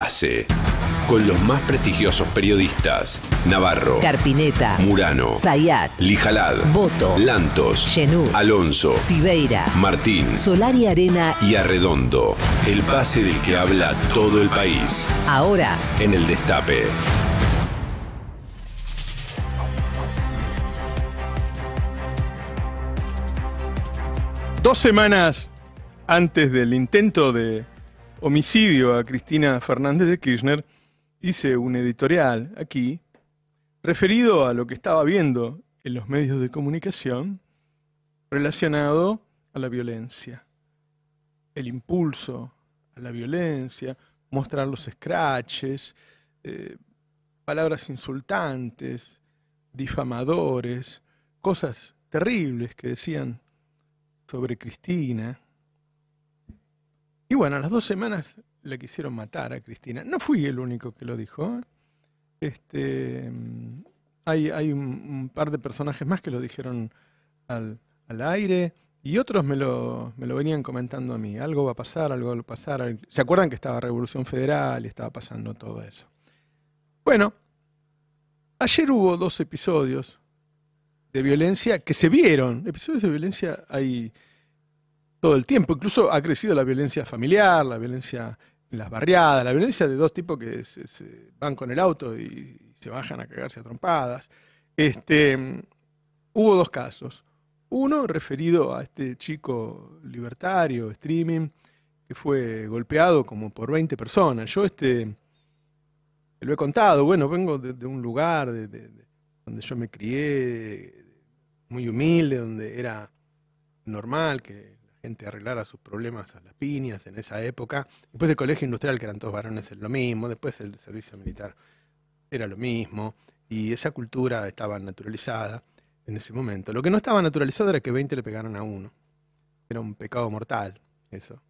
hace con los más prestigiosos periodistas Navarro, Carpineta, Murano, Zayat, Lijalad, Boto, Lantos, Genú, Alonso, cibeira Martín, Solari Arena y Arredondo. El pase del que habla todo el país. Ahora en el Destape. Dos semanas antes del intento de homicidio a Cristina Fernández de Kirchner, hice un editorial aquí referido a lo que estaba viendo en los medios de comunicación relacionado a la violencia, el impulso a la violencia, mostrar los scratches, eh, palabras insultantes, difamadores, cosas terribles que decían sobre Cristina. Y bueno, a las dos semanas le quisieron matar a Cristina. No fui el único que lo dijo. ¿eh? Este, mm, hay, hay un, par de personajes más que lo dijeron al, aire y otros me lo, me lo, venían comentando a mí. Algo va a pasar, algo va a pasar. ¿Se acuerdan que estaba Revolución Federal y estaba pasando todo eso? Bueno, ayer hubo dos episodios de violencia que se vieron. Episodios de violencia hay todo el tiempo. Incluso ha crecido la violencia familiar, la violencia en las barriadas, la violencia de dos tipos que se, van con el auto y se bajan a cagarse a trompadas. Este, hubo dos casos. Uno referido a este chico libertario, streaming, que fue golpeado como por 20 personas. Yo este, lo he contado, bueno, vengo de, un lugar donde yo me crié, muy humilde, donde era normal que gente arreglara sus problemas a las piñas en esa época. Después el colegio industrial, que eran todos varones, es lo mismo. Después el servicio militar era lo mismo. Y esa cultura estaba naturalizada en ese momento. Lo que no estaba naturalizado era que 20 le pegaron a uno. Era un pecado mortal, eso.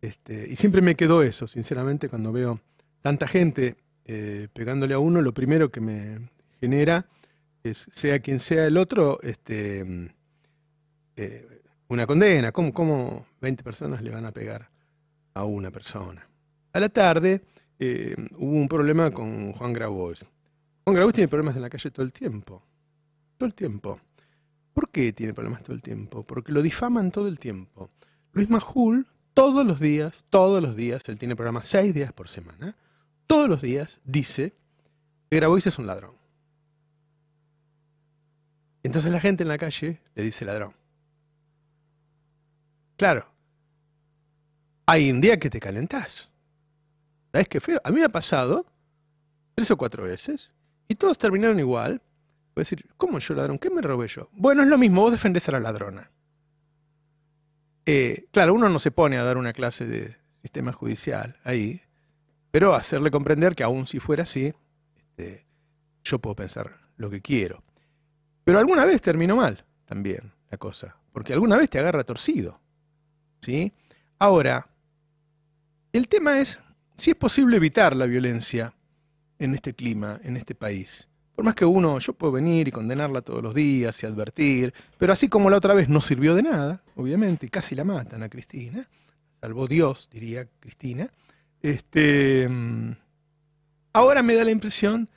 Este, y siempre me quedó eso, sinceramente, cuando veo tanta gente eh, pegándole a uno, lo primero que me genera es, sea quien sea el otro, este, mm, eh, una condena. ¿Cómo, 20 personas le van a pegar a una persona? A la tarde eh, hubo un problema con Juan Grabois. Juan Grabois tiene problemas en la calle todo el tiempo. Todo el tiempo. ¿Por qué tiene problemas todo el tiempo? Porque lo difaman todo el tiempo. Luis Majul, todos los días, todos los días, él tiene programas seis días por semana, todos los días dice que Grabois es un ladrón. Entonces la gente en la calle le dice ladrón. Claro. Hay un día que te calentás. ¿Sabes qué feo? A mí me ha pasado tres o cuatro veces y todos terminaron igual. Voy a decir, ¿cómo yo ladrón? ¿Qué me robé yo? Bueno, es lo mismo, vos defendés a la ladrona. Eh, claro, uno no se pone a dar una clase de sistema judicial ahí, pero hacerle comprender que aún si fuera así, este, yo puedo pensar lo que quiero. Pero alguna vez terminó mal también la cosa, porque alguna vez te agarra torcido. ¿sí? Ahora, el tema es si es posible evitar la violencia en este clima, en este país. Por más que uno, yo puedo venir y condenarla todos los días y advertir, pero así como la otra vez no sirvió de nada, obviamente, casi la matan a Cristina, salvo Dios, diría Cristina, este, ahora me da la impresión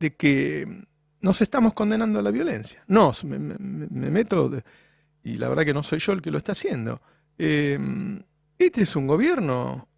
de que nos estamos condenando a la violencia. no, me, meto, y la verdad que no soy yo el que lo está haciendo, Em, este es un gobierno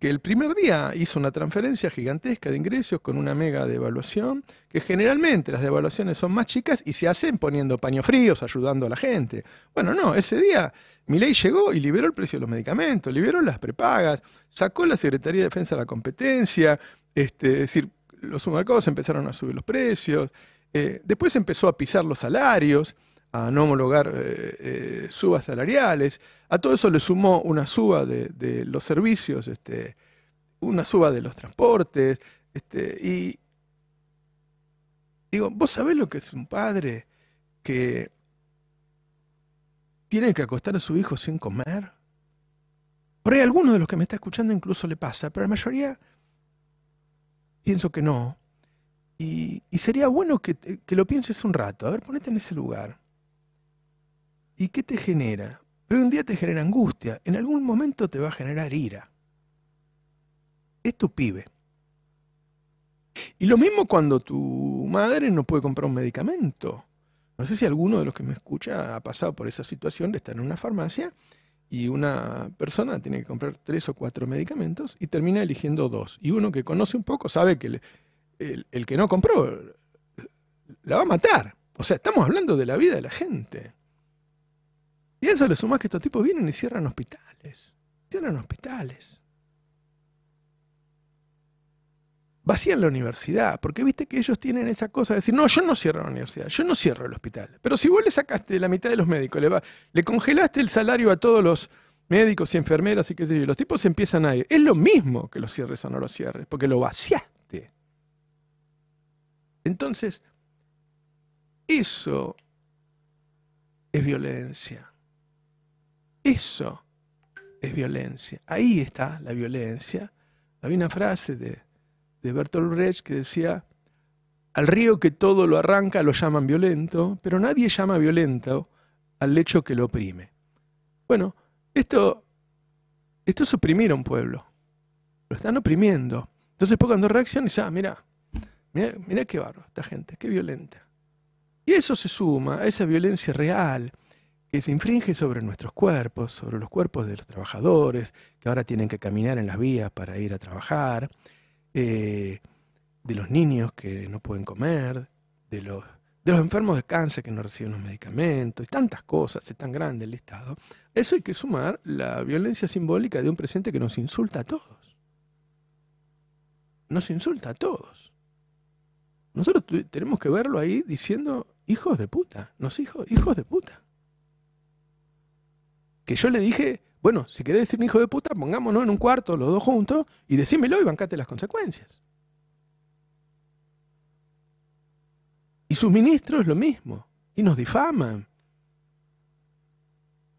que el primer día hizo una transferencia gigantesca de ingresos con una mega devaluación, que generalmente las devaluaciones son más chicas y se hacen poniendo paños fríos, ayudando a la gente. Bueno, no, ese día Milei llegó y liberó el precio de los medicamentos, liberó las prepagas, sacó la Secretaría de Defensa de la competencia, este, es decir, los supermercados empezaron a subir los precios, eh, después empezó a pisar los salarios, a no homologar eh, eh, subas salariales. A todo eso le sumó una suba de, los servicios, este, una suba de los transportes. Este, y digo, ¿vos sabés lo que es un padre que tiene que acostar a su hijo sin comer? Por ahí a alguno de los que me está escuchando incluso le pasa, pero la mayoría pienso que no. Y, sería bueno que, que lo pienses un rato. A ver, ponete en ese lugar. ¿Y qué te genera? Pero un día te genera angustia, en algún momento te va a generar ira. Es tu pibe. Y lo mismo cuando tu madre no puede comprar un medicamento. No sé si alguno de los que me escucha ha pasado por esa situación de estar en una farmacia y una persona tiene que comprar tres o cuatro medicamentos y termina eligiendo dos. Y uno que conoce un poco sabe que el, el que no compró eh, la va a matar. O sea, estamos hablando de la vida de la gente. Y eso le sumás que estos tipos vienen y cierran hospitales. Cierran hospitales. Vacían la universidad, porque viste que ellos tienen esa cosa de decir, no, yo no cierro la universidad, yo no cierro el hospital. Pero si vos le sacaste la mitad de los médicos, le, va, le congelaste el salario a todos los médicos y enfermeras y qué sé yo, los tipos empiezan a ir. Es lo mismo que los cierres o no los cierres, porque lo vaciaste. Entonces, eso es violencia. Eso es violencia. Ahí está la violencia. Había una frase de, Bertolt Brecht que decía, al río que todo lo arranca lo llaman violento, pero nadie llama violento al hecho que lo oprime. Bueno, esto, esto es oprimir a un pueblo. Lo están oprimiendo. Entonces, pues, cuando reacciones, ah, mira, mira, qué barro esta gente, qué violenta. Y eso se suma a esa violencia real que se infringe sobre nuestros cuerpos, sobre los cuerpos de los trabajadores, que ahora tienen que caminar en las vías para ir a trabajar, eh, de los niños que no pueden comer, de los, de los enfermos de cáncer que no reciben los medicamentos, y tantas cosas, es tan grande el Estado. Eso hay que sumar la violencia simbólica de un presente que nos insulta a todos. Nos insulta a todos. Nosotros tenemos que verlo ahí diciendo, hijos de puta, nos hijos, hijos de puta que yo le dije, bueno, si querés decirme hijo de puta, pongámonos en un cuarto los dos juntos y decímelo y bancate las consecuencias. Y sus ministros lo mismo, y nos difaman,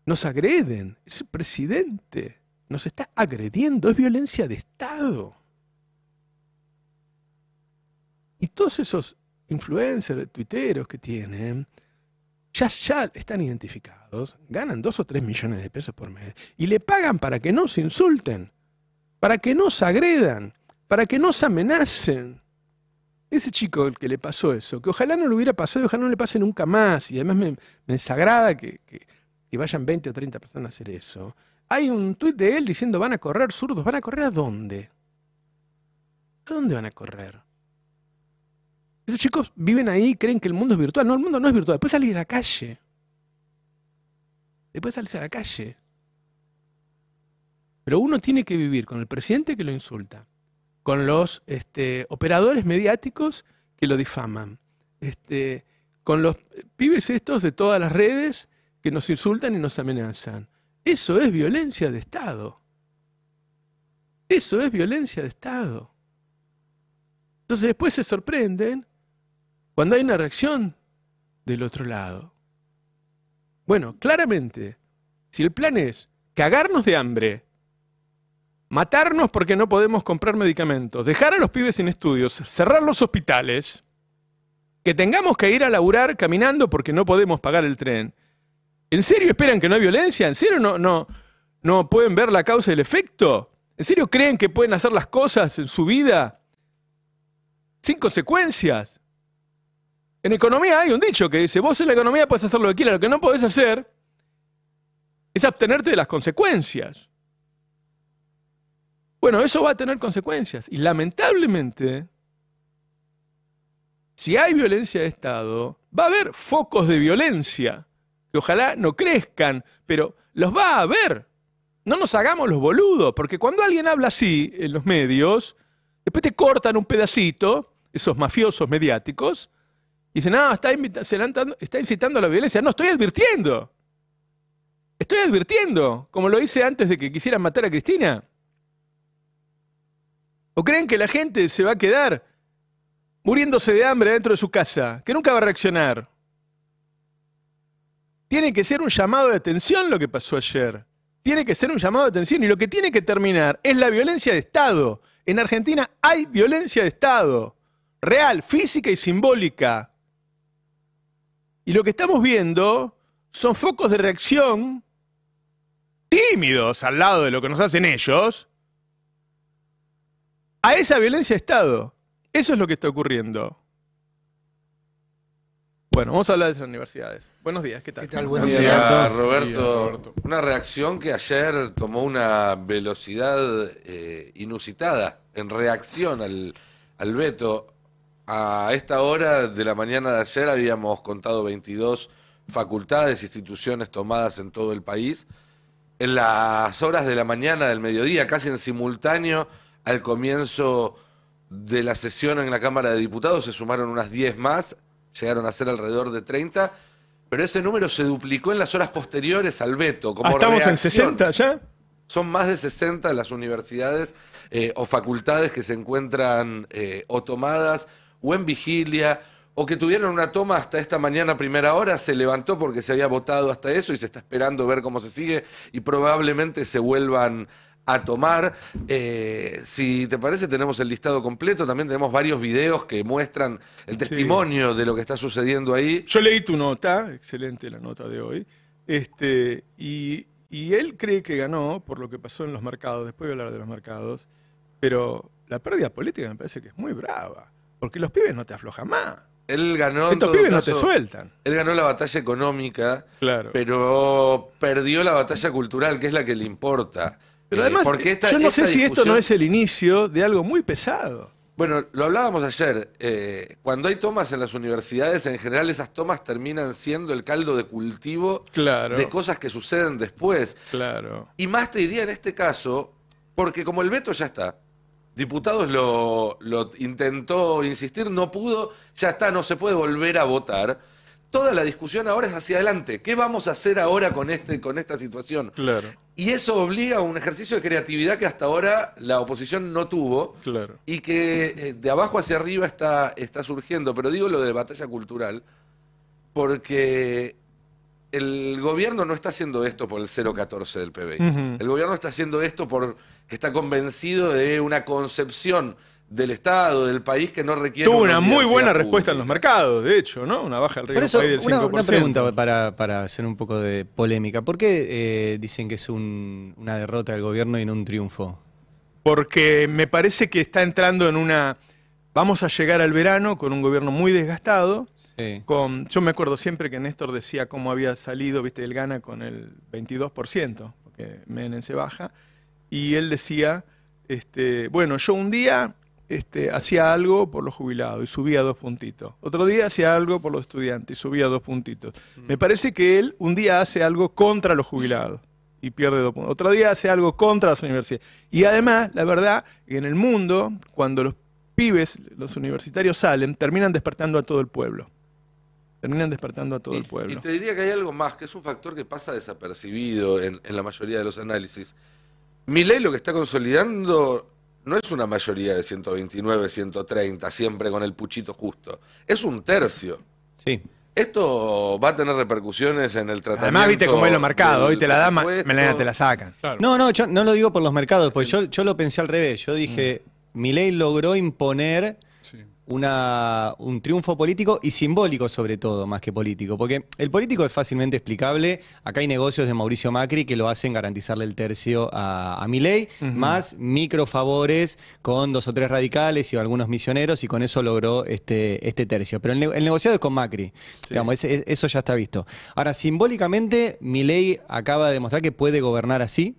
nos agreden, es presidente, nos está agrediendo, es violencia de Estado. Y todos esos influencers, tuiteros que tienen, ya, están identificados, ganan dos o tres millones de pesos por mes y le pagan para que no se insulten, para que no se agredan, para que no se amenacen. Ese chico el que le pasó eso, que ojalá no le hubiera pasado, y ojalá no le pase nunca más, y además me, me desagrada que, que, vayan 20 o 30 personas a hacer eso. Hay un tuit de él diciendo van a correr zurdos, ¿van a correr a dónde? ¿A dónde van a correr? Esos chicos viven ahí y creen que el mundo es virtual. No, el mundo no es virtual. Después salir a la calle. Después salís a la calle. Pero uno tiene que vivir con el presidente que lo insulta, con los este, operadores mediáticos que lo difaman, este, con los pibes estos de todas las redes que nos insultan y nos amenazan. Eso es violencia de Estado. Eso es violencia de Estado. Entonces después se sorprenden cuando hay una reacción del otro lado. Bueno, claramente, si el plan es cagarnos de hambre, matarnos porque no podemos comprar medicamentos, dejar a los pibes sin estudios, cerrar los hospitales, que tengamos que ir a laburar caminando porque no podemos pagar el tren. ¿En serio esperan que no hay violencia? ¿En serio no, no, no pueden ver la causa y el efecto? ¿En serio creen que pueden hacer las cosas en su vida sin consecuencias? En economía hay un dicho que dice, vos en la economía puedes hacer lo que quieras, lo que no podés hacer es abstenerte de las consecuencias. Bueno, eso va a tener consecuencias. Y lamentablemente, si hay violencia de Estado, va a haber focos de violencia, que ojalá no crezcan, pero los va a haber. No nos hagamos los boludos, porque cuando alguien habla así en los medios, después te cortan un pedacito, esos mafiosos mediáticos, Dicen, no, está, incitando, está incitando a la violencia. No, estoy advirtiendo. Estoy advirtiendo, como lo hice antes de que quisieran matar a Cristina. ¿O creen que la gente se va a quedar muriéndose de hambre dentro de su casa, que nunca va a reaccionar? Tiene que ser un llamado de atención lo que pasó ayer. Tiene que ser un llamado de atención y lo que tiene que terminar es la violencia de Estado. En Argentina hay violencia de Estado, real, física y simbólica. Y lo que estamos viendo son focos de reacción tímidos al lado de lo que nos hacen ellos a esa violencia de Estado. Eso es lo que está ocurriendo. Bueno, vamos a hablar de las universidades. Buenos días, ¿qué tal? ¿Qué tal? Roberto. Una reacción que ayer tomó una velocidad eh, inusitada en reacción al, al veto a esta hora de la mañana de ayer habíamos contado 22 facultades, instituciones tomadas en todo el país. En las horas de la mañana del mediodía, casi en simultáneo al comienzo de la sesión en la Cámara de Diputados, se sumaron unas 10 más, llegaron a ser alrededor de 30, pero ese número se duplicó en las horas posteriores al veto. Como ah, ¿Estamos en 60 ya? Son más de 60 las universidades eh, o facultades que se encuentran eh, o tomadas o en vigilia, o que tuvieron una toma hasta esta mañana primera hora, se levantó porque se había votado hasta eso y se está esperando ver cómo se sigue y probablemente se vuelvan a tomar. Eh, si te parece, tenemos el listado completo, también tenemos varios videos que muestran el testimonio de lo que está sucediendo ahí. Yo leí tu nota, excelente la nota de hoy, este, y, y él cree que ganó por lo que pasó en los mercados, después voy a hablar de los mercados, pero la pérdida política me parece que es muy brava. Porque los pibes no te aflojan más. Él ganó. no te sueltan. Él ganó la batalla económica, claro. pero perdió la batalla cultural, que es la que le importa. Pero eh, además, porque yo no sé si esto no es el inicio de algo muy pesado. Bueno, lo hablábamos ayer. Eh, cuando hay tomas en las universidades, en general esas tomas terminan siendo el caldo de cultivo de cosas que suceden después. Claro. Y más te diría en este caso, porque como el veto ya está, Diputados lo, intentó insistir, no pudo, ya está, no se puede volver a votar toda la discusión ahora es hacia adelante. ¿Qué vamos a hacer ahora con, este, con esta situación? Claro. Y eso obliga a un ejercicio de creatividad que hasta ahora la oposición no tuvo claro. y que eh, de abajo hacia arriba está, está surgiendo. Pero digo lo de batalla cultural porque el gobierno no está haciendo esto por el 014 del PBI. El gobierno está haciendo esto por que está convencido de una concepción del Estado, del país que no requiere. Tuvo una, muy buena respuesta en los mercados, de hecho, ¿no? Una baja del riesgo del 5%. Una, pregunta para, hacer un poco de polémica. ¿Por qué eh, dicen que es una derrota del gobierno y no un triunfo? Porque me parece que está entrando en una. Vamos a llegar al verano con un gobierno muy desgastado. Con, yo me acuerdo siempre que Néstor decía cómo había salido, viste, el Gana con el 22%, porque Menem se baja y él decía, este, bueno, yo un día este, hacía algo por los jubilados y subía dos puntitos. Otro día hacía algo por los estudiantes y subía dos puntitos. Mm. Me parece que él un día hace algo contra los jubilados y pierde dos puntos. Otro día hace algo contra las universidades. Y además, la verdad, en el mundo, cuando los pibes, los universitarios salen, terminan despertando a todo el pueblo. Terminan despertando a todo el pueblo. Y te diría que hay algo más, que es un factor que pasa desapercibido en la mayoría de los análisis, mi ley lo que está consolidando no es una mayoría de 129, 130, siempre con el puchito justo. Es un tercio. Sí. Esto va a tener repercusiones en el tratamiento. Además, viste cómo es lo marcado, Hoy te la dan, Melena te la sacan. No, no, yo no lo digo por los mercados, pues yo, yo lo pensé al revés. Yo dije, mm. mi ley logró imponer un triunfo político y simbólico sobre todo, más que político, porque el político es fácilmente explicable, acá hay negocios de Mauricio Macri que lo hacen garantizarle el tercio a, a Milei, más microfavores con dos o tres radicales y algunos misioneros y con eso logró este, este tercio. Pero el, negociado es con Macri, digamos, eso ya está visto. Ahora, simbólicamente, Milei acaba de demostrar que puede gobernar así,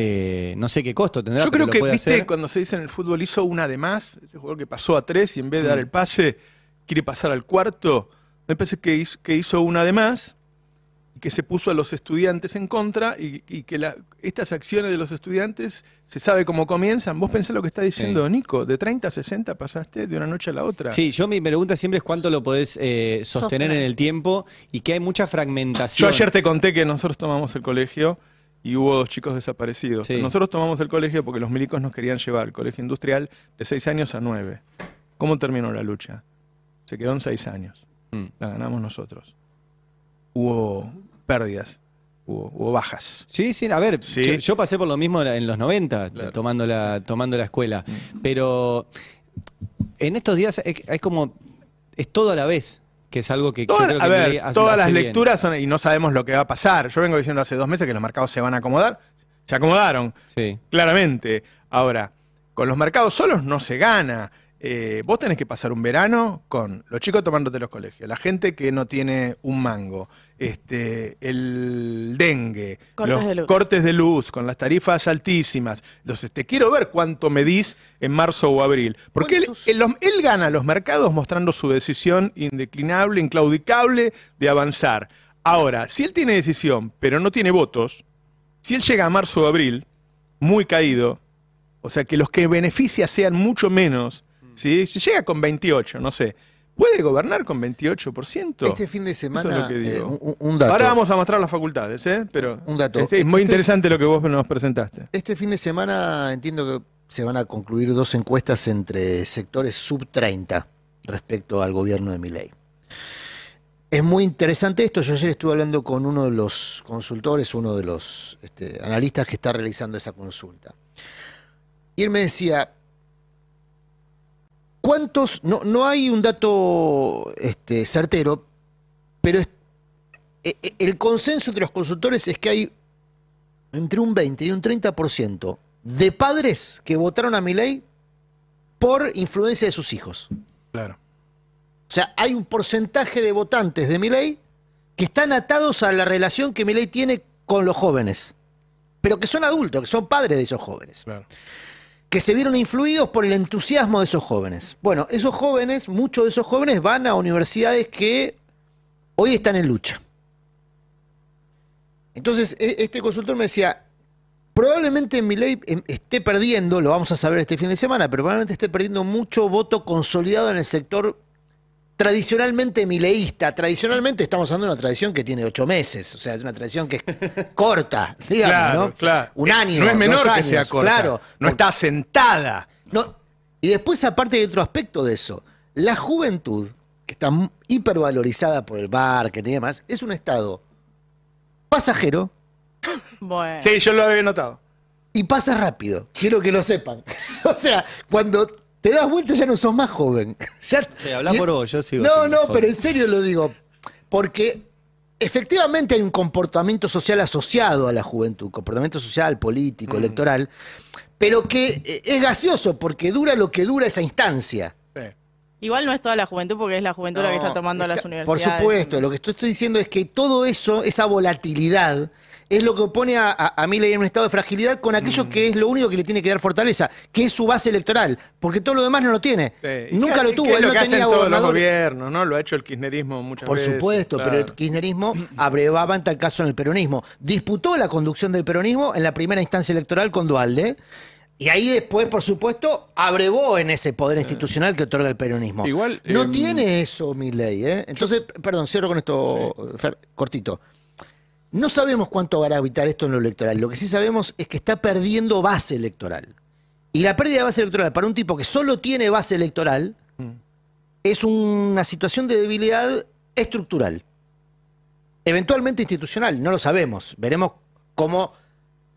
eh, no sé qué costo tendrá. Yo creo que, viste, cuando se dice en el fútbol, hizo una de más, ese jugador que pasó a tres y en vez de dar mm. el pase, quiere pasar al cuarto. Me parece que hizo, que hizo una de más, que se puso a los estudiantes en contra y, que estas acciones de los estudiantes se sabe cómo comienzan. Vos pensás lo que está diciendo Nico, de 30 a 60 pasaste de una noche a la otra. Sí, yo mi pregunta siempre es cuánto lo podés eh, sostener en el tiempo y que hay mucha fragmentación. Yo ayer te conté que nosotros tomamos el colegio y hubo dos chicos desaparecidos. Nosotros tomamos el colegio porque los milicos nos querían llevar al colegio industrial de seis años a nueve. ¿Cómo terminó la lucha? Se quedó en seis años. Mm. La ganamos nosotros. Hubo pérdidas. Hubo, bajas. Sí, sí, a ver, Yo, pasé por lo mismo en los 90, tomando, la, tomando la escuela. Mm. Pero en estos días es, es como, es todo a la vez que es algo que a ver, todas las lecturas son, y no sabemos lo que va a pasar. Yo vengo diciendo hace dos meses que los mercados se van a acomodar. Se acomodaron, sí. claramente. Ahora, con los mercados solos no se gana. Eh, vos tenés que pasar un verano con los chicos tomándote los colegios, la gente que no tiene un mango, este, el dengue, cortes los de luz. cortes de luz con las tarifas altísimas. Entonces, te quiero ver cuánto medís en marzo o abril. Porque él gana los mercados mostrando su decisión indeclinable, inclaudicable de avanzar. Ahora, si él tiene decisión, pero no tiene votos, si él llega a marzo o abril, muy caído, o sea, que los que beneficia sean mucho menos si, llega con 28, no sé. ¿Puede gobernar con 28%? Este fin de semana, es eh, un, dato. Ahora vamos a mostrar las facultades, ¿eh? Pero un dato. Este, es muy este interesante lo que vos nos presentaste. Este fin de semana entiendo que se van a concluir dos encuestas entre sectores sub-30 respecto al gobierno de Miley. Es muy interesante esto. Yo ayer estuve hablando con uno de los consultores, uno de los este, analistas que está realizando esa consulta. Y él me decía, ¿Cuántos? No, no hay un dato este, certero, pero e, e, el consenso entre los consultores es que hay entre un 20 y un 30% de padres que votaron a mi ley por influencia de sus hijos. Claro. O sea, hay un porcentaje de votantes de mi ley que están atados a la relación que mi ley tiene con los jóvenes, pero que son adultos, que son padres de esos jóvenes. Claro que se vieron influidos por el entusiasmo de esos jóvenes. Bueno, esos jóvenes, muchos de esos jóvenes van a universidades que hoy están en lucha. Entonces, e-, este consultor me decía, probablemente mi ley em, esté perdiendo, lo vamos a saber este fin de semana, pero probablemente esté perdiendo mucho voto consolidado en el sector tradicionalmente mileísta. Tradicionalmente estamos hablando de una tradición que tiene ocho meses, o sea, es una tradición que es corta, digamos, ¿no? Un eh, año. No es menor que sea corta. Claro. No está asentada. No. Y después, aparte de otro aspecto de eso, la juventud, que está hipervalorizada por el bar, que ni demás, es un estado pasajero. Sí, yo lo había notado. Y pasa rápido, quiero que lo sepan. o sea, cuando te das vuelta ya no sos más joven. por vos, yo sigo. No, no, pero en serio lo digo. Porque efectivamente hay un comportamiento social asociado a la juventud, comportamiento social, político, mm. electoral, pero que eh, es gaseoso porque dura lo que dura esa instancia. Igual no es toda la juventud porque es la juventud la que está tomando las universidades. Por supuesto, lo que estoy diciendo es que todo eso, esa volatilidad, es lo que opone a, a, en un estado de fragilidad con aquello mm. que es lo único que le tiene que dar fortaleza, que es su base electoral, porque todo lo demás no lo tiene. Nunca lo tuvo, él lo no que hacen todos los gobiernos, ¿no? Lo ha hecho el kirchnerismo muchas veces. Por supuesto, pero el kirchnerismo mm. abrevaba en tal caso en el peronismo. Disputó la conducción del peronismo en la primera instancia electoral con Dualde. Y ahí después, por supuesto, abrevó en ese poder institucional que otorga el peronismo. Igual, no em, tiene eso mi ley. ¿eh? Entonces, perdón, cierro con esto, cortito. No sabemos cuánto va a gravitar esto en lo electoral. Lo que sí sabemos es que está perdiendo base electoral. Y la pérdida de base electoral para un tipo que solo tiene base electoral mm. es una situación de debilidad estructural. Eventualmente institucional, no lo sabemos. Veremos cómo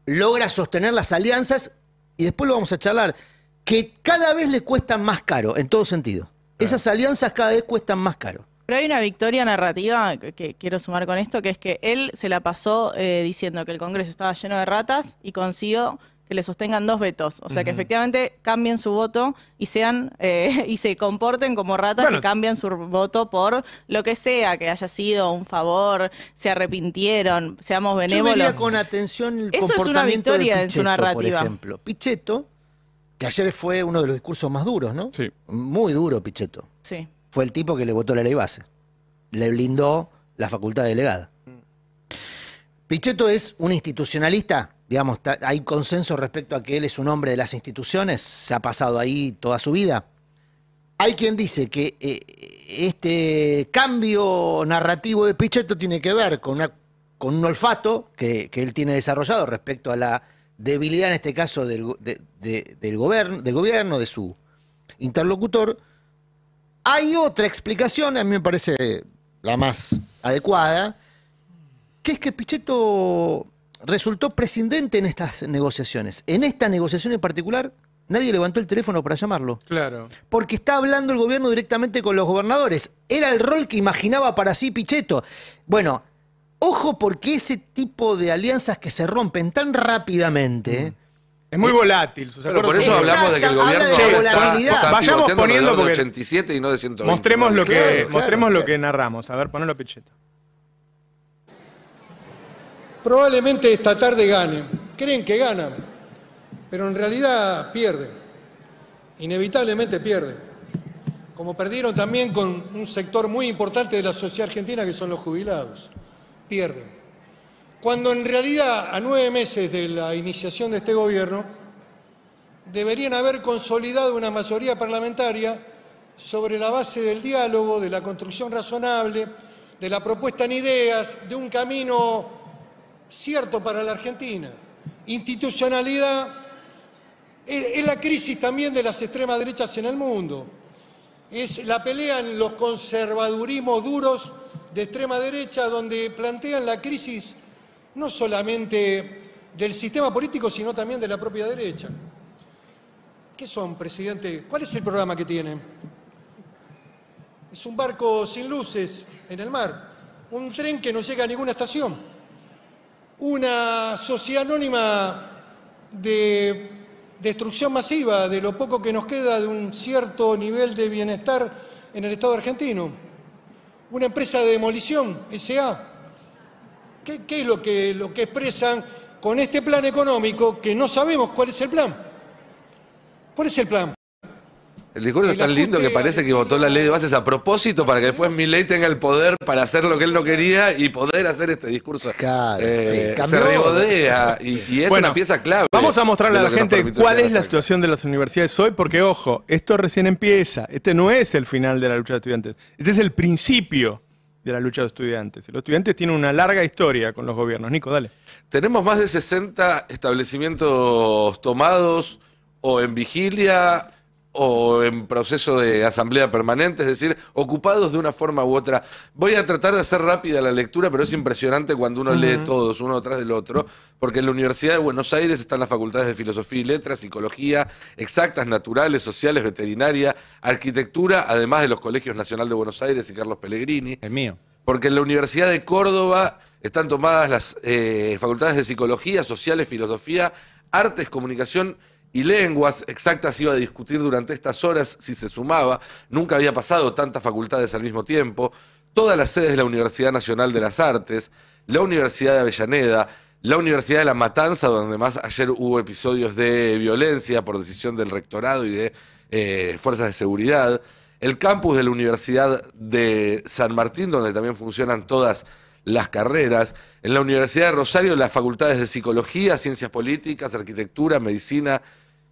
logra sostener las alianzas y después lo vamos a charlar. Que cada vez le cuesta más caro, en todo sentido. Esas alianzas cada vez cuestan más caro. Pero hay una victoria narrativa que quiero sumar con esto, que es que él se la pasó eh, diciendo que el Congreso estaba lleno de ratas y consiguió que le sostengan dos vetos. O sea, que efectivamente cambien su voto y sean eh, y se comporten como ratas y cambian su voto por lo que sea, que haya sido un favor, se arrepintieron, seamos benévolos. Yo con atención el comportamiento victoria de su narrativa. Por ejemplo, Pichetto, que ayer fue uno de los discursos más duros, ¿no? Sí. Muy duro, Pichetto fue el tipo que le votó la ley base. Le blindó la facultad delegada. Pichetto es un institucionalista, digamos, hay consenso respecto a que él es un hombre de las instituciones, se ha pasado ahí toda su vida. Hay quien dice que eh, este cambio narrativo de Pichetto tiene que ver con, un olfato que, él tiene desarrollado respecto a la debilidad, en este caso, gobierno, del gobierno, de su interlocutor, hay otra explicación, a mí me parece la más adecuada, que es que Pichetto resultó prescindente en estas negociaciones. En esta negociación en particular, nadie levantó el teléfono para llamarlo. Claro. Porque está hablando el gobierno directamente con los gobernadores. Era el rol que imaginaba para sí Pichetto. Bueno, ojo porque ese tipo de alianzas que se rompen tan rápidamente. Mm. Es muy eh, volátil. por eso hablamos de que el gobierno Vayamos poniendo 87 y no de 120. Mostremos lo que, mostremos lo que narramos. A ver, la Pichetto. Probablemente esta tarde ganen. Creen que ganan, pero en realidad pierden. Inevitablemente pierden. Como perdieron también con un sector muy importante de la sociedad argentina que son los jubilados. Pierden cuando en realidad a nueve meses de la iniciación de este gobierno deberían haber consolidado una mayoría parlamentaria sobre la base del diálogo, de la construcción razonable, de la propuesta en ideas, de un camino cierto para la Argentina. Institucionalidad es la crisis también de las extremas derechas en el mundo. Es la pelea en los conservadurismos duros de extrema derecha donde plantean la crisis no solamente del sistema político, sino también de la propia derecha. ¿Qué son, presidente? ¿Cuál es el programa que tienen? Es un barco sin luces en el mar, un tren que no llega a ninguna estación, una sociedad anónima de destrucción masiva de lo poco que nos queda de un cierto nivel de bienestar en el Estado argentino, una empresa de demolición, SA, ¿Qué, es lo que, lo que expresan con este plan económico que no sabemos cuál es el plan? ¿Cuál es el plan? El discurso es tan lindo que parece que votó la ley de bases a propósito para que después mi ley tenga el poder para hacer lo que él no quería y poder hacer este discurso. Claro, eh, se rebodea y, es una pieza clave. Vamos a mostrarle a la gente cuál es la este situación de las universidades hoy, porque ojo, esto recién empieza. Este no es el final de la lucha de estudiantes, este es el principio de la lucha de estudiantes. Los estudiantes tienen una larga historia con los gobiernos. Nico, dale. Tenemos más de 60 establecimientos tomados o en vigilia o en proceso de asamblea permanente, es decir, ocupados de una forma u otra. Voy a tratar de hacer rápida la lectura, pero es impresionante cuando uno lee todos, uno detrás del otro, porque en la Universidad de Buenos Aires están las facultades de Filosofía y Letras, Psicología, Exactas, Naturales, Sociales, Veterinaria, Arquitectura, además de los Colegios Nacional de Buenos Aires y Carlos Pellegrini. El mío. Porque en la Universidad de Córdoba están tomadas las eh, facultades de Psicología, Sociales, Filosofía, Artes, Comunicación y lenguas exactas iba a discutir durante estas horas si se sumaba. Nunca había pasado tantas facultades al mismo tiempo. Todas las sedes de la Universidad Nacional de las Artes, la Universidad de Avellaneda, la Universidad de La Matanza, donde más ayer hubo episodios de violencia por decisión del rectorado y de eh, fuerzas de seguridad, el campus de la Universidad de San Martín, donde también funcionan todas las carreras. En la Universidad de Rosario, las facultades de Psicología, Ciencias Políticas, Arquitectura, Medicina,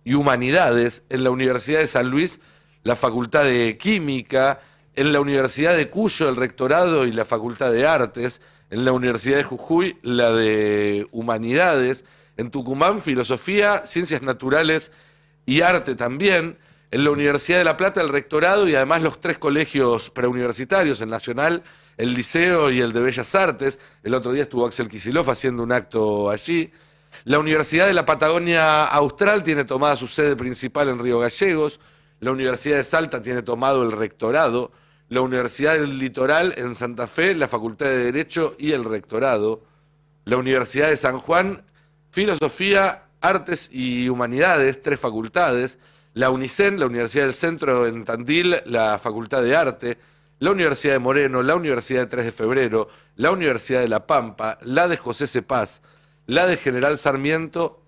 y Humanidades, en la Universidad de San Luis, la Facultad de Química, en la Universidad de Cuyo, el Rectorado y la Facultad de Artes, en la Universidad de Jujuy, la de Humanidades, en Tucumán, Filosofía, Ciencias Naturales y Arte también, en la Universidad de La Plata, el Rectorado y además los tres colegios preuniversitarios, el Nacional, el Liceo y el de Bellas Artes. El otro día estuvo Axel Kisilov haciendo un acto allí. La Universidad de la Patagonia Austral tiene tomada su sede principal en Río Gallegos. La Universidad de Salta tiene tomado el rectorado. La Universidad del Litoral en Santa Fe, la Facultad de Derecho y el rectorado. La Universidad de San Juan, Filosofía, Artes y Humanidades, tres facultades. La UNICEN, la Universidad del Centro en Tandil, la Facultad de Arte la Universidad de Moreno, la Universidad de 3 de Febrero, la Universidad de La Pampa, la de José Cepaz, la de General Sarmiento,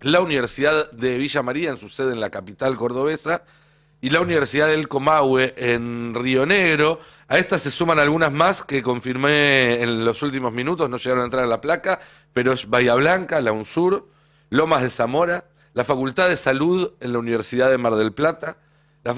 la Universidad de Villa María en su sede en la capital cordobesa y la Universidad del Comahue en Río Negro. A estas se suman algunas más que confirmé en los últimos minutos, no llegaron a entrar en la placa, pero es Bahía Blanca, la UNSUR, Lomas de Zamora, la Facultad de Salud en la Universidad de Mar del Plata,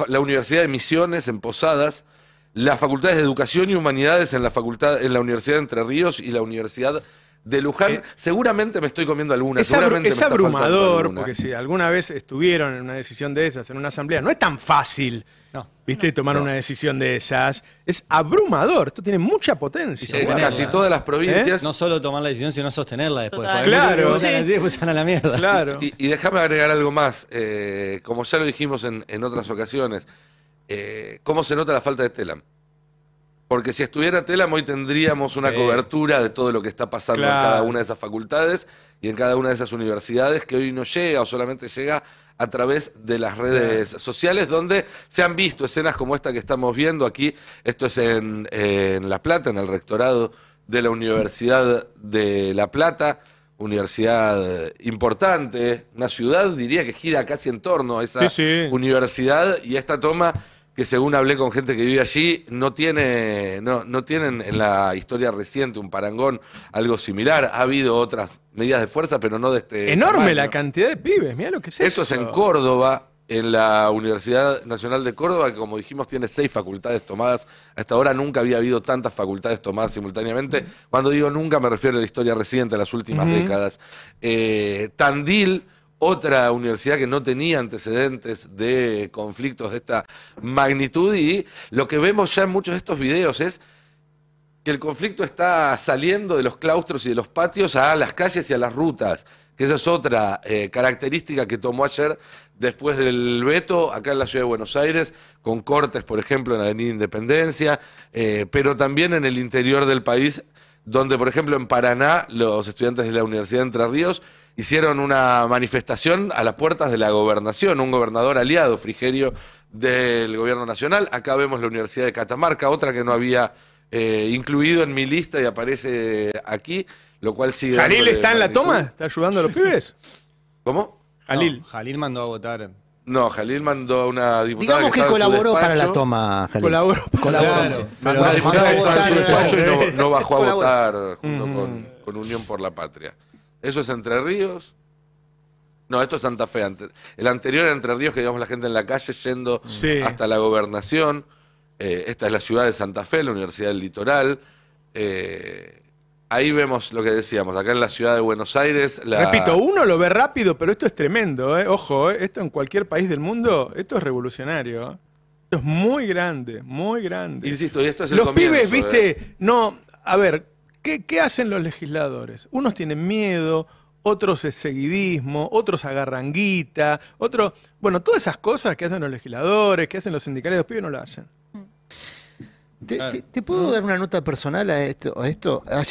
la, Universidad de Misiones en Posadas, las Facultades de Educación y Humanidades en la, facultad, en la Universidad de Entre Ríos y la Universidad de Luján. Eh, seguramente me estoy comiendo alguna. seguramente es abrumador, porque si alguna vez estuvieron en una decisión de esas, en una asamblea, no es tan fácil. ¿Viste? tomar una decisión de esas es abrumador. Esto tiene mucha potencia. En casi ¿Eh? todas las provincias. No solo tomar la decisión, sino sostenerla después. Claro. Sí. a la mierda. Y, déjame agregar algo más. Eh, como ya lo dijimos en, en otras ocasiones, ¿cómo se nota la falta de Telam? Porque si estuviera Telam hoy tendríamos una cobertura de todo lo que está pasando en cada una de esas facultades y en cada una de esas universidades que hoy no llega o solamente llega a través de las redes sociales donde se han visto escenas como esta que estamos viendo aquí. Esto es en, La Plata, en el rectorado de la Universidad de La Plata universidad importante, una ciudad, diría que gira casi en torno a esa universidad y esta toma que según hablé con gente que vive allí, no, tiene, no, no tienen en la historia reciente un parangón, algo similar. Ha habido otras medidas de fuerza, pero no de este. Enorme la cantidad de pibes, mira lo que es Esto es en Córdoba, en la Universidad Nacional de Córdoba, que como dijimos tiene seis facultades tomadas. Hasta ahora nunca había habido tantas facultades tomadas simultáneamente. Cuando digo nunca me refiero a la historia reciente, a las últimas décadas. Eh, Tandil otra universidad que no tenía antecedentes de conflictos de esta magnitud y lo que vemos ya en muchos de estos videos es que el conflicto está saliendo de los claustros y de los patios a las calles y a las rutas, que esa es otra eh, característica que tomó ayer después del veto acá en la ciudad de Buenos Aires, con cortes, por ejemplo, en la Avenida Independencia, eh, pero también en el interior del país, donde, por ejemplo, en Paraná, los estudiantes de la Universidad de Entre Ríos hicieron una manifestación a las puertas de la gobernación, un gobernador aliado, Frigerio, del gobierno nacional. Acá vemos la Universidad de Catamarca, otra que no había eh, incluido en mi lista y aparece aquí, lo cual sigue... ¿Jalil está en la toma? ¿Está ayudando a los pibes? ¿Cómo? Jalil. Jalil mandó a votar. No, Jalil mandó a una diputada. Digamos que, colaboró para la toma, Colaboró. Colaboró. su despacho y no, bajó a votar junto mm. con Unión por la Patria. ¿Eso es Entre Ríos? No, esto es Santa Fe. El anterior era Entre Ríos, que digamos la gente en la calle yendo hasta la gobernación. Eh, esta es la ciudad de Santa Fe, la Universidad del Litoral. Eh, ahí vemos lo que decíamos, acá en la ciudad de Buenos Aires. Repito, uno lo ve rápido, pero esto es tremendo. Eh. Ojo, esto en cualquier país del mundo, esto es revolucionario. Esto es muy grande, muy grande. Insisto, y esto es el Los pibes, viste, no, a ver, ¿Qué, hacen los legisladores? Unos tienen miedo, otros es seguidismo, otros agarranguita, otros... Bueno, todas esas cosas que hacen los legisladores, que hacen los sindicales, los pibes no lo hacen. ¿Te, puedo dar una nota personal a esto? Ayer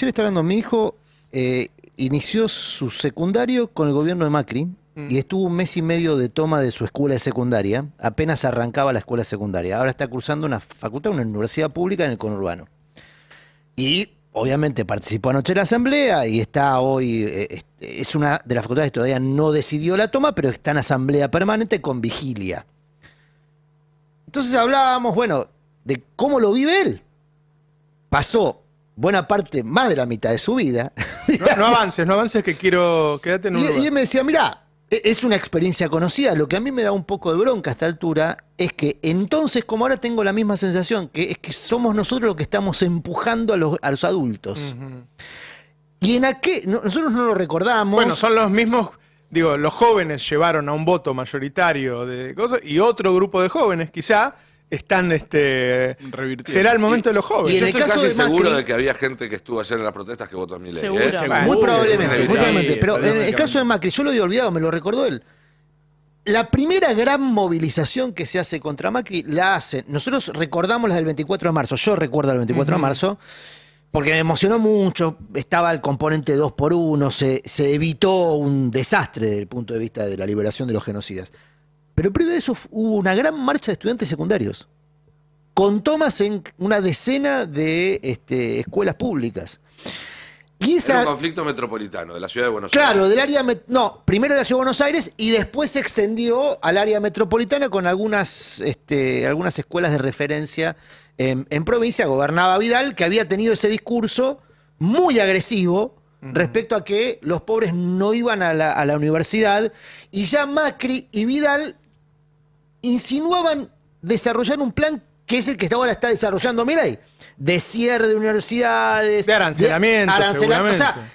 estaba hablando mi hijo, eh, inició su secundario con el gobierno de Macri, mm. y estuvo un mes y medio de toma de su escuela de secundaria. Apenas arrancaba la escuela secundaria. Ahora está cursando una facultad, una universidad pública en el conurbano. Y obviamente participó anoche en la asamblea y está hoy, eh, es una de las facultades que todavía no decidió la toma, pero está en asamblea permanente con vigilia. Entonces hablábamos, bueno, de cómo lo vive él. Pasó buena parte, más de la mitad de su vida. No, avances, no avances que quiero, quédate en y, y él me decía, mira. E, es una experiencia conocida. Lo que a mí me da un poco de bronca a esta altura es que entonces, como ahora tengo la misma sensación, que es que somos nosotros los que estamos empujando a los, a los adultos. Y en qué nosotros no lo recordamos. Bueno, son los mismos, digo, los jóvenes llevaron a un voto mayoritario de cosas y otro grupo de jóvenes quizá están este será el momento de los jóvenes. Yo estoy casi seguro de que había gente que estuvo ayer en las protestas que votó a Milei. ¿eh? Seguro. Muy probablemente, muy probablemente. Pero en el caso de Macri, yo lo había olvidado, me lo recordó él. La primera gran movilización que se hace contra Macri la hacen. Nosotros recordamos la del 24 de marzo. Yo recuerdo el 24 de marzo porque me emocionó mucho. Estaba el componente 2 por 1 se, se evitó un desastre desde el punto de vista de la liberación de los genocidas. Pero previo de eso hubo una gran marcha de estudiantes secundarios, con tomas en una decena de este, escuelas públicas. Y conflicto metropolitano de la ciudad de Buenos Aires. Claro, del área no, primero de la ciudad de Buenos Aires y después se extendió al área metropolitana con algunas, este, algunas escuelas de referencia en, provincia. Gobernaba Vidal, que había tenido ese discurso muy agresivo respecto a que los pobres no iban a la, a la universidad y ya Macri y Vidal insinuaban desarrollar un plan que es el que ahora está desarrollando Milay, de cierre de universidades, de arancelamiento, O sea,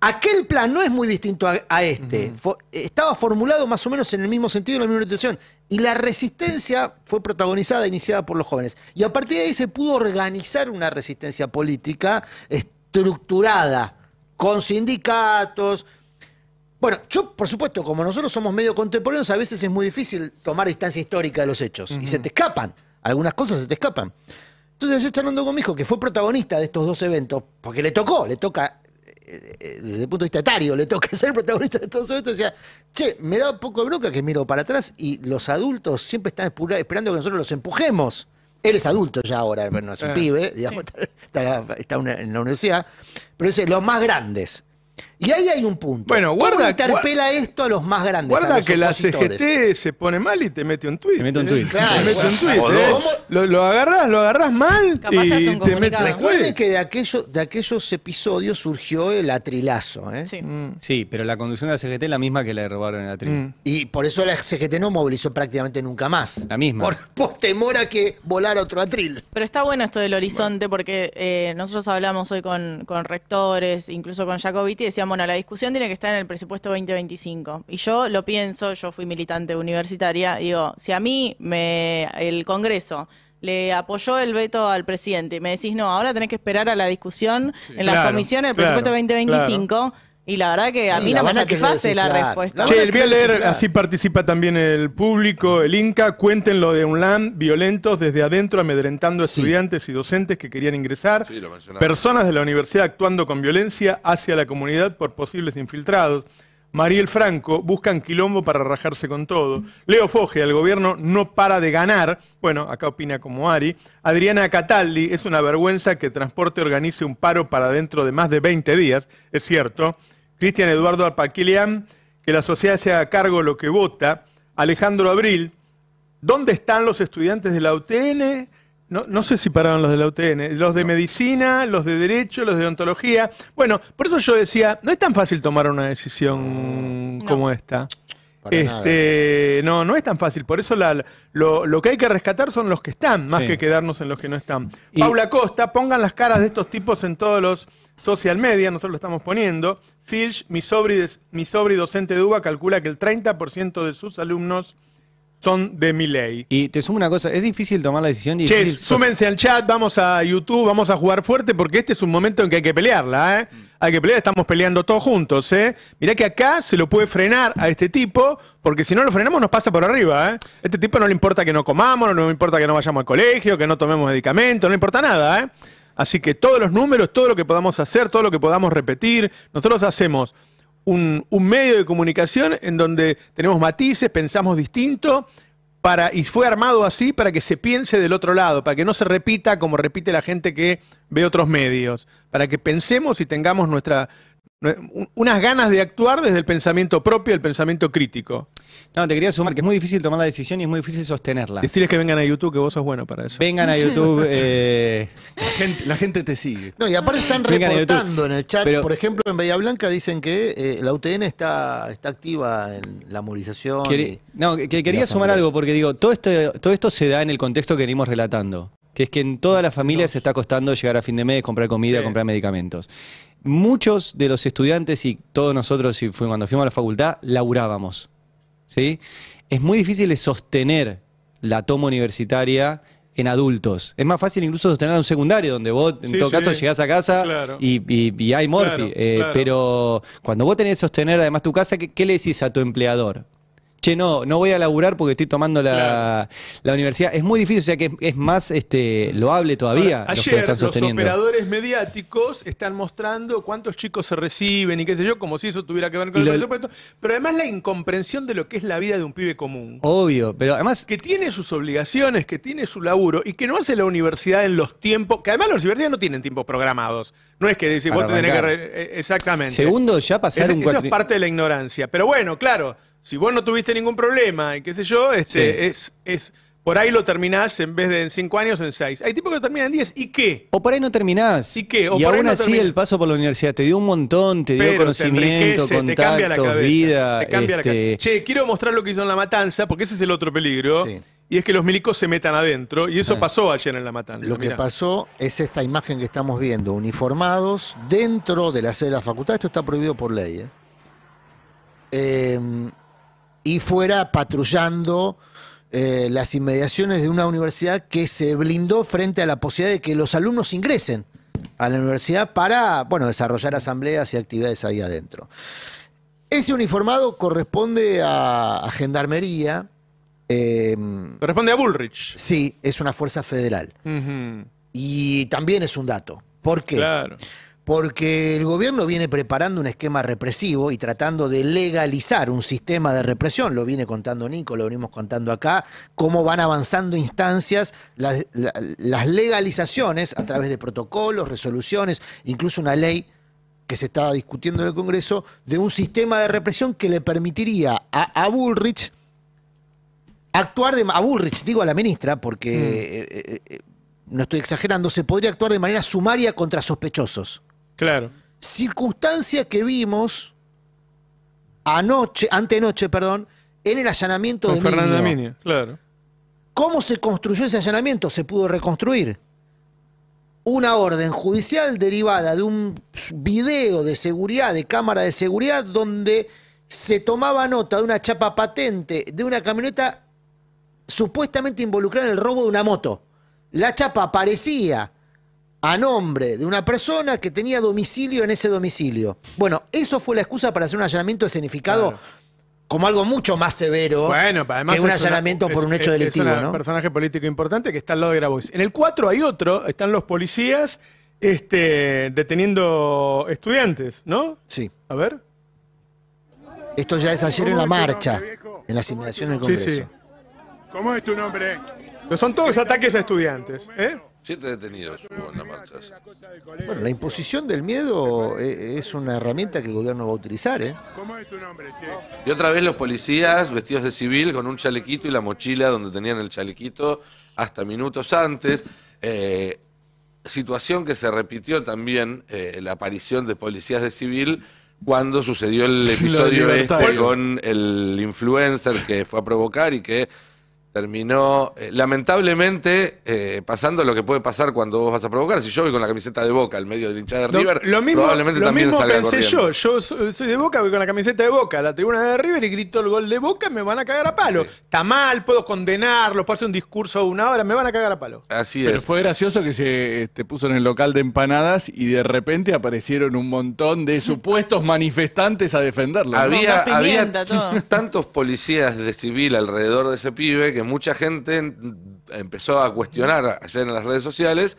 aquel plan no es muy distinto a, este. estaba formulado más o menos en el mismo sentido, en la misma intención. Y la resistencia fue protagonizada, iniciada por los jóvenes. Y a partir de ahí se pudo organizar una resistencia política estructurada, con sindicatos, bueno, yo, por supuesto, como nosotros somos medio contemporáneos, a veces es muy difícil tomar distancia histórica de los hechos. Y se te escapan. Algunas cosas se te escapan. Entonces, yo hablando con mi hijo, que fue protagonista de estos dos eventos, porque le tocó, le toca, eh, eh, desde el punto de vista etario, le toca ser protagonista de estos eventos, decía, che, me da un poco de bronca que miro para atrás y los adultos siempre están esperando que nosotros los empujemos. Él es adulto ya ahora, no es un eh. pibe, digamos, está, en la universidad. Pero dice, los más grandes, y ahí hay un punto. Bueno, guarda. ¿Cómo interpela esto a los más grandes. Guarda que la CGT se pone mal y te mete un tweet. Te mete un tweet. ¿eh? ¿eh? Lo, agarras agarrás, lo agarras mal y te mete Recuerden que de, aquello, de aquellos episodios surgió el atrilazo. ¿eh? Mm. Sí. pero la conducción de la CGT es la misma que la robaron en el atril. Mm. Y por eso la CGT no movilizó prácticamente nunca más. La misma. Por, temor a que volar otro atril. Pero está bueno esto del horizonte porque nosotros hablamos hoy con, con rectores, incluso con Jacobiti, y decíamos bueno, la discusión tiene que estar en el presupuesto 2025. Y yo lo pienso, yo fui militante universitaria, digo, si a mí me, el Congreso le apoyó el veto al presidente y me decís, no, ahora tenés que esperar a la discusión en la comisiones comisión el presupuesto 2025. Y la verdad que a mí no me satisface la respuesta. Che, voy a leer, así participa también el público, el Inca, cuenten lo de LAN violentos desde adentro amedrentando a estudiantes y docentes que querían ingresar, personas de la universidad actuando con violencia hacia la comunidad por posibles infiltrados. Mariel Franco, buscan quilombo para rajarse con todo. Leo Foge, el gobierno no para de ganar. Bueno, acá opina como Ari. Adriana Cataldi, es una vergüenza que Transporte organice un paro para dentro de más de 20 días, es cierto. Cristian Eduardo Alpaquilian, que la sociedad se haga cargo de lo que vota. Alejandro Abril, ¿dónde están los estudiantes de la UTN? No, no sé si pararon los de la UTN, los de medicina, los de derecho, los de odontología. Bueno, por eso yo decía, no es tan fácil tomar una decisión como esta. Este, no, no es tan fácil. Por eso la- lo, lo que hay que rescatar son los que están, más que quedarnos en los que no están. Paula Costa, pongan las caras de estos tipos en todos los social media, nosotros lo estamos poniendo. Filch, mi sobri, mi sobri docente de UBA, calcula que el 30% de sus alumnos son de mi ley. Y te sumo una cosa, es difícil tomar la decisión. Y che, súmense al chat, vamos a YouTube, vamos a jugar fuerte porque este es un momento en que hay que pelearla, ¿eh? Mm. Hay que pelear, estamos peleando todos juntos, ¿eh? Mirá que acá se lo puede frenar a este tipo porque si no lo frenamos nos pasa por arriba, ¿eh? Este tipo no le importa que no comamos, no le importa que no vayamos al colegio, que no tomemos medicamentos, no le importa nada, ¿eh? Así que todos los números, todo lo que podamos hacer, todo lo que podamos repetir, nosotros hacemos un, medio de comunicación en donde tenemos matices, pensamos distinto, para, y fue armado así para que se piense del otro lado, para que no se repita como repite la gente que ve otros medios, para que pensemos y tengamos nuestra, unas ganas de actuar desde el pensamiento propio, el pensamiento crítico. No, te quería sumar que es muy difícil tomar la decisión y es muy difícil sostenerla. Decirles que vengan a YouTube, que vos sos bueno para eso. Vengan a YouTube. Eh, la, gente, te sigue. No, y aparte están reportando en el chat. por ejemplo, en Bahía Blanca dicen que eh, la UTN está, está activa en la movilización. no, que, quería sumar algo, porque digo, todo esto, todo esto se da en el contexto que venimos relatando que es que en toda la familia se está costando llegar a fin de mes, comprar comida, comprar medicamentos muchos de los estudiantes y todos nosotros, y cuando fuimos a la facultad, laburábamos. ¿sí? Es muy difícil sostener la toma universitaria en adultos. Es más fácil incluso sostener un secundario, donde vos, en todo caso, llegás a casa y, hay morphy. Eh, pero cuando vos tenés que sostener además tu casa, ¿qué, ¿qué le decís a tu empleador? che, no, no voy a laburar porque estoy tomando la, universidad. Es muy difícil, o sea que es, más este, loable todavía. ayer los operadores mediáticos están mostrando cuántos chicos se reciben y qué sé yo, como si eso tuviera que ver con el presupuesto. Pero además la incomprensión de lo que es la vida de un pibe común. Obvio, pero además... Que tiene sus obligaciones, que tiene su laburo y que no hace la universidad en los tiempos, que además las universidades no tienen tiempos programados. No es que decís, vos tenés que... Eh, exactamente. Segundo, ya pasaron... eso es parte de la ignorancia. Pero bueno, claro si vos no tuviste ningún problema y qué sé yo, este, es, es, por ahí lo terminás en vez de en cinco años, en seis. Hay tipos que lo terminan en 10. ¿Y qué? O por ahí no terminás. ¿Y qué? aún así el paso por la universidad te dio un montón, te dio conocimiento, te contacto, vida. Te cambia este... che, quiero mostrar lo que hizo en La Matanza, porque ese es el otro peligro. y es que los milicos se metan adentro, y eso ah. pasó ayer en la matanza. Lo que pasó es esta imagen que estamos viendo, uniformados dentro de la sede de la facultad, esto está prohibido por ley. ¿eh? eh y fuera patrullando eh, las inmediaciones de una universidad que se blindó frente a la posibilidad de que los alumnos ingresen a la universidad para, bueno, desarrollar asambleas y actividades ahí adentro. Ese uniformado corresponde a, Gendarmería. Em, corresponde a Bullrich. sí, es una fuerza federal. Y también es un dato. ¿Por qué? Claro porque el gobierno viene preparando un esquema represivo y tratando de legalizar un sistema de represión, lo viene contando Nico, lo venimos contando acá, cómo van avanzando instancias, las, legalizaciones a través de protocolos, resoluciones, incluso una ley que se estaba discutiendo en el Congreso, de un sistema de represión que le permitiría a, Bullrich actuar de... digo a la ministra, porque... Mm. Eh, eh, eh, no estoy exagerando, se podría actuar de manera sumaria contra sospechosos. Claro. Circunstancia que vimos anoche, antenoche, perdón, en el allanamiento de Fernando Minio. claro. ¿Cómo se construyó ese allanamiento? Se pudo reconstruir. Una orden judicial derivada de un video de seguridad, de cámara de seguridad, donde se tomaba nota de una chapa patente de una camioneta supuestamente involucrada en el robo de una moto. La chapa aparecía a nombre de una persona que tenía domicilio en ese domicilio. Bueno, eso fue la excusa para hacer un allanamiento escenificado como algo mucho más severo además que un allanamiento por un hecho delictivo. Es un personaje político importante que está al lado de Grabois. En el 4 hay otro, están los policías este, deteniendo estudiantes, ¿no? Sí. A ver. Esto ya es ayer en la marcha, en la simulación del Congreso. Sí, sí. ¿Cómo es tu nombre? Pero son todos ataques a estudiantes. ¿eh? Siete detenidos hubo en la marcha. Bueno, la imposición del miedo eh, es una herramienta que el gobierno va a utilizar, ¿eh? ¿Cómo es tu nombre, Y otra vez los policías vestidos de civil con un chalequito y la mochila donde tenían el chalequito hasta minutos antes. Eh, situación que se repitió también eh, la aparición de policías de civil cuando sucedió el episodio este con el influencer que fue a provocar y que terminó eh, lamentablemente eh, pasando lo que puede pasar cuando vos vas a provocar. Si yo voy con la camiseta de Boca al medio del hincha de River, lo mismo, probablemente también mismo salga pensé yo. Yo soy de Boca, voy con la camiseta de Boca a la tribuna de River y grito el gol de Boca, me van a cagar a palo. Está mal, puedo condenarlo, puedo hacer un discurso de una hora, me van a cagar a palo. Así es. Pero fue gracioso que se este, puso en el local de empanadas y de repente aparecieron un montón de supuestos manifestantes a defenderlo. Había, había tantos policías de civil alrededor de ese pibe que mucha gente empezó a cuestionar ayer en las redes sociales,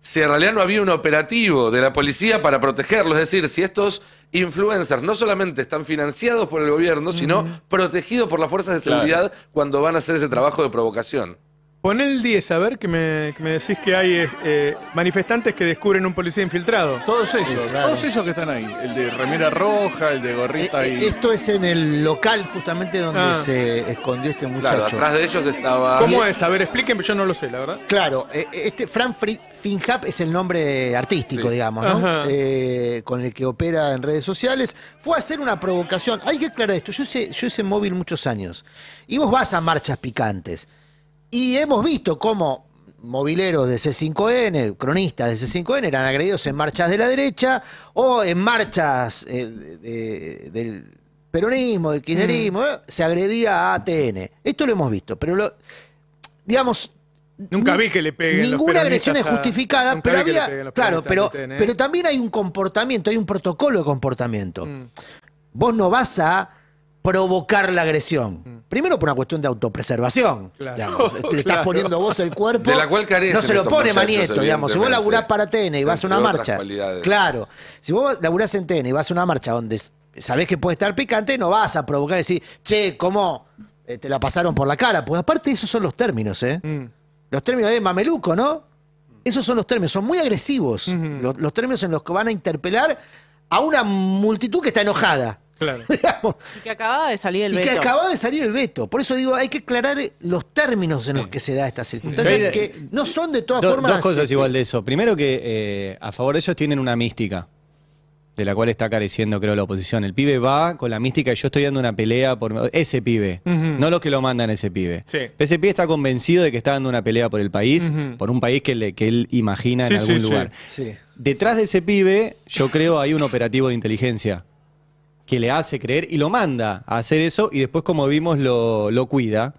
si en realidad no había un operativo de la policía para protegerlo, Es decir, si estos influencers no solamente están financiados por el gobierno, sino protegidos por las fuerzas de seguridad cuando van a hacer ese trabajo de provocación. Pon el 10, a ver, que me, decís que hay eh, eh, manifestantes que descubren un policía infiltrado. Todos esos, todos esos que están ahí. El de remera roja, el de gorrita eh, Esto es en el local justamente donde ah. se escondió este muchacho. Claro, atrás de ellos estaba... ¿Cómo es? A ver, explíquenme, yo no lo sé, la verdad. Claro, este Frank Finhap es el nombre artístico, digamos, ¿no? con el que opera en redes sociales. Fue a hacer una provocación. Hay que aclarar esto, yo hice, yo hice móvil muchos años. Y vos vas a marchas picantes. Y hemos visto cómo mobileros de C5N, cronistas de C5N, eran agredidos en marchas de la derecha o en marchas eh, del peronismo, del kirchnerismo, mm. eh, se agredía a ATN. Esto lo hemos visto, pero digamos... Nunca vi que le peguen. Ninguna agresión es justificada, pero Claro, pero, pero también hay un comportamiento, hay un protocolo de comportamiento. Mm. Vos no vas a provocar la agresión. Mm. Primero por una cuestión de autopreservación. Este, le estás poniendo vos el cuerpo. De la cual carece. No se lo pone Manieto, digamos. Si vos laburás para TN y vas a una marcha. Claro. Si vos laburás en TN y vas a una marcha donde sabés que puede estar picante, no vas a provocar y decir, che, ¿cómo eh, te la pasaron por la cara? Porque aparte esos son los términos, ¿eh? Mm. Los términos de mameluco, ¿no? Esos son los términos, son muy agresivos. los términos en los que van a interpelar a una multitud que está enojada. y que acababa de salir el veto. que acaba de salir el veto. Por eso digo, hay que aclarar eh, los términos en los que se da esta circunstancia que no son de todas formas. Dos cosas este igual de eso. Primero, que eh, a favor de ellos tienen una mística de la cual está careciendo, creo, la oposición. El pibe va con la mística y yo estoy dando una pelea por ese pibe, no los que lo mandan ese pibe. Ese pibe está convencido de que está dando una pelea por el país, por un país que, él imagina en algún lugar. Detrás de ese pibe, yo creo, hay un operativo de inteligencia que le hace creer y lo manda a hacer eso y después, como vimos, lo, lo cuida.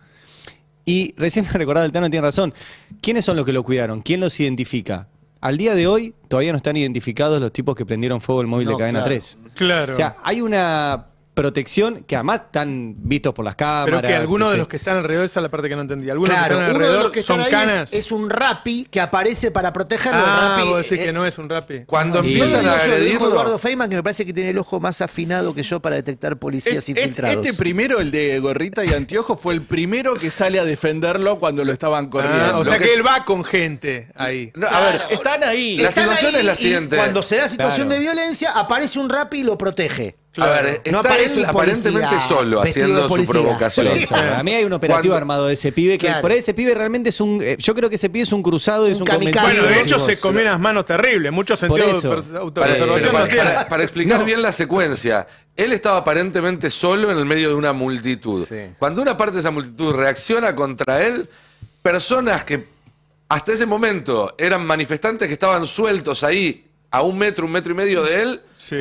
Y recién recordado, el Tano tiene razón. ¿Quiénes son los que lo cuidaron? ¿Quién los identifica? Al día de hoy todavía no están identificados los tipos que prendieron fuego el móvil de Cadena 3. Claro. O sea, hay una protección que además están vistos por las cámaras. Pero que algunos de este los que están alrededor, esa es la parte que no entendí. Algunos los que están alrededor uno de los que son canas. Es, un rapi que aparece para protegerlo. Ah, rapi, vos decís eh, que no es un rapi. Cuando empieza ah. empiezan a agredirlo. dijo Eduardo Feynman que me parece que tiene el ojo más afinado que yo para detectar policías infiltrados. Este primero, el de gorrita y anteojos, fue el primero que sale a defenderlo cuando lo estaban ah, corriendo. o sea que, él va con gente ahí. a ver, están ahí. La situación es la siguiente. cuando se da situación de violencia, aparece un rapi y lo protege. A ver, está aparentemente solo haciendo su provocación. A mí hay un operativo armado de ese pibe que por ahí ese pibe realmente es un eh, yo creo que ese pibe es un cruzado, es un, Bueno, de hecho se comió unas manos terribles, muchos sentidos de para, para, explicar bien la secuencia, él estaba aparentemente solo en el medio de una multitud. Cuando una parte de esa multitud reacciona contra él, personas que hasta ese momento eran manifestantes que estaban sueltos ahí a un metro, un metro y medio de él, sí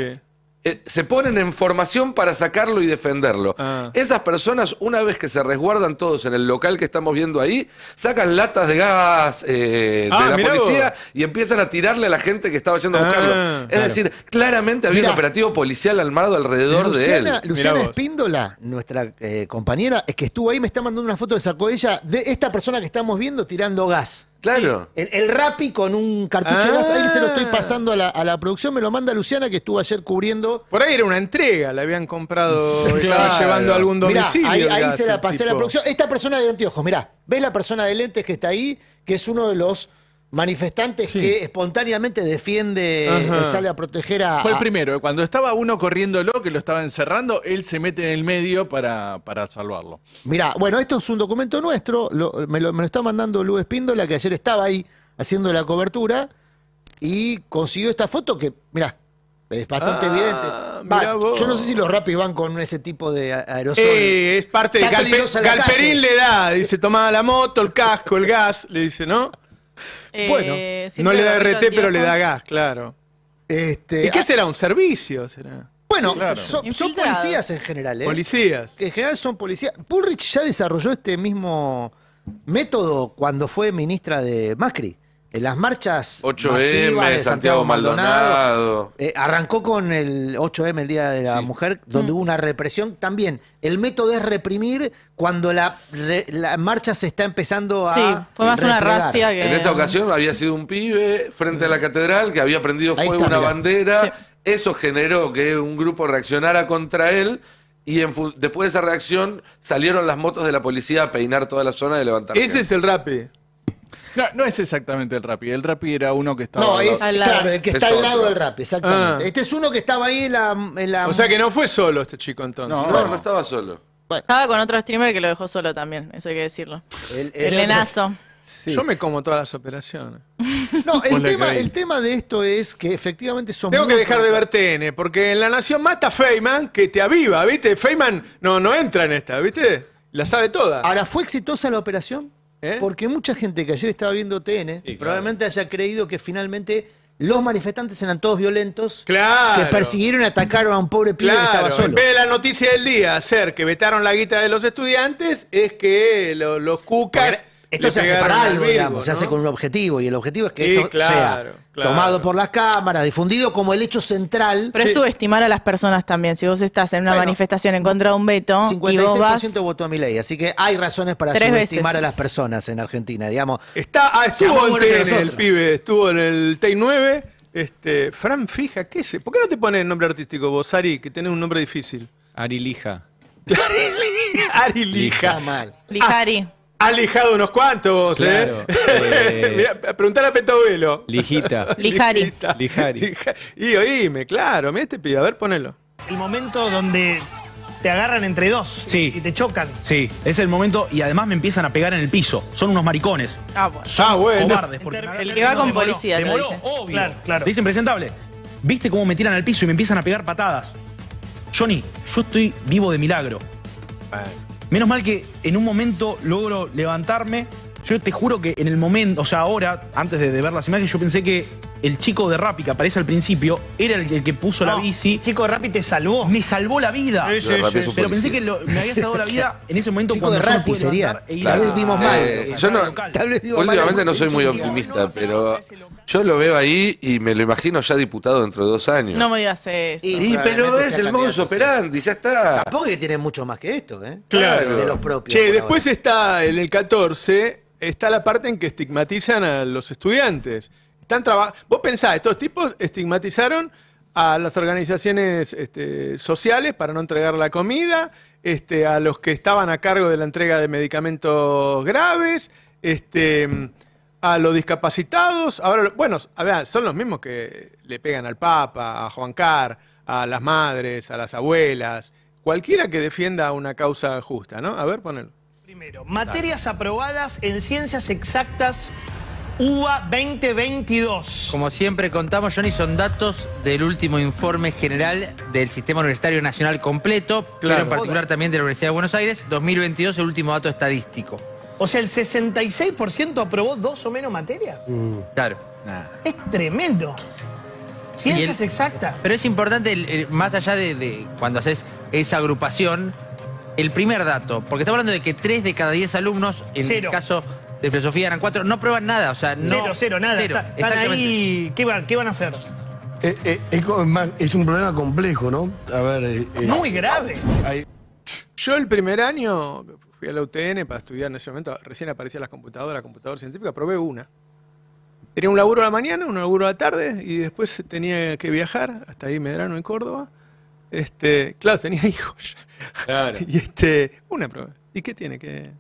eh, se ponen en formación para sacarlo y defenderlo. Ah. Esas personas, una vez que se resguardan todos en el local que estamos viendo ahí, sacan latas de gas eh, ah, de la policía y empiezan a tirarle a la gente que estaba yendo a ah, buscarlo. es decir, claramente había un operativo policial al armado alrededor de él. Luciana Espíndola, nuestra eh, compañera, es que estuvo ahí, me está mandando una foto de sacó ella de esta persona que estamos viendo tirando gas. Claro. El, rapi con un cartucho de gas, ahí se lo estoy ah. pasando a la, producción, me lo manda Luciana que estuvo ayer cubriendo. Por ahí era una entrega, la habían comprado, llevando algún domicilio. ahí, se la pasé a la producción. Esta persona de anteojos, mirá, ¿ves la persona de lentes que está ahí? Que es uno de los manifestantes que espontáneamente defiende, eh, sale a proteger a... Fue el primero, eh, cuando estaba uno corriéndolo, que lo estaba encerrando, él se mete en el medio para, salvarlo. Mirá, bueno, esto es un documento nuestro, lo, me, lo, está mandando Luis Píndola que ayer estaba ahí haciendo la cobertura, y consiguió esta foto que, mirá, es bastante ah, evidente. yo no sé si los rapis van con ese tipo de aerosol. Eh, es parte de Galperín le da, dice, tomaba la moto, el casco, el gas, le dice, ¿no? Eh, bueno, no le da RT, pero le da gas, claro. Este, ¿Y qué ah, será? ¿Un servicio? Será? Bueno, son, policías en general. ¿eh? Policías. En general son policías. Purrich ya desarrolló este mismo método cuando fue ministra de Macri. En las marchas 8M, de Santiago, Maldonado. Eh, arrancó con el 8M, el Día de la Mujer, donde mm. hubo una represión también. El método es reprimir cuando la, marcha se está empezando a. Sí, fue más una racia que. En esa ocasión había sido un pibe frente a la mm. catedral que había prendido fuego una bandera. Eso generó que un grupo reaccionara contra él. Y después de esa reacción salieron las motos de la policía a peinar toda la zona de levantar. Ese es el rape. No, no es exactamente el Rappi. El Rappi era uno que estaba. No, es, el que está al lado del Rappi, exactamente. Ah. Este es uno que estaba ahí en la, O sea que no fue solo este chico entonces. No, no estaba solo. Estaba con otro streamer que lo dejó solo también, eso hay que decirlo. El, enazo. Yo me como todas las operaciones. No, el tema, de esto es que efectivamente son. Tengo que dejar de ver TN, porque en La Nación mata Feynman que te aviva, ¿viste? Feynman no, no entra en esta, ¿viste? La sabe toda. Ahora, ¿fue exitosa la operación? ¿Eh? Porque mucha gente que ayer estaba viendo TN probablemente haya creído que finalmente los manifestantes eran todos violentos claro. que persiguieron y atacaron a un pobre pibe que estaba solo. la noticia del día hacer que vetaron la guita de los estudiantes, es que los, los cucas esto se hace para algo, digamos, se hace con un objetivo y el objetivo es que esto sea tomado por las cámaras, difundido como el hecho central. Pero es subestimar a las personas también. Si vos estás en una manifestación en contra de un veto, 56% votó a mi ley, así que hay razones para subestimar a las personas en Argentina, digamos. Está, ah, estuvo en, el pibe, estuvo en el 9. Este, Fran Fija, ¿qué es? ¿Por qué no te pones el nombre artístico vos, Ari, que tenés un nombre difícil? Ari Lija. Ari Lija. Ari Lija. mal. ¿Has lijado unos cuantos, ¿eh? eh preguntale a Petovelo. Lijita. Lijari. Lijari. Y oíme, claro, mira este pibe, a ver, ponelo. El momento donde te agarran entre dos sí. y te chocan. Sí, es el momento y además me empiezan a pegar en el piso. Son unos maricones. Ah, bueno. Ah, el que va con policía. obvio. Claro, claro. Te dicen presentable. ¿Viste cómo me tiran al piso y me empiezan a pegar patadas? Johnny, yo estoy vivo de milagro. Menos mal que en un momento logro levantarme. Yo te juro que en el momento, o sea, ahora, antes de, ver las imágenes, yo pensé que el chico de Rappi que aparece al principio era el que, puso la bici. Chico de Rappi te salvó. Me salvó la vida. pero pensé que me había salvado la vida en ese momento chico de Rappi sería. E tal vez vimos mal. yo últimamente no soy muy optimista, pero yo lo veo ahí y me lo imagino ya diputado dentro de dos años. No me digas eso. Y, pero es el modus operandi, ya está. Tampoco que tiene mucho más que esto, ¿eh? Claro. De los propios. Che, después está en el 14, está la parte en que estigmatizan a los estudiantes. Están trabajando. Vos pensás, estos tipos estigmatizaron a las organizaciones este, sociales para no entregar la comida, este, a los que estaban a cargo de la entrega de medicamentos graves, este, a los discapacitados. Ahora, bueno, son los mismos que le pegan al Papa, a Juan Car, a las madres, a las abuelas, cualquiera que defienda una causa justa, ¿no? A ver, ponelo. Primero, materias aprobadas en ciencias exactas UBA 2022. Como siempre contamos, Johnny, son datos del último informe general del Sistema Universitario Nacional completo, claro. pero en particular también de la Universidad de Buenos Aires, 2022, el último dato estadístico. O sea, el 66% aprobó dos o menos materias. Mm. Claro. Es tremendo. Ciencias exactas. Pero es importante, más allá de, cuando haces esa agrupación, el primer dato, porque estamos hablando de que tres de cada 10 alumnos, en el caso de filosofía eran cuatro, no prueban nada, o sea, no... Cero, cero, nada. están ahí, ¿qué van, ¿qué van a hacer? Eh, eh, es, un problema complejo, ¿no? A ver... Eh, Muy grave. Yo el primer año fui a la UTN para estudiar en ese momento, recién aparecían las computadoras, computadora científica, probé una. Tenía un laburo a la mañana, un laburo a la tarde y después tenía que viajar hasta ahí Medrano en Córdoba. Este, claro, tenía hijos. Claro. y este, una prueba. ¿Y qué tiene que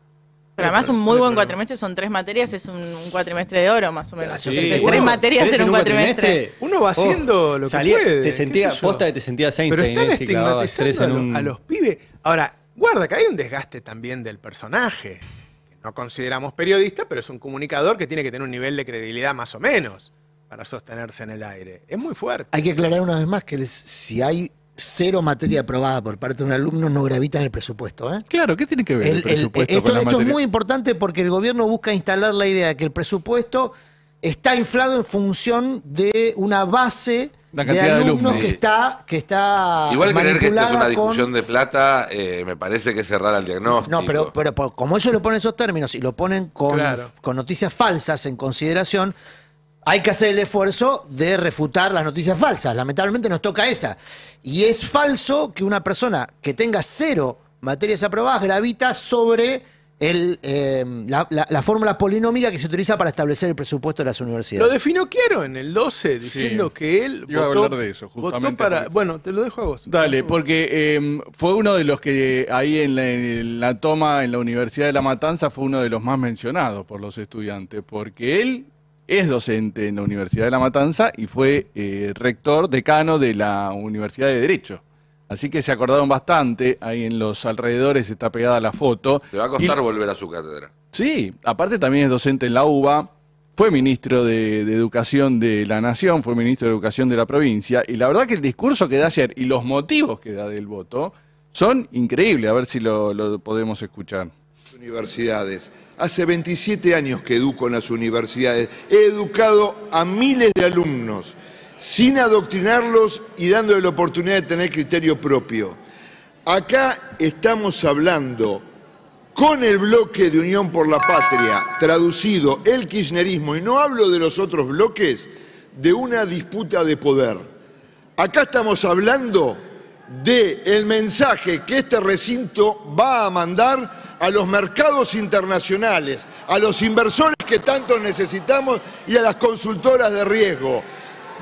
pero además un muy buen cuatrimestre son tres materias, es un, cuatrimestre de oro más o menos. Tres materias en un cuatrimestre? Uno va oh, haciendo lo que puede. Te sentías posta que te sentías Einstein. Pero están tres en un... a, los, pibes. Ahora, guarda que hay un desgaste también del personaje. no consideramos periodista, pero es un comunicador que tiene que tener un nivel de credibilidad más o menos para sostenerse en el aire. Es muy fuerte. Hay que aclarar una vez más que si hay cero materia aprobada por parte de un alumno no gravita en el presupuesto. ¿eh? Claro, ¿qué tiene que ver el, presupuesto? esto, esto es muy importante porque el gobierno busca instalar la idea de que el presupuesto está inflado en función de una base de alumnos, que está que está igual creer que esto una discusión de plata eh, me parece que es cerrar al diagnóstico no pero pero como ellos lo ponen esos términos y lo ponen con, con noticias falsas en consideración hay que hacer el esfuerzo de refutar las noticias falsas. Lamentablemente nos toca esa. Y es falso que una persona que tenga cero materias aprobadas gravita sobre em, la, fórmula polinómica que se utiliza para establecer el presupuesto de las universidades. Lo definió Quiero en el 12, diciendo que él votó, a hablar de eso, justamente para... Bueno, te lo dejo a vos. Dale, porque em, fue uno de los que ahí en la toma en la Universidad de La Matanza fue uno de los más mencionados por los estudiantes, porque él es docente en la Universidad de La Matanza y fue eh, rector, decano de la Universidad de Derecho. Así que se acordaron bastante, ahí en los alrededores está pegada la foto. Le va a costar volver a su cátedra. Sí, aparte también es docente en la UBA, fue ministro de, Educación de la Nación, fue ministro de Educación de la provincia, y la verdad que el discurso que da ayer y los motivos que da del voto son increíbles, a ver si lo, lo podemos escuchar. Universidades Hace 27 años que educo en las universidades. He educado a miles de alumnos sin adoctrinarlos y dándole la oportunidad de tener criterio propio. Acá estamos hablando con el bloque de Unión por la Patria, traducido el kirchnerismo, y no hablo de los otros bloques, de una disputa de poder. Acá estamos hablando de el mensaje que este recinto va a mandar a los mercados internacionales, a los inversores que tanto necesitamos y a las consultoras de riesgo.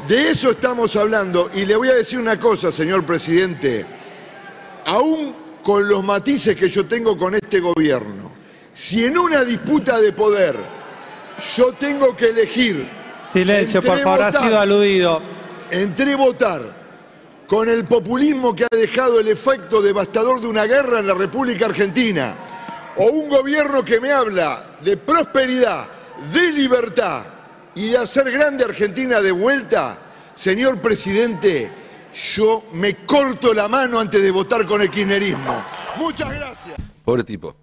De eso estamos hablando y le voy a decir una cosa, señor presidente, aún con los matices que yo tengo con este gobierno, si en una disputa de poder yo tengo que elegir... Silencio, por favor, ha sido aludido. Entre votar con el populismo que ha dejado el efecto devastador de una guerra en la República Argentina o un gobierno que me habla de prosperidad, de libertad y de hacer grande Argentina de vuelta, señor presidente, yo me corto la mano antes de votar con el kirchnerismo. Muchas gracias. Pobre tipo.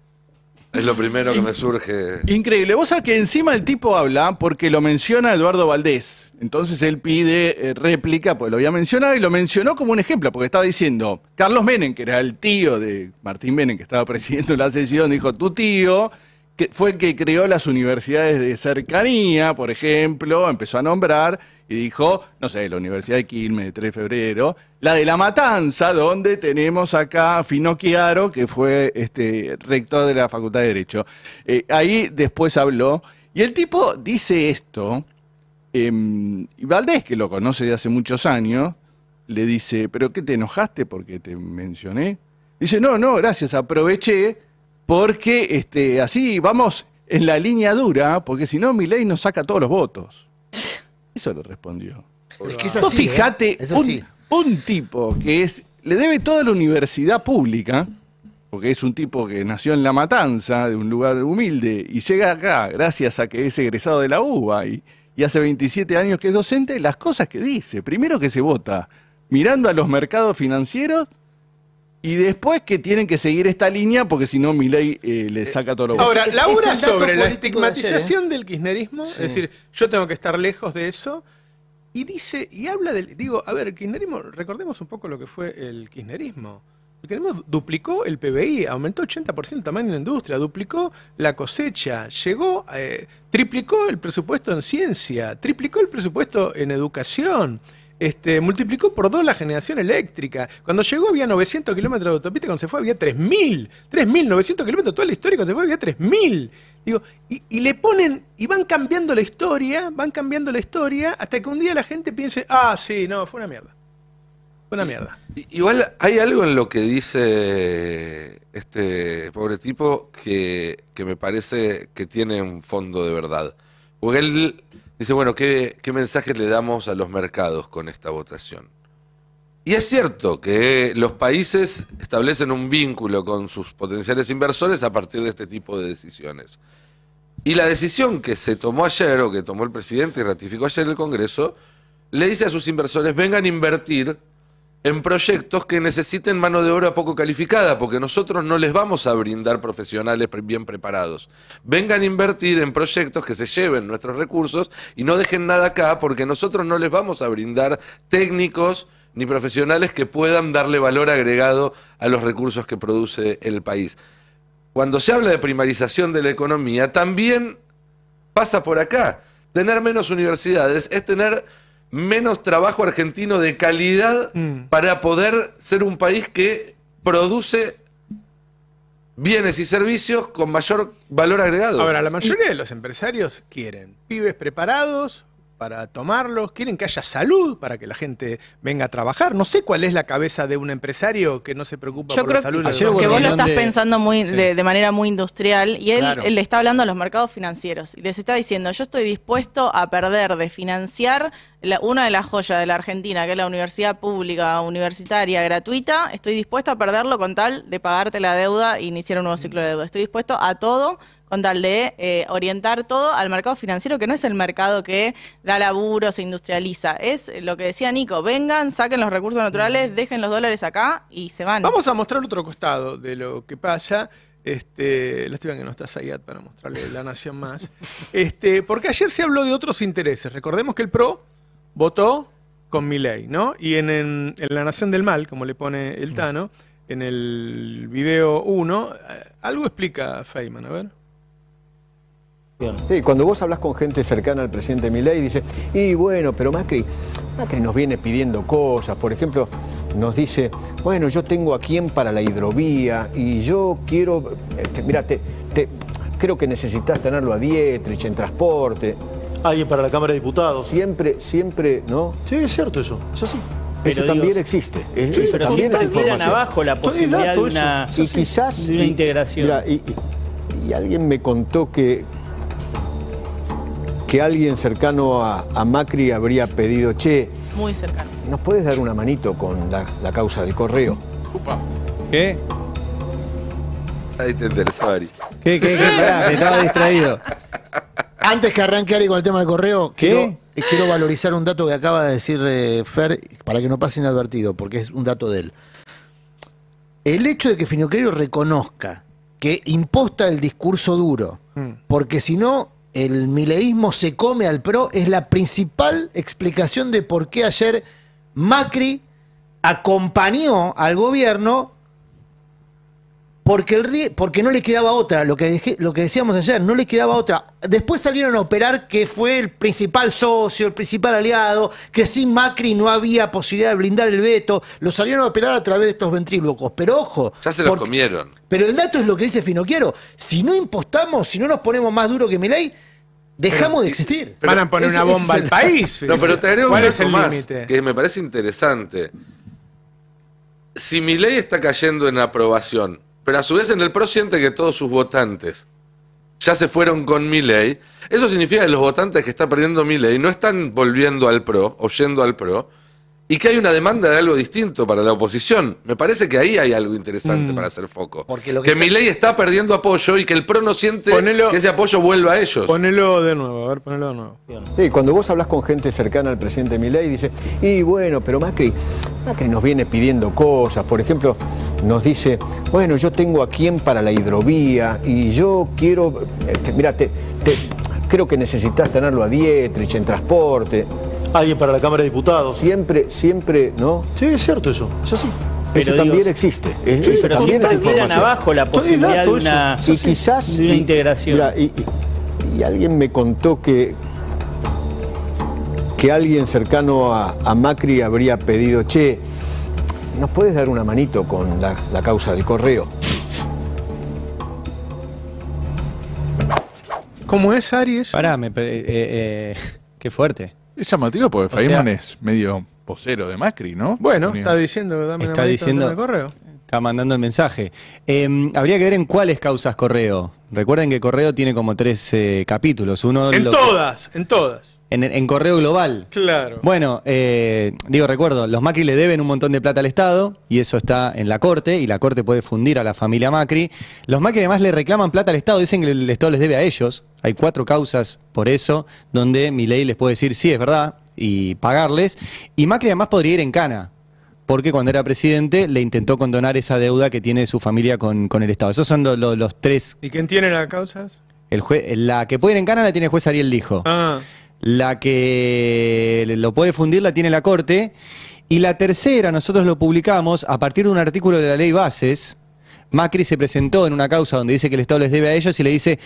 Es lo primero que me surge. Increíble. Vos sabés que encima el tipo habla porque lo menciona Eduardo Valdés. Entonces él pide eh, réplica, pues lo había mencionado y lo mencionó como un ejemplo, porque estaba diciendo, Carlos Menem, que era el tío de Martín Menem, que estaba presidiendo la sesión, dijo, tu tío que fue el que creó las universidades de cercanía, por ejemplo, empezó a nombrar y dijo, no sé, la Universidad de Quilmes de 3 de febrero, la de La Matanza, donde tenemos acá a Finocchiaro, que fue este, rector de la Facultad de Derecho. Eh, ahí después habló, y el tipo dice esto, Em, y Valdés, que lo conoce de hace muchos años, le dice, ¿pero qué te enojaste porque te mencioné? Dice, no, no, gracias, aproveché porque este, así vamos en la línea dura, porque si no, mi ley nos saca todos los votos. Eso le respondió. Es que ¿eh? fíjate, Un, tipo que es, le debe toda la universidad pública, porque es un tipo que nació en La Matanza, de un lugar humilde, y llega acá gracias a que es egresado de la UBA y, y hace 27 años que es docente, las cosas que dice. Primero que se vota mirando a los mercados financieros y después que tienen que seguir esta línea porque si no mi ley eh, le eh, saca todo lo que... Ahora, Laura sobre la ¿eh? estigmatización del kirchnerismo, es decir, yo tengo que estar lejos de eso y dice y habla del digo, a ver, el kirchnerismo, recordemos un poco lo que fue el kirchnerismo duplicó el PBI, aumentó 80% el tamaño de la industria, duplicó la cosecha, llegó, eh, triplicó el presupuesto en ciencia, triplicó el presupuesto en educación. Este, multiplicó por dos la generación eléctrica. Cuando llegó había 900 kilómetros de autopista, cuando se fue había 3.000. 3.900 900 kilómetros, toda la historia, cuando se fue había 3.000. Digo, y, y, le ponen, y van cambiando la historia, van cambiando la historia, hasta que un día la gente piense, ah, sí, no, fue una mierda. Una mierda. Igual hay algo en lo que dice este pobre tipo que, me parece que tiene un fondo de verdad. Porque él dice, bueno, ¿qué, ¿qué mensaje le damos a los mercados con esta votación? Y es cierto que los países establecen un vínculo con sus potenciales inversores a partir de este tipo de decisiones. Y la decisión que se tomó ayer o que tomó el presidente y ratificó ayer el Congreso, le dice a sus inversores, vengan a invertir en proyectos que necesiten mano de obra poco calificada, porque nosotros no les vamos a brindar profesionales bien preparados. Vengan a invertir en proyectos que se lleven nuestros recursos y no dejen nada acá, porque nosotros no les vamos a brindar técnicos ni profesionales que puedan darle valor agregado a los recursos que produce el país. Cuando se habla de primarización de la economía, también pasa por acá. Tener menos universidades es tener menos trabajo argentino de calidad mm. para poder ser un país que produce bienes y servicios con mayor valor agregado. Ahora, la mayoría de los empresarios quieren pibes preparados, para tomarlos, quieren que haya salud para que la gente venga a trabajar. No sé cuál es la cabeza de un empresario que no se preocupa por la salud. Que, que vos lo estás pensando muy, de, manera muy industrial y él, le está hablando a los mercados financieros y les está diciendo, yo estoy dispuesto a perder de financiar una de las joyas de la Argentina, que es la universidad pública, universitaria, gratuita, estoy dispuesto a perderlo con tal de pagarte la deuda e iniciar un nuevo ciclo de deuda. Estoy dispuesto a todo con tal de eh, orientar todo al mercado financiero, que no es el mercado que da laburo, se industrializa. Es eh, lo que decía Nico, vengan, saquen los recursos naturales, dejen los dólares acá y se van. Vamos a mostrar otro costado de lo que pasa. Este, lástima que no está Zayat para mostrarle la nación más. Este, porque ayer se habló de otros intereses. Recordemos que el PRO votó con ley, ¿no? Y en, en, La Nación del Mal, como le pone el mm. Tano, en el video 1, eh, algo explica Feynman, a ver cuando vos hablas con gente cercana al presidente Milei, dice, y bueno, pero Macri, Macri nos viene pidiendo cosas, por ejemplo, nos dice, bueno, yo tengo a quién para la hidrovía y yo quiero, este, creo que necesitas tenerlo a Dietrich en transporte. Alguien para la Cámara de Diputados. Siempre, siempre, ¿no? Sí, es cierto eso, es así. eso también existe. eso también es información. abajo la posibilidad de una, y quizás, integración. y alguien me contó que que alguien cercano a, Macri habría pedido, che, muy cercano. ¿Nos puedes dar una manito con la, la causa del correo? Upa. ¿Qué? Ahí te interesó, Ari. ¿Qué, qué, Pará, estaba distraído. Antes que arranque Ari con el tema del correo, Quiero, quiero valorizar un dato que acaba de decir eh, Fer para que no pase inadvertido, porque es un dato de él. El hecho de que Finocrero reconozca que imposta el discurso duro, mm. porque si no, el mileísmo se come al PRO es la principal explicación de por qué ayer Macri acompañó al gobierno porque, el, porque no le quedaba otra, lo que, lo que decíamos ayer, no le quedaba otra. Después salieron a operar que fue el principal socio, el principal aliado, que sin Macri no había posibilidad de blindar el veto, lo salieron a operar a través de estos ventrílocos. Pero ojo. Ya se los comieron. Pero el dato es lo que dice Finoquiero: si no impostamos, si no nos ponemos más duro que ley, dejamos de existir. Van a poner una bomba al país. No, pero te agrego un dato más que me parece interesante. Si mi ley está cayendo en aprobación, pero a su vez en el PRO siente que todos sus votantes ya se fueron con mi ley. eso significa que los votantes que está perdiendo mi ley no están volviendo al PRO, oyendo al PRO, y que hay una demanda de algo distinto para la oposición. Me parece que ahí hay algo interesante mm. para hacer foco. que, está... mi ley está perdiendo apoyo y que el PRO no siente que ese apoyo vuelva a ellos. Ponelo de nuevo, a ver, ponelo de nuevo. Sí, cuando vos hablas con gente cercana al presidente Milei, dice, y bueno, pero Macri, Macri nos viene pidiendo cosas. Por ejemplo, nos dice, bueno, yo tengo a quién para la hidrovía y yo quiero, este, mira, creo que necesitas tenerlo a Dietrich en transporte alguien para la Cámara de Diputados. Siempre, siempre, ¿no? Sí, es cierto eso, es sí. Pero eso también existe. eso pero también es abajo la posibilidad de una, y quizás, de una integración. y, alguien me contó que, que alguien cercano a, Macri habría pedido, che, ¿nos puedes dar una manito con la, causa del correo? ¿Cómo es, Aries? Pará, me, eh, eh, qué fuerte. Es llamativo porque es medio vocero de Macri, ¿no? Bueno, está diciendo, dame está diciendo, correo. Está mandando el mensaje. Em, habría que ver en cuáles causas Correo. Recuerden que Correo tiene como tres eh, capítulos. Uno en todas, en todas. En, Correo Global. Claro. Bueno, eh, digo, recuerdo, los Macri le deben un montón de plata al Estado y eso está en la Corte y la Corte puede fundir a la familia Macri. Los Macri además le reclaman plata al Estado, dicen que el Estado les debe a ellos. Hay cuatro causas por eso donde mi ley les puede decir sí, es verdad, y pagarles. Y Macri además podría ir en cana porque cuando era presidente le intentó condonar esa deuda que tiene su familia con, el Estado. Esos son los tres. ¿Y quién tiene las causas? El la que puede ir en cana la tiene el juez Ariel Lijo. Ah. La que lo puede fundir la tiene la Corte. Y la tercera, nosotros lo publicamos a partir de un artículo de la ley Bases. Macri se presentó en una causa donde dice que el Estado les debe a ellos y le dice,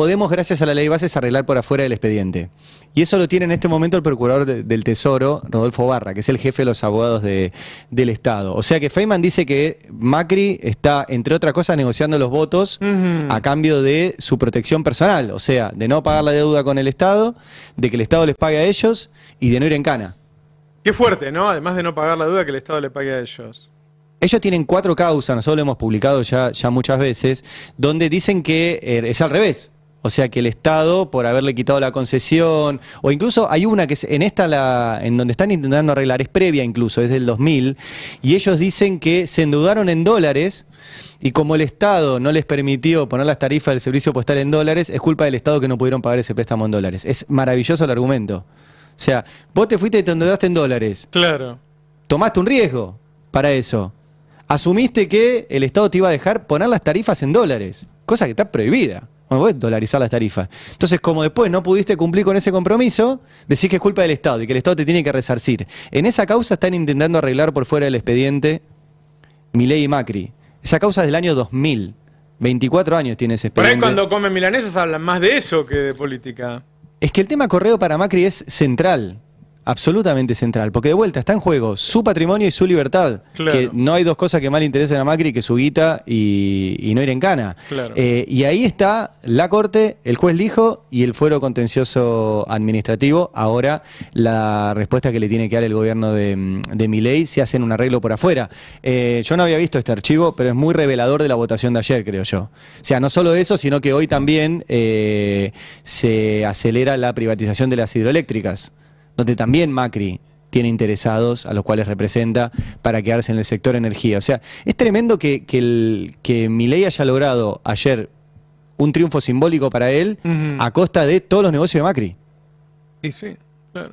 podemos, gracias a la ley bases, arreglar por afuera el expediente. Y eso lo tiene en este momento el procurador del Tesoro, Rodolfo Barra, que es el jefe de los abogados del Estado. O sea que Feynman dice que Macri está, entre otras cosas, negociando los votos a cambio de su protección personal. O sea, de no pagar la deuda con el Estado, de que el Estado les pague a ellos y de no ir en cana. Qué fuerte, ¿no? Además de no pagar la deuda, que el Estado le pague a ellos. Ellos tienen cuatro causas, nosotros lo hemos publicado ya, ya muchas veces, donde dicen que eh, es al revés o sea que el Estado, por haberle quitado la concesión, o incluso hay una que en esta, la, en donde están intentando arreglar, es previa incluso, es del 2000, y ellos dicen que se endeudaron en dólares, y como el Estado no les permitió poner las tarifas del servicio postal en dólares, es culpa del Estado que no pudieron pagar ese préstamo en dólares. Es maravilloso el argumento. O sea, vos te fuiste y te endeudaste en dólares. Claro. Tomaste un riesgo para eso. Asumiste que el Estado te iba a dejar poner las tarifas en dólares, cosa que está prohibida a dolarizar las tarifas. Entonces, como después no pudiste cumplir con ese compromiso, decís que es culpa del Estado y que el Estado te tiene que resarcir. En esa causa están intentando arreglar por fuera del expediente Milei y Macri. Esa causa es del año 2000. 24 años tiene ese expediente. Por ahí cuando comen milanesas hablan más de eso que de política. Es que el tema correo para Macri es central absolutamente central, porque de vuelta está en juego su patrimonio y su libertad. Que no hay dos cosas que más le interesen a Macri que su guita y, no ir en cana. Eh, y ahí está la corte, el juez Lijo y el fuero contencioso administrativo. Ahora la respuesta que le tiene que dar el gobierno de, de Miley se hacen un arreglo por afuera. Eh, yo no había visto este archivo, pero es muy revelador de la votación de ayer, creo yo. O sea, no solo eso, sino que hoy también eh, se acelera la privatización de las hidroeléctricas donde también Macri tiene interesados a los cuales representa para quedarse en el sector energía. O sea, es tremendo que, que, que Milei haya logrado ayer un triunfo simbólico para él a costa de todos los negocios de Macri. Y sí, claro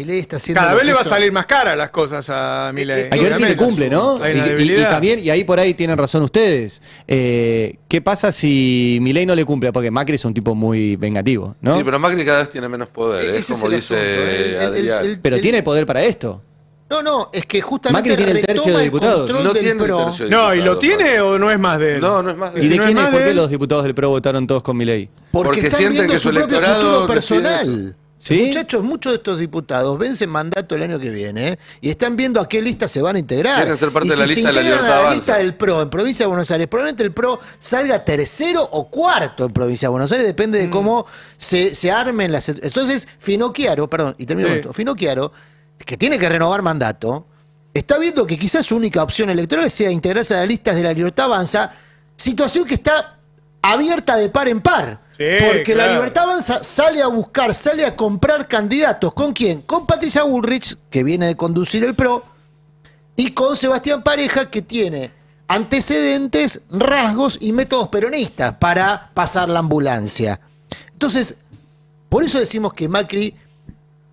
está haciendo. Cada vez le va a salir más cara las cosas a eh, Milei. Hay eh, que ver si se cumple, ¿no? Y, también, y ahí por ahí tienen razón ustedes. Eh, ¿Qué pasa si Milei no le cumple? Porque Macri es un tipo muy vengativo, ¿no? Sí, pero Macri cada vez tiene menos poder, e-, ¿eh? es como dice Pero tiene poder para esto. No, no, es que justamente Macri tiene el tercio de diputados. No tiene No, ¿y lo tiene o no es más de No, no es más de ¿Y de no ¿Por qué los diputados del PRO votaron todos con Milei? Porque, están sienten viendo que su, propio futuro personal. Muchachos, muchos de estos diputados vencen mandato el año que viene ¿eh? y están viendo a qué lista se van a integrar. parte la lista de la A la lista del PRO en Provincia de Buenos Aires, probablemente el PRO salga tercero o cuarto en Provincia de Buenos Aires, depende de mm. cómo se, armen las. E-, entonces, Finocchiaro, perdón, y termino con esto. Finocchiaro, que tiene que renovar mandato, está viendo que quizás su única opción electoral sea integrarse a las listas de la libertad avanza, situación que está abierta de par en par. Porque la libertad avanza sale a buscar, sale a comprar candidatos. ¿Con quién? Con Patricia Bullrich, que viene de conducir el PRO, y con Sebastián Pareja, que tiene antecedentes, rasgos y métodos peronistas para pasar la ambulancia. Entonces, por eso decimos que Macri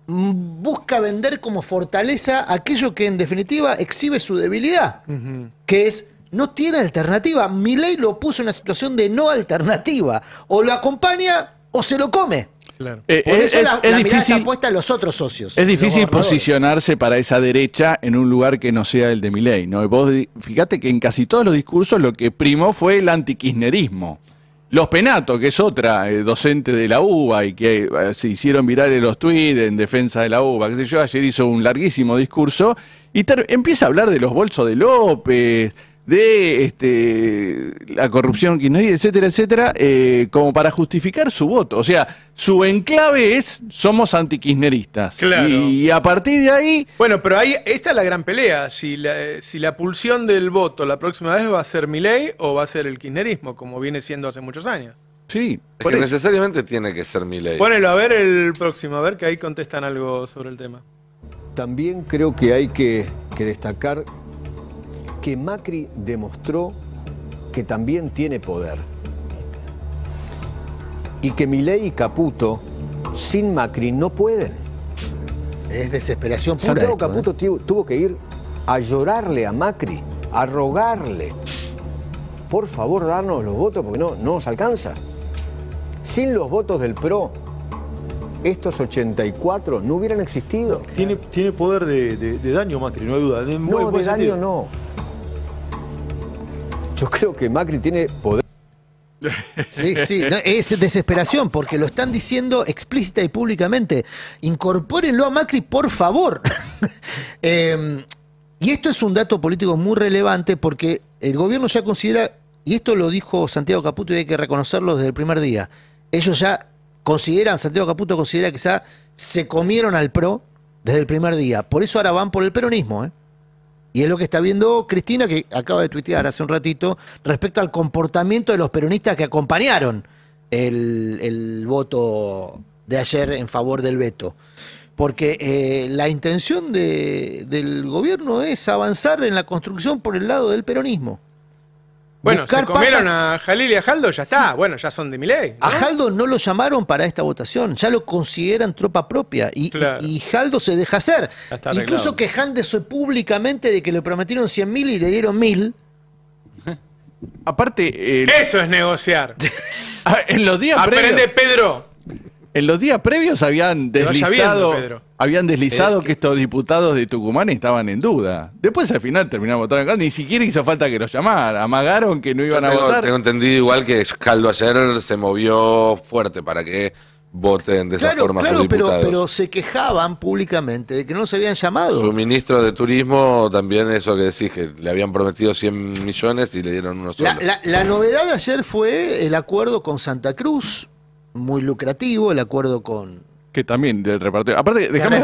mm, busca vender como fortaleza aquello que en definitiva exhibe su debilidad, que es no tiene alternativa. Milei lo puso en una situación de no alternativa. O lo acompaña o se lo come. Eh, Por eh, eso es, la, es difícil, a los otros socios. Es difícil posicionarse para esa derecha en un lugar que no sea el de Milei. ¿no? fíjate que en casi todos los discursos lo que primó fue el antikirchnerismo. Los Penato, que es otra eh, docente de la UBA y que se hicieron en los tweets en defensa de la UBA, qué sé yo, ayer hizo un larguísimo discurso y empieza a hablar de los bolsos de López, de este, la corrupción kirchnerista, etcétera, etcétera, eh, como para justificar su voto. O sea, su enclave es somos anti Claro. Y, a partir de ahí... Bueno, pero ahí esta la gran pelea. Si la, pulsión del voto la próxima vez va a ser mi ley o va a ser el kirchnerismo, como viene siendo hace muchos años. Sí. pero necesariamente tiene que ser mi ley Ponelo a ver el próximo, a ver que ahí contestan algo sobre el tema. También creo que hay que destacar que Macri demostró que también tiene poder. Y que Milei y Caputo sin Macri no pueden. Es desesperación pura. Santiago Caputo ¿eh? tuvo que ir a llorarle a Macri, a rogarle. Por favor, darnos los votos porque no, no nos alcanza. Sin los votos del PRO, estos 84 no hubieran existido. Tiene, poder de, daño Macri, no hay duda. no, de daño no yo creo que Macri tiene poder. Sí, sí, es desesperación porque lo están diciendo explícita y públicamente. Incorpórenlo a Macri, por favor. Em, y esto es un dato político muy relevante porque el gobierno ya considera, y esto lo dijo Santiago Caputo y hay que reconocerlo desde el primer día, ellos ya consideran, Santiago Caputo considera que ya se comieron al PRO desde el primer día. Por eso ahora van por el peronismo. ¿eh? Y es lo que está viendo Cristina, que acaba de tuitear hace un ratito, respecto al comportamiento de los peronistas que acompañaron el, voto de ayer en favor del veto. Porque eh, la intención del gobierno es avanzar en la construcción por el lado del peronismo. Bueno, se comieron a Jalil y a Jaldo, ya está. Bueno, ya son de mi ley. A Jaldo no lo llamaron para esta votación, ya lo consideran tropa propia. Y, Jaldo se deja hacer. Incluso quejándose públicamente de que le prometieron 100 mil y le dieron mil. Aparte. Eso es negociar. Ah, en los días Aprende, Pedro. En los días previos habían deslizado. Pedro habían deslizado que estos diputados de Tucumán estaban en duda. Después al final terminaron votando en Ni siquiera hizo falta que los llamara. Amagaron que no iban a votar. Tengo entendido igual que Caldo ayer se movió fuerte para que voten de esa forma claro, Pero, se quejaban públicamente de que no se habían llamado. Su ministro de Turismo también eso que decís, que le habían prometido 100 millones y le dieron unos solo. La, la novedad de ayer fue el acuerdo con Santa Cruz, muy lucrativo, el acuerdo con, que también del repartido Aparte, dejamos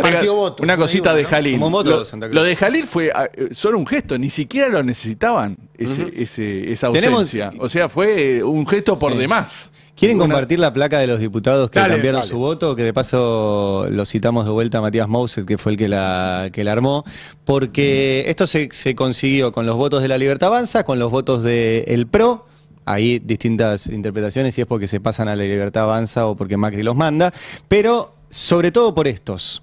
una cosita de Jalil. lo, de Jalil fue ah, eh, solo un gesto, ni siquiera lo necesitaban esa ausencia. o sea, fue eh, un gesto por demás. ¿Quieren compartir la placa de los diputados que cambiaron su voto? Que de paso lo citamos de vuelta a Matías Mouset, que fue el que la, armó. Porque mm. esto se, consiguió con los votos de la Libertad Avanza, con los votos del PRO, hay distintas interpretaciones si es porque se pasan a la libertad avanza o porque Macri los manda, pero sobre todo por estos.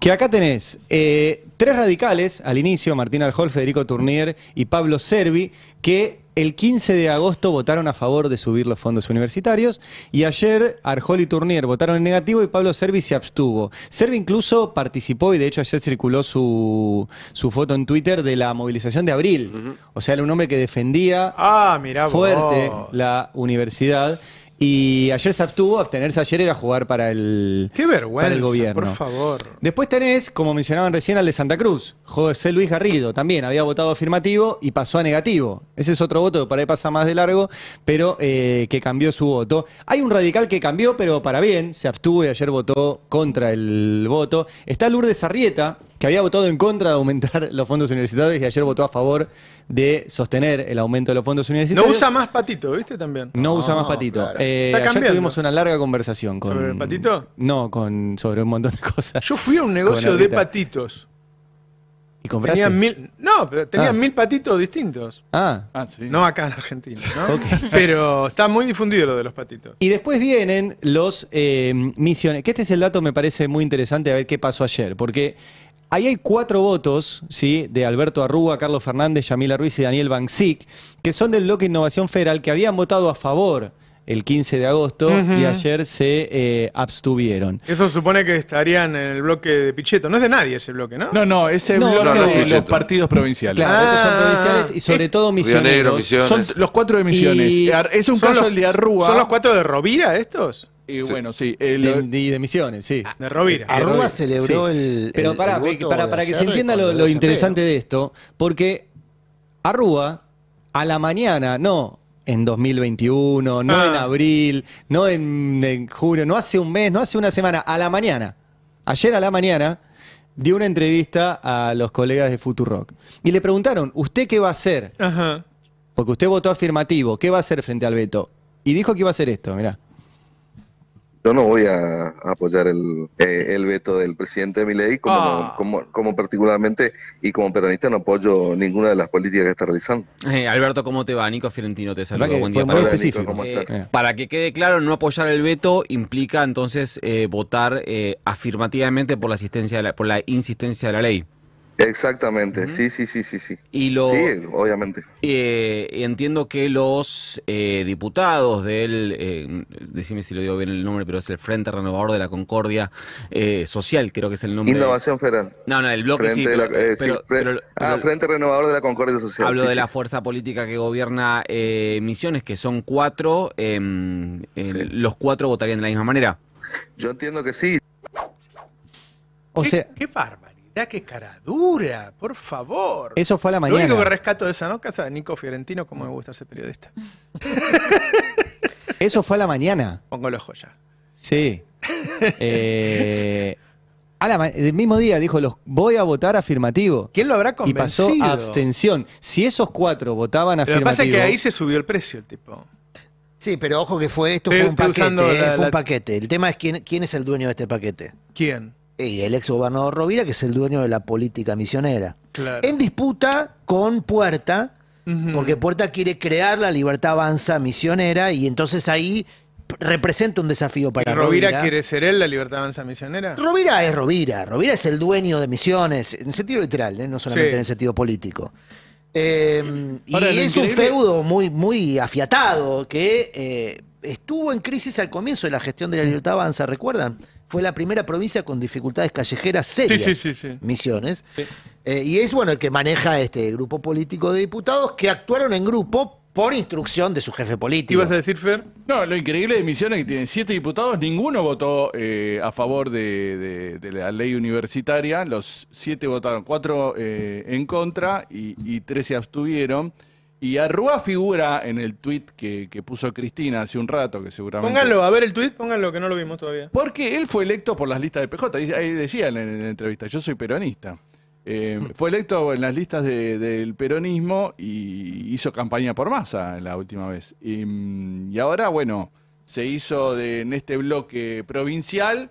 Que acá tenés eh, tres radicales al inicio, Martín Arjol, Federico Turnier y Pablo Servi, que el 15 de agosto votaron a favor de subir los fondos universitarios y ayer Arjol y Turnier votaron en negativo y Pablo Servi se abstuvo. Servi incluso participó y de hecho ayer circuló su, su foto en Twitter de la movilización de abril. O sea, era un hombre que defendía ah, fuerte la universidad. Y ayer se abstuvo, abstenerse ayer era jugar para el, Qué vergüenza, el gobierno. Por favor. Después tenés, como mencionaban recién, al de Santa Cruz, José Luis Garrido, también había votado afirmativo y pasó a negativo. Ese es otro voto que por ahí pasa más de largo, pero eh, que cambió su voto. Hay un radical que cambió, pero para bien, se abstuvo y ayer votó contra el voto. Está Lourdes Arrieta, que había votado en contra de aumentar los fondos universitarios y ayer votó a favor de sostener el aumento de los fondos universitarios. No usa más patito, ¿viste? También. No, usa más ah, patito. Eh, ayer tuvimos una larga conversación con. ¿Sobre el patito? No, con, sobre un montón de cosas. Yo fui a un negocio de patitos. ¿Y compraste? mil, no, pero tenían ah. mil patitos distintos. Ah. ah. sí. No acá en Argentina, ¿no? Pero está muy difundido lo de los patitos. Y después vienen los eh, misiones. Que este es el dato, me parece muy interesante, a ver qué pasó ayer. Porque Ahí hay cuatro votos, ¿sí? De Alberto Arrúa, Carlos Fernández, Yamila Ruiz y Daniel Bansic, que son del bloque Innovación Federal, que habían votado a favor el 15 de agosto y ayer se eh, abstuvieron. Eso supone que estarían en el bloque de Pichetto. No es de nadie ese bloque, ¿no? No, no, es bloque de los partidos provinciales. Claro, son ah. provinciales y sobre todo misioneros. misiones. Son los cuatro de Misiones. es un caso el de Arrúa. ¿Son los cuatro de Rovira estos? Y bueno, sí. El, eh, de, de, Misiones, sí. Ah, de Rovira. Eh, Arruba celebró el, Pero para, para, que se entienda lo, interesante de esto, porque Arrúa a la mañana, no en 2021, no en ah. abril, no en, en julio, no hace un mes, no hace una semana, a la mañana. Ayer a la mañana dio una entrevista a los colegas de Futurock y le preguntaron, ¿usted qué va a hacer? Ajá. Porque usted votó afirmativo, ¿qué va a hacer frente al veto? Y dijo que iba a hacer esto, mirá yo no voy a, apoyar el, eh, el, veto del presidente de como, ley, ah. como, particularmente y como peronista no apoyo ninguna de las políticas que está realizando. Eh, Alberto, ¿cómo te va? Nico Fiorentino te saluda. Buen Para, eh, para que quede claro, no apoyar el veto implica entonces votar afirmativamente por la, asistencia por la insistencia de la ley. Exactamente, sí, sí, sí, sí, sí. Y lo, sí, obviamente. Eh, entiendo que los eh, diputados del, eh, decime si lo digo bien el nombre, pero es el Frente Renovador de la Concordia Social, creo que es el nombre. Innovación Federal. No, no, el bloque Frente sí, Frente Renovador de la Concordia Social. Hablo de la fuerza política que gobierna Misiones, que son cuatro. Em, em, los cuatro votarían de la misma manera. Yo entiendo que sí. O sea, ¿Qué, farma? Mirá qué cara dura, por favor. Eso fue a la mañana. Lo único que rescato de esa noca es Nico Fiorentino, como me gusta ese periodista. Eso fue a la mañana. Pongo los joyas. Sí. Eh, el mismo día dijo, los voy a votar afirmativo. ¿Quién lo habrá convencido? Y pasó a abstención. Si esos cuatro votaban afirmativo... Lo que pasa es que ahí se subió el precio el tipo. Sí, pero ojo que fue esto, fue un paquete, ¿eh? un paquete. El tema es quién es el dueño de este paquete. ¿Quién? y el gobernador Rovira, que es el dueño de la política misionera. En disputa con Puerta, porque Puerta quiere crear la libertad avanza misionera y entonces ahí representa un desafío para Rovira. ¿Rovira quiere ser él la libertad avanza misionera? Rovira es Rovira. Rovira es el dueño de misiones, en sentido literal, ¿eh? no solamente en sentido político. Em, y es un feudo muy, muy afiatado que eh, estuvo en crisis al comienzo de la gestión de la libertad avanza, ¿recuerdan? fue la primera provincia con dificultades callejeras serias, Misiones. Eh, y es bueno el que maneja este grupo político de diputados que actuaron en grupo por instrucción de su jefe político. ¿Ibas a decir, Fer? No, lo increíble de Misiones que tienen siete diputados, ninguno votó eh, a favor de, la ley universitaria, los siete votaron, cuatro eh, en contra y tres se abstuvieron. Y Arrua figura en el tweet que, puso Cristina hace un rato, que seguramente. Pónganlo, a ver el tweet, pónganlo, que no lo vimos todavía. Porque él fue electo por las listas de PJ. Ahí decía en la, entrevista: Yo soy peronista. Eh, mm. fue electo en las listas del peronismo y hizo campaña por masa la última vez. Mm, y, ahora, bueno, se hizo en este bloque provincial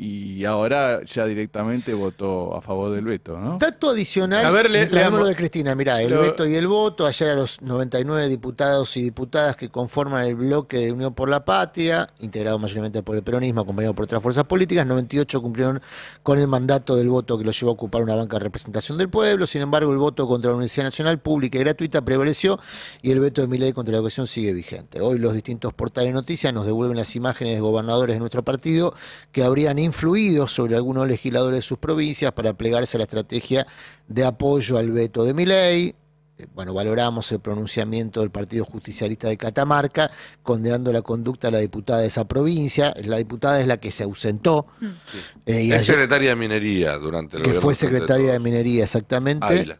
y ahora ya directamente votó a favor del veto, ¿no? Dato adicional, a ver, le, de Cristina, mirá, el veto y el voto, ayer a los 99 diputados y diputadas que conforman el bloque de Unión por la Patria, integrado mayormente por el peronismo, acompañado por otras fuerzas políticas, 98 cumplieron con el mandato del voto que los llevó a ocupar una banca de representación del pueblo, sin embargo el voto contra la Universidad Nacional Pública y Gratuita prevaleció y el veto de mi ley contra la educación sigue vigente. Hoy los distintos portales de noticias nos devuelven las imágenes de gobernadores de nuestro partido que habrían influido sobre algunos legisladores de sus provincias para plegarse a la estrategia de apoyo al veto de Miley. Eh, bueno, valoramos el pronunciamiento del Partido Justicialista de Catamarca, condenando la conducta de la diputada de esa provincia. La diputada es la que se ausentó. Mm. Eh, es secretaria de Minería durante el Que fue secretaria de, Minería, exactamente.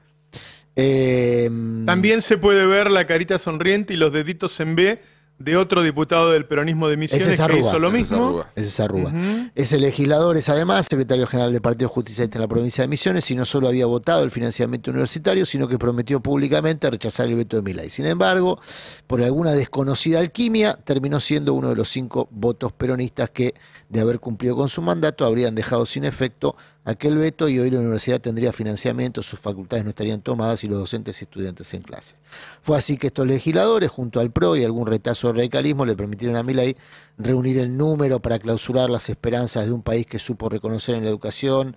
Eh, También se puede ver la carita sonriente y los deditos en B de otro diputado del peronismo de Misiones que hizo lo mismo. Ese es Arruba. Ese legislador es además secretario general del Partido Justicia en la provincia de Misiones y no solo había votado el financiamiento universitario, sino que prometió públicamente rechazar el veto de Milay. Sin embargo, por alguna desconocida alquimia, terminó siendo uno de los cinco votos peronistas que de haber cumplido con su mandato, habrían dejado sin efecto aquel veto y hoy la universidad tendría financiamiento, sus facultades no estarían tomadas y los docentes y estudiantes en clases. Fue así que estos legisladores, junto al PRO y algún retazo de radicalismo, le permitieron a milady reunir el número para clausurar las esperanzas de un país que supo reconocer en la educación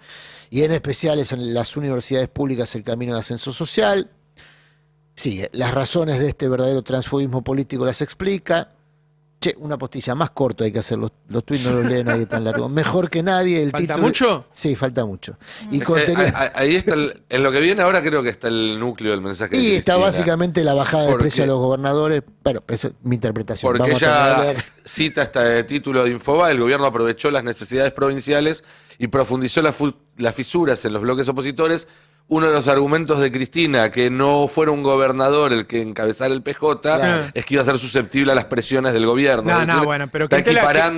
y en especial en las universidades públicas el camino de ascenso social. Sigue, las razones de este verdadero transfobismo político las explica Che, una postilla más corto hay que hacer, los, los tweets no los lee nadie tan largo. Mejor que nadie, el ¿Falta mucho? Sí, falta mucho. Y ahí está, en lo que viene ahora creo que está el núcleo del mensaje. Y está básicamente la bajada de precio a los gobernadores. pero eso es mi interpretación. Porque ya cita hasta este el título de Infoba, el gobierno aprovechó las necesidades provinciales y profundizó las fisuras en los bloques opositores uno de los argumentos de Cristina, que no fuera un gobernador el que encabezara el PJ, es que iba a ser susceptible a las presiones del gobierno. No, no, bueno, pero Quintela,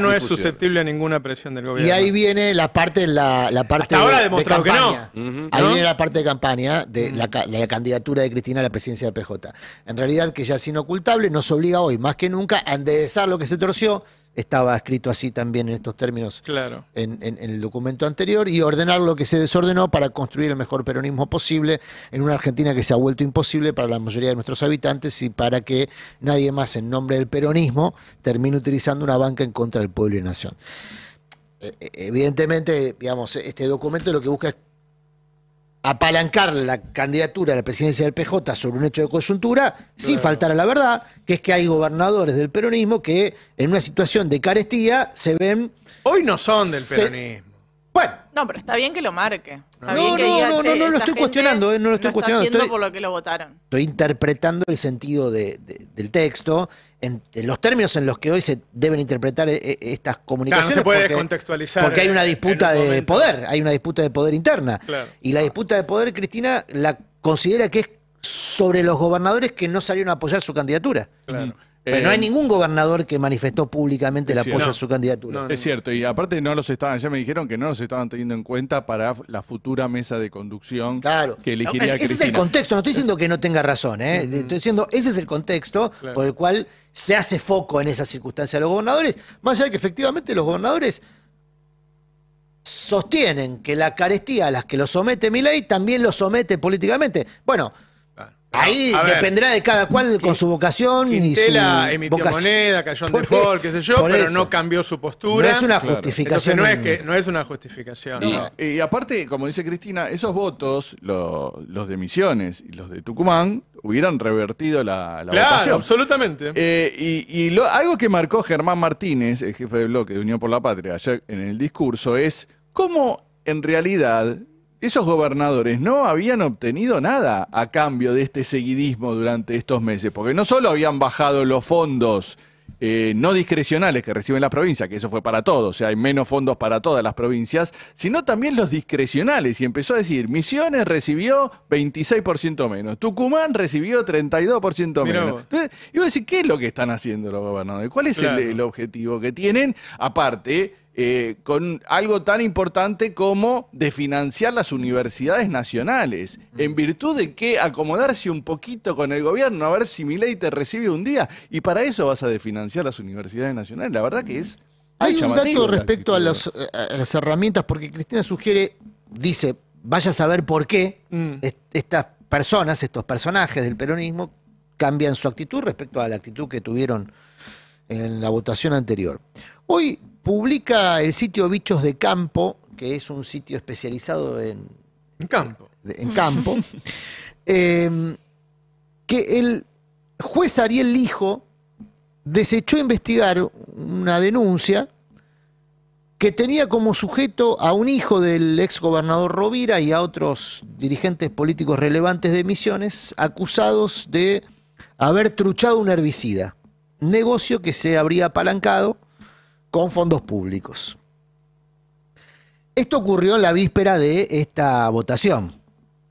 no es susceptible a ninguna presión del gobierno. Y ahí viene la parte, la, la parte ahora de, campaña. Ahí viene la parte de campaña de la, la, candidatura de Cristina a la presidencia del PJ. En realidad, que ya es inocultable, nos obliga hoy, más que nunca, a enderezar lo que se torció estaba escrito así también en estos términos en, en, el documento anterior, y ordenar lo que se desordenó para construir el mejor peronismo posible en una Argentina que se ha vuelto imposible para la mayoría de nuestros habitantes y para que nadie más en nombre del peronismo termine utilizando una banca en contra del pueblo y nación. Eh, eh, evidentemente, digamos, este documento lo que busca es apalancar la candidatura a la presidencia del PJ sobre un hecho de coyuntura, sin faltar a la verdad, que es que hay gobernadores del peronismo que en una situación de carestía se ven... Hoy no son del peronismo. Bueno. No, pero está bien que lo marque. no, no, no, eh, no, lo estoy cuestionando, no lo estoy cuestionando. estoy, interpretando el sentido del texto en los términos en los que hoy se deben interpretar eh, eh, estas comunicaciones. porque, hay una eh, disputa de poder, hay una disputa de poder interna. Y la disputa de poder, Cristina, la considera que es sobre los gobernadores que no salieron a apoyar su candidatura. Claro. Mm. Pero no hay eh, ningún gobernador que manifestó públicamente el apoyo a su candidatura. es cierto, y aparte no los estaban, ya me dijeron que no los estaban teniendo en cuenta para la futura mesa de conducción claro. que elegiría Ese es el contexto, no estoy diciendo que no tenga razón, ¿eh? estoy diciendo ese es el contexto por el cual se hace foco en esa circunstancia a los gobernadores, más allá de que efectivamente los gobernadores sostienen que la carestía a las que lo somete mi ley también lo somete políticamente. Bueno, Ahí dependerá de cada cual con su vocación y su emitió moneda, cayó en default, qué sé yo, pero no cambió su postura. No es una justificación. no es, que, no es una justificación. Y, aparte, como dice Cristina, esos votos, los de Misiones y los de Tucumán, hubieran revertido la, la claro, absolutamente. Eh, y, algo que marcó Germán Martínez, el jefe de bloque de Unión por la Patria, ayer en el discurso, es cómo en realidad esos gobernadores no habían obtenido nada a cambio de este seguidismo durante estos meses, porque no solo habían bajado los fondos eh, no discrecionales que reciben las provincias, que eso fue para todos, o sea, hay menos fondos para todas las provincias, sino también los discrecionales. Y empezó a decir, Misiones recibió 26% menos, Tucumán recibió 32% menos. Vos. Entonces, iba a decir, ¿qué es lo que están haciendo los gobernadores? ¿Cuál es el, objetivo que tienen? Aparte, eh, con algo tan importante como de las universidades nacionales, en virtud de que acomodarse un poquito con el gobierno, a ver si mi ley te recibe un día, y para eso vas a desfinanciar las universidades nacionales. La verdad que es... Hay un dato respecto eh, a, las herramientas, porque Cristina sugiere, dice, vaya a saber por qué mm. estas personas, estos personajes del peronismo, cambian su actitud respecto a la actitud que tuvieron en la votación anterior. Hoy publica el sitio Bichos de Campo, que es un sitio especializado en... En campo. En campo. Em, que el juez Ariel Lijo desechó investigar una denuncia que tenía como sujeto a un hijo del ex gobernador Rovira y a otros dirigentes políticos relevantes de Misiones acusados de haber truchado un herbicida, negocio que se habría apalancado con fondos públicos. Esto ocurrió en la víspera de esta votación.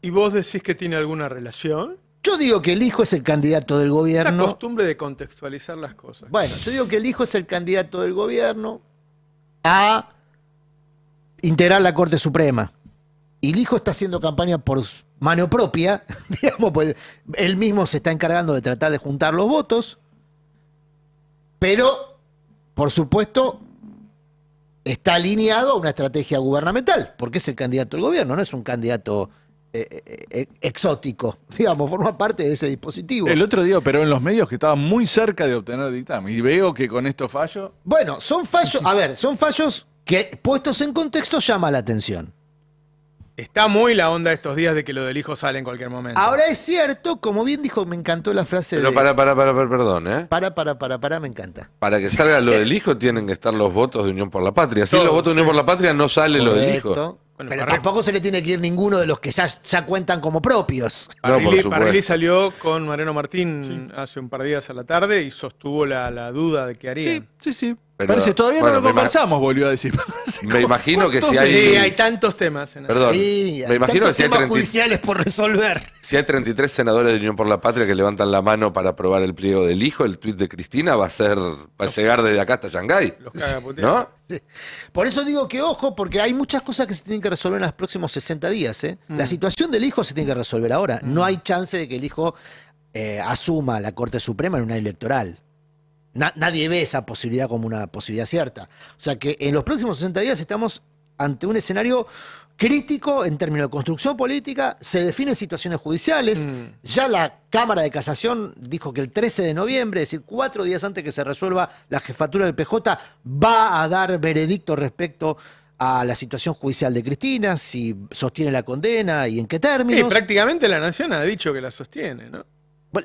¿Y vos decís que tiene alguna relación? Yo digo que el hijo es el candidato del gobierno. Esa costumbre de contextualizar las cosas. Bueno, yo digo que el hijo es el candidato del gobierno a integrar la Corte Suprema. Y el hijo está haciendo campaña por mano propia, digamos, pues él mismo se está encargando de tratar de juntar los votos, pero por supuesto, está alineado a una estrategia gubernamental, porque es el candidato del gobierno, no es un candidato eh, eh, eh, exótico, digamos, forma parte de ese dispositivo. El otro día pero en los medios que estaba muy cerca de obtener dictamen y veo que con estos fallos... Bueno, son fallos, a ver, son fallos que puestos en contexto llama la atención. Está muy la onda estos días de que lo del hijo sale en cualquier momento. Ahora es cierto, como bien dijo, me encantó la frase de. Pero para, para, para, perdón, ¿eh? Para, para, para, para, me encanta. Para que salga lo del hijo tienen que estar los votos de Unión por la Patria. Si los votos de Unión por la Patria no sale lo del hijo. Pero tampoco se le tiene que ir ninguno de los que ya, cuentan como propios. No, salió con Mariano Martín hace un par de días a la tarde y sostuvo la, duda de que haría. Sí, sí. Pero, Parece, todavía no lo conversamos, volvió a decir. Me imagino que si hay. Sí, hay tantos temas Perdón. me imagino que si hay. judiciales por resolver. Si hay 33 senadores de Unión por la Patria que levantan la mano para aprobar el pliego del hijo, el tuit de Cristina va a ser. llegar desde acá hasta Shanghái. ¿No? Por eso digo que ojo, porque hay muchas cosas que se tienen que resolver en los próximos 60 días. ¿eh? La mm. situación del hijo se tiene que resolver ahora. No mm. hay chance de que el hijo eh, asuma la Corte Suprema en una electoral nadie ve esa posibilidad como una posibilidad cierta. O sea que en los próximos 60 días estamos ante un escenario crítico en términos de construcción política, se definen situaciones judiciales, mm. ya la Cámara de Casación dijo que el 13 de noviembre, es decir, cuatro días antes que se resuelva la jefatura del PJ, va a dar veredicto respecto a la situación judicial de Cristina, si sostiene la condena y en qué términos. Y prácticamente la Nación ha dicho que la sostiene, ¿no?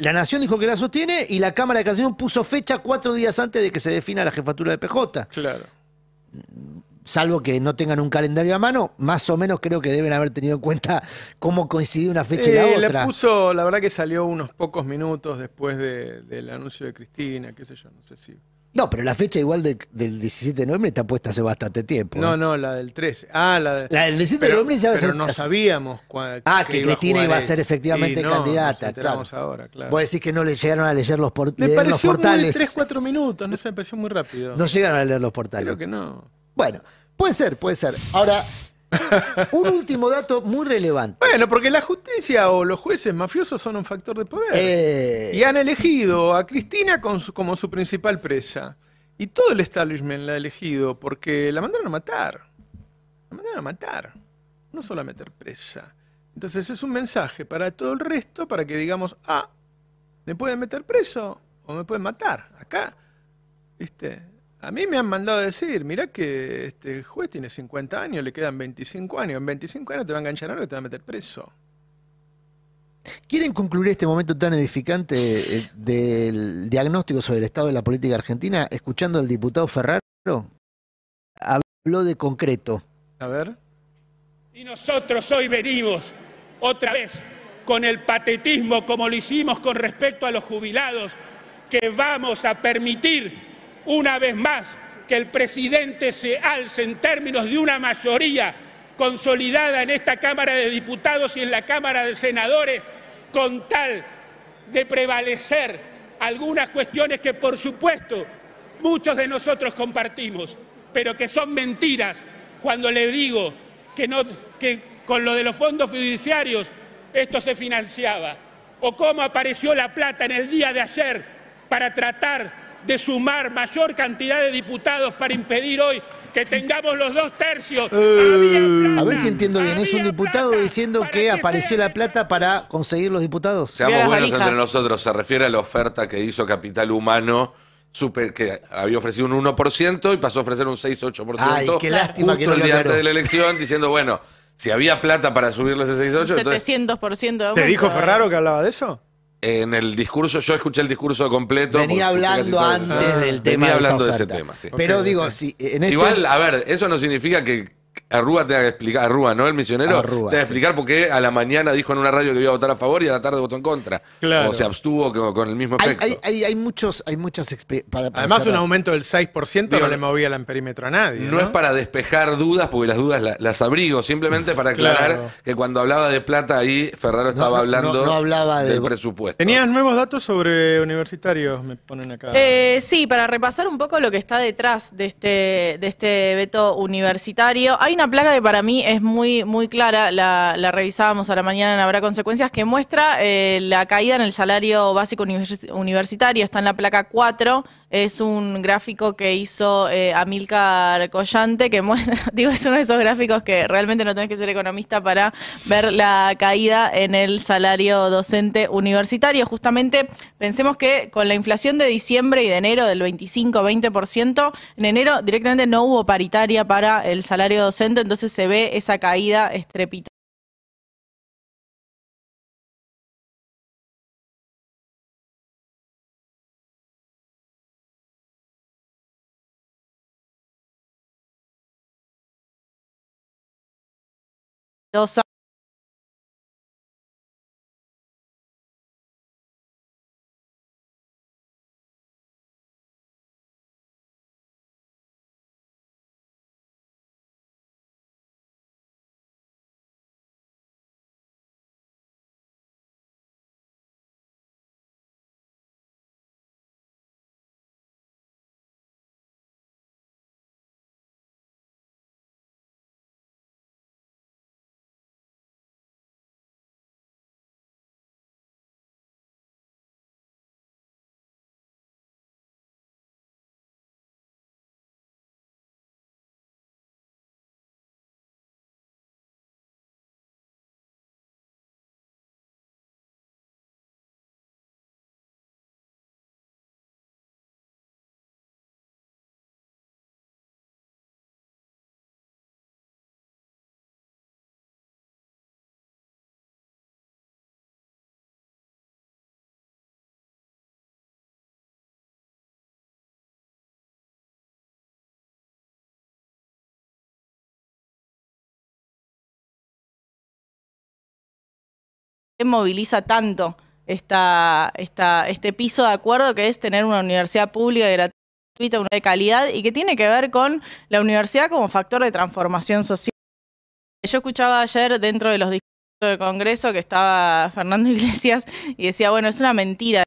La Nación dijo que la sostiene y la Cámara de Casación puso fecha cuatro días antes de que se defina la jefatura de PJ. Claro. Salvo que no tengan un calendario a mano, más o menos creo que deben haber tenido en cuenta cómo coincidió una fecha y la eh, otra. Le puso, la verdad que salió unos pocos minutos después del anuncio de Cristina, qué sé yo, no sé si no, pero la fecha igual del 17 de noviembre está puesta hace bastante tiempo. No, ¿eh? no, la del 13. Ah, la, del 17 de noviembre Pero no sabíamos Ah, que, Cristina iba a, ser efectivamente candidata. ahora, claro. Vos decís que no le llegaron a leer los, portales. Me los portales. Me 3, 4 minutos, no sé, me pareció muy rápido. No llegaron a leer los portales. Creo que no. Bueno, puede ser, puede ser. Ahora, un último dato muy relevante. Bueno, porque la justicia o los jueces mafiosos son un factor de poder. Eh. Y han elegido a Cristina como su principal presa. Y todo el establishment la ha elegido porque la mandaron a matar. La mandaron a matar. No solo a meter presa. Entonces es un mensaje para todo el resto para que digamos, ah, me pueden meter preso o me pueden matar. Acá, ¿viste? A mí me han mandado decir, mirá que este juez tiene 50 años, le quedan 25 años, en 25 años te va a enganchar algo y te va a meter preso. ¿Quieren concluir este momento tan edificante eh, del diagnóstico sobre el estado de la política argentina escuchando al diputado Ferraro? Habló de concreto. A ver. Y nosotros hoy venimos otra vez con el patetismo como lo hicimos con respecto a los jubilados, que vamos a permitir una vez más que el presidente se alce en términos de una mayoría consolidada en esta Cámara de Diputados y en la Cámara de Senadores con tal de prevalecer algunas cuestiones que por supuesto muchos de nosotros compartimos, pero que son mentiras cuando le digo que, que con lo de los fondos fiduciarios esto se financiaba, o cómo apareció la plata en el día de ayer para tratar de sumar mayor cantidad de diputados para impedir hoy que tengamos los dos tercios. Eh, a ver si entiendo bien, es un diputado diciendo que, apareció la plata para conseguir los diputados. Seamos buenos entre nosotros, se refiere a la oferta que hizo Capital Humano. Super, que había ofrecido un 1% y pasó a ofrecer un 6-8%. Ay, qué lástima que el día antes de la elección diciendo, bueno, si había plata para subirle ese 6-8, entonces... 700% ciento ¿Te dijo Ferraro que hablaba de eso? en el discurso, yo escuché el discurso completo. Venía hablando antes del tema. Venía hablando de ese tema, sí. Pero digo, si en este... Igual, a ver, eso no significa que Arrúa te va a explicar, ¿no? El misionero te va a explicar por qué a la mañana dijo en una radio que iba a votar a favor y a la tarde votó en contra. Claro. O se abstuvo con, el mismo efecto. Hay, hay, muchos, hay muchas Además, un aumento del 6% no le movía el perímetro a nadie. No, es para despejar dudas, porque las dudas las, abrigo, simplemente para aclarar que cuando hablaba de plata ahí, Ferraro estaba hablando del presupuesto. ¿Tenías nuevos datos sobre universitarios? Me ponen acá. Eh, sí, para repasar un poco lo que está detrás de este, de este veto universitario. Hay una una placa que para mí es muy, muy clara, la, la revisábamos a la mañana en Habrá Consecuencias, que muestra eh, la caída en el salario básico universitario, está en la placa 4, es un gráfico que hizo eh, Amilcar Collante, que digo, es uno de esos gráficos que realmente no tenés que ser economista para ver la caída en el salario docente universitario. Justamente pensemos que con la inflación de diciembre y de enero del 25-20%, en enero directamente no hubo paritaria para el salario docente, entonces se ve esa caída estrepitosa also moviliza tanto esta, esta, este piso de acuerdo que es tener una universidad pública gratuita, una de calidad, y que tiene que ver con la universidad como factor de transformación social. Yo escuchaba ayer dentro de los discursos del Congreso que estaba Fernando Iglesias y decía, bueno, es una mentira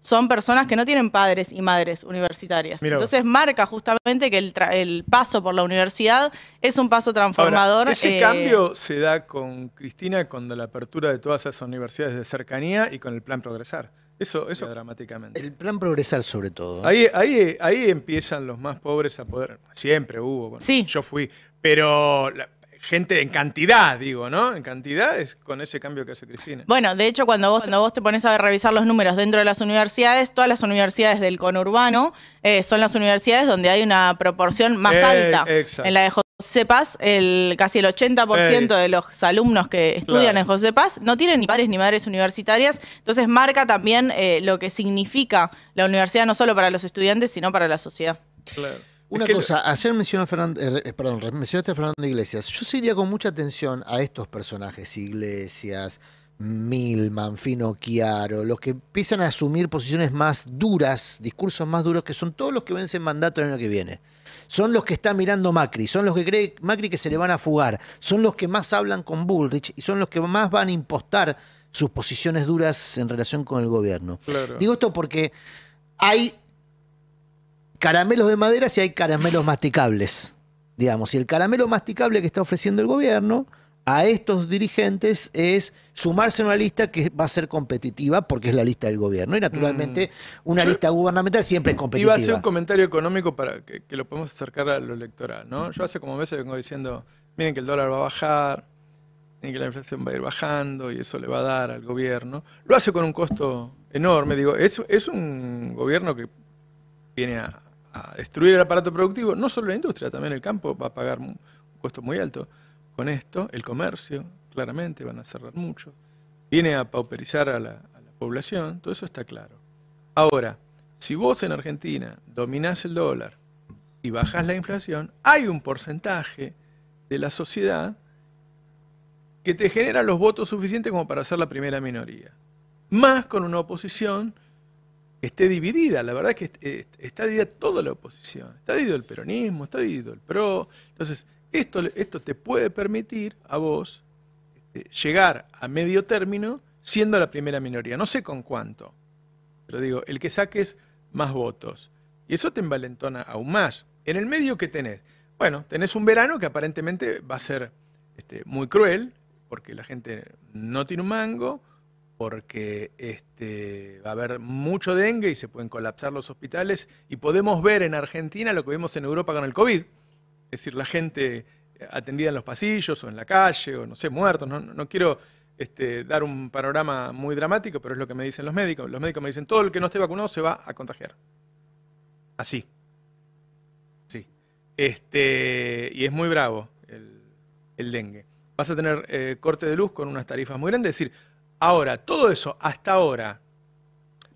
son personas que no tienen padres y madres universitarias. Entonces marca justamente que el, paso por la universidad es un paso transformador. ese eh, cambio se da con Cristina con la apertura de todas esas universidades de cercanía y con el plan Progresar. Eso, eso dramáticamente. El plan progresar sobre todo. ¿eh? Ahí, ahí, ahí empiezan los más pobres a poder. Siempre hubo. Yo fui. Pero gente en cantidad, digo, ¿no? En cantidad es con ese cambio que hace Cristina. Bueno, de hecho, cuando vos, cuando vos te pones a revisar los números dentro de las universidades, todas las universidades del conurbano eh, son las universidades donde hay una proporción más eh, alta. En la de José Paz, el, casi el 80% de los alumnos que estudian en José Paz no tienen ni padres ni madres universitarias, entonces marca también eh, lo que significa la universidad no solo para los estudiantes, sino para la sociedad. Claro. Una cosa, ayer mencionó eh, eh, mencionaste a Fernando Iglesias. Yo seguiría con mucha atención a estos personajes, Iglesias, Milman, Fino Chiaro, los que empiezan a asumir posiciones más duras, discursos más duros, que son todos los que vencen mandato el año que viene. Son los que están mirando Macri, son los que cree Macri que se le van a fugar, son los que más hablan con Bullrich y son los que más van a impostar sus posiciones duras en relación con el gobierno. Digo esto porque hay caramelos de madera si hay caramelos masticables. Digamos, y el caramelo masticable que está ofreciendo el gobierno a estos dirigentes es sumarse a una lista que va a ser competitiva porque es la lista del gobierno. Y naturalmente mm. una lista gubernamental siempre es competitiva. Iba a hacer un comentario económico para que, lo podamos acercar a lo electoral. ¿no? Yo hace como meses vengo diciendo, miren que el dólar va a bajar, miren que la inflación va a ir bajando y eso le va a dar al gobierno. Lo hace con un costo enorme. Digo, es, es un gobierno que viene a, destruir el aparato productivo, no solo la industria, también el campo va a pagar un costo muy alto con esto, el comercio, claramente van a cerrar mucho, viene a pauperizar a la, a la población, todo eso está claro. Ahora, si vos en Argentina dominás el dólar y bajás la inflación, hay un porcentaje de la sociedad que te genera los votos suficientes como para ser la primera minoría. Más con una oposición esté dividida. La verdad es que está dividida toda la oposición. Está dividido el peronismo, está dividido el PRO. Entonces, esto, esto te puede permitir a vos este, llegar a medio término siendo la primera minoría. No sé con cuánto, pero digo, el que saques más votos. Y eso te envalentona aún más. En el medio que tenés, bueno, tenés un verano que aparentemente va a ser este, muy cruel, porque la gente no tiene un mango, porque este, va a haber mucho dengue y se pueden colapsar los hospitales y podemos ver en Argentina lo que vemos en Europa con el COVID, es decir, la gente atendida en los pasillos o en la calle o no sé, muertos, no, quiero este, dar un panorama muy dramático, pero es lo que me dicen los médicos, los médicos me dicen, todo el que no esté vacunado se va a contagiar. Así. Sí. Este, y es muy bravo el, dengue. Vas a tener eh, corte de luz con unas tarifas muy grandes, es decir, Ahora, todo eso hasta ahora,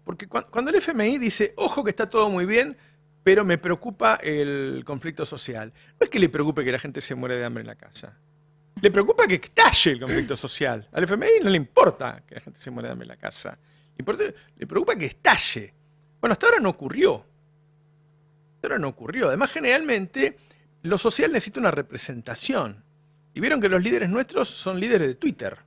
porque cuando el FMI dice, ojo que está todo muy bien, pero me preocupa el conflicto social, no es que le preocupe que la gente se muera de hambre en la casa. Le preocupa que estalle el conflicto social. Al FMI no le importa que la gente se muera de hambre en la casa. Le preocupa que estalle. Bueno, hasta ahora no ocurrió. Hasta ahora no ocurrió. Además, generalmente, lo social necesita una representación. Y vieron que los líderes nuestros son líderes de Twitter.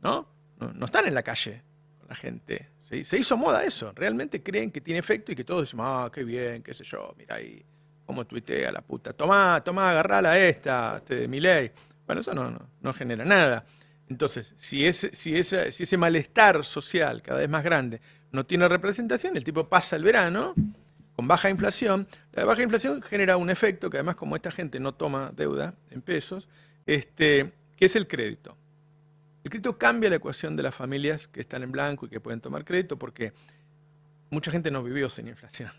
¿No? no, están en la calle la gente. Se hizo moda eso. Realmente creen que tiene efecto y que todos decimos, ah, qué bien, qué sé yo, mira ahí cómo tuitea la puta. Tomá, tomá, agarrala esta, este, mi ley. Bueno, eso no, no, no, genera nada. Entonces, si ese, si, ese, si ese malestar social cada vez más grande no tiene representación, el tipo pasa el verano con baja inflación. La baja inflación genera un efecto que además como esta gente no toma deuda en pesos, este, que es el crédito. El crédito cambia la ecuación de las familias que están en blanco y que pueden tomar crédito porque mucha gente no vivió sin inflación.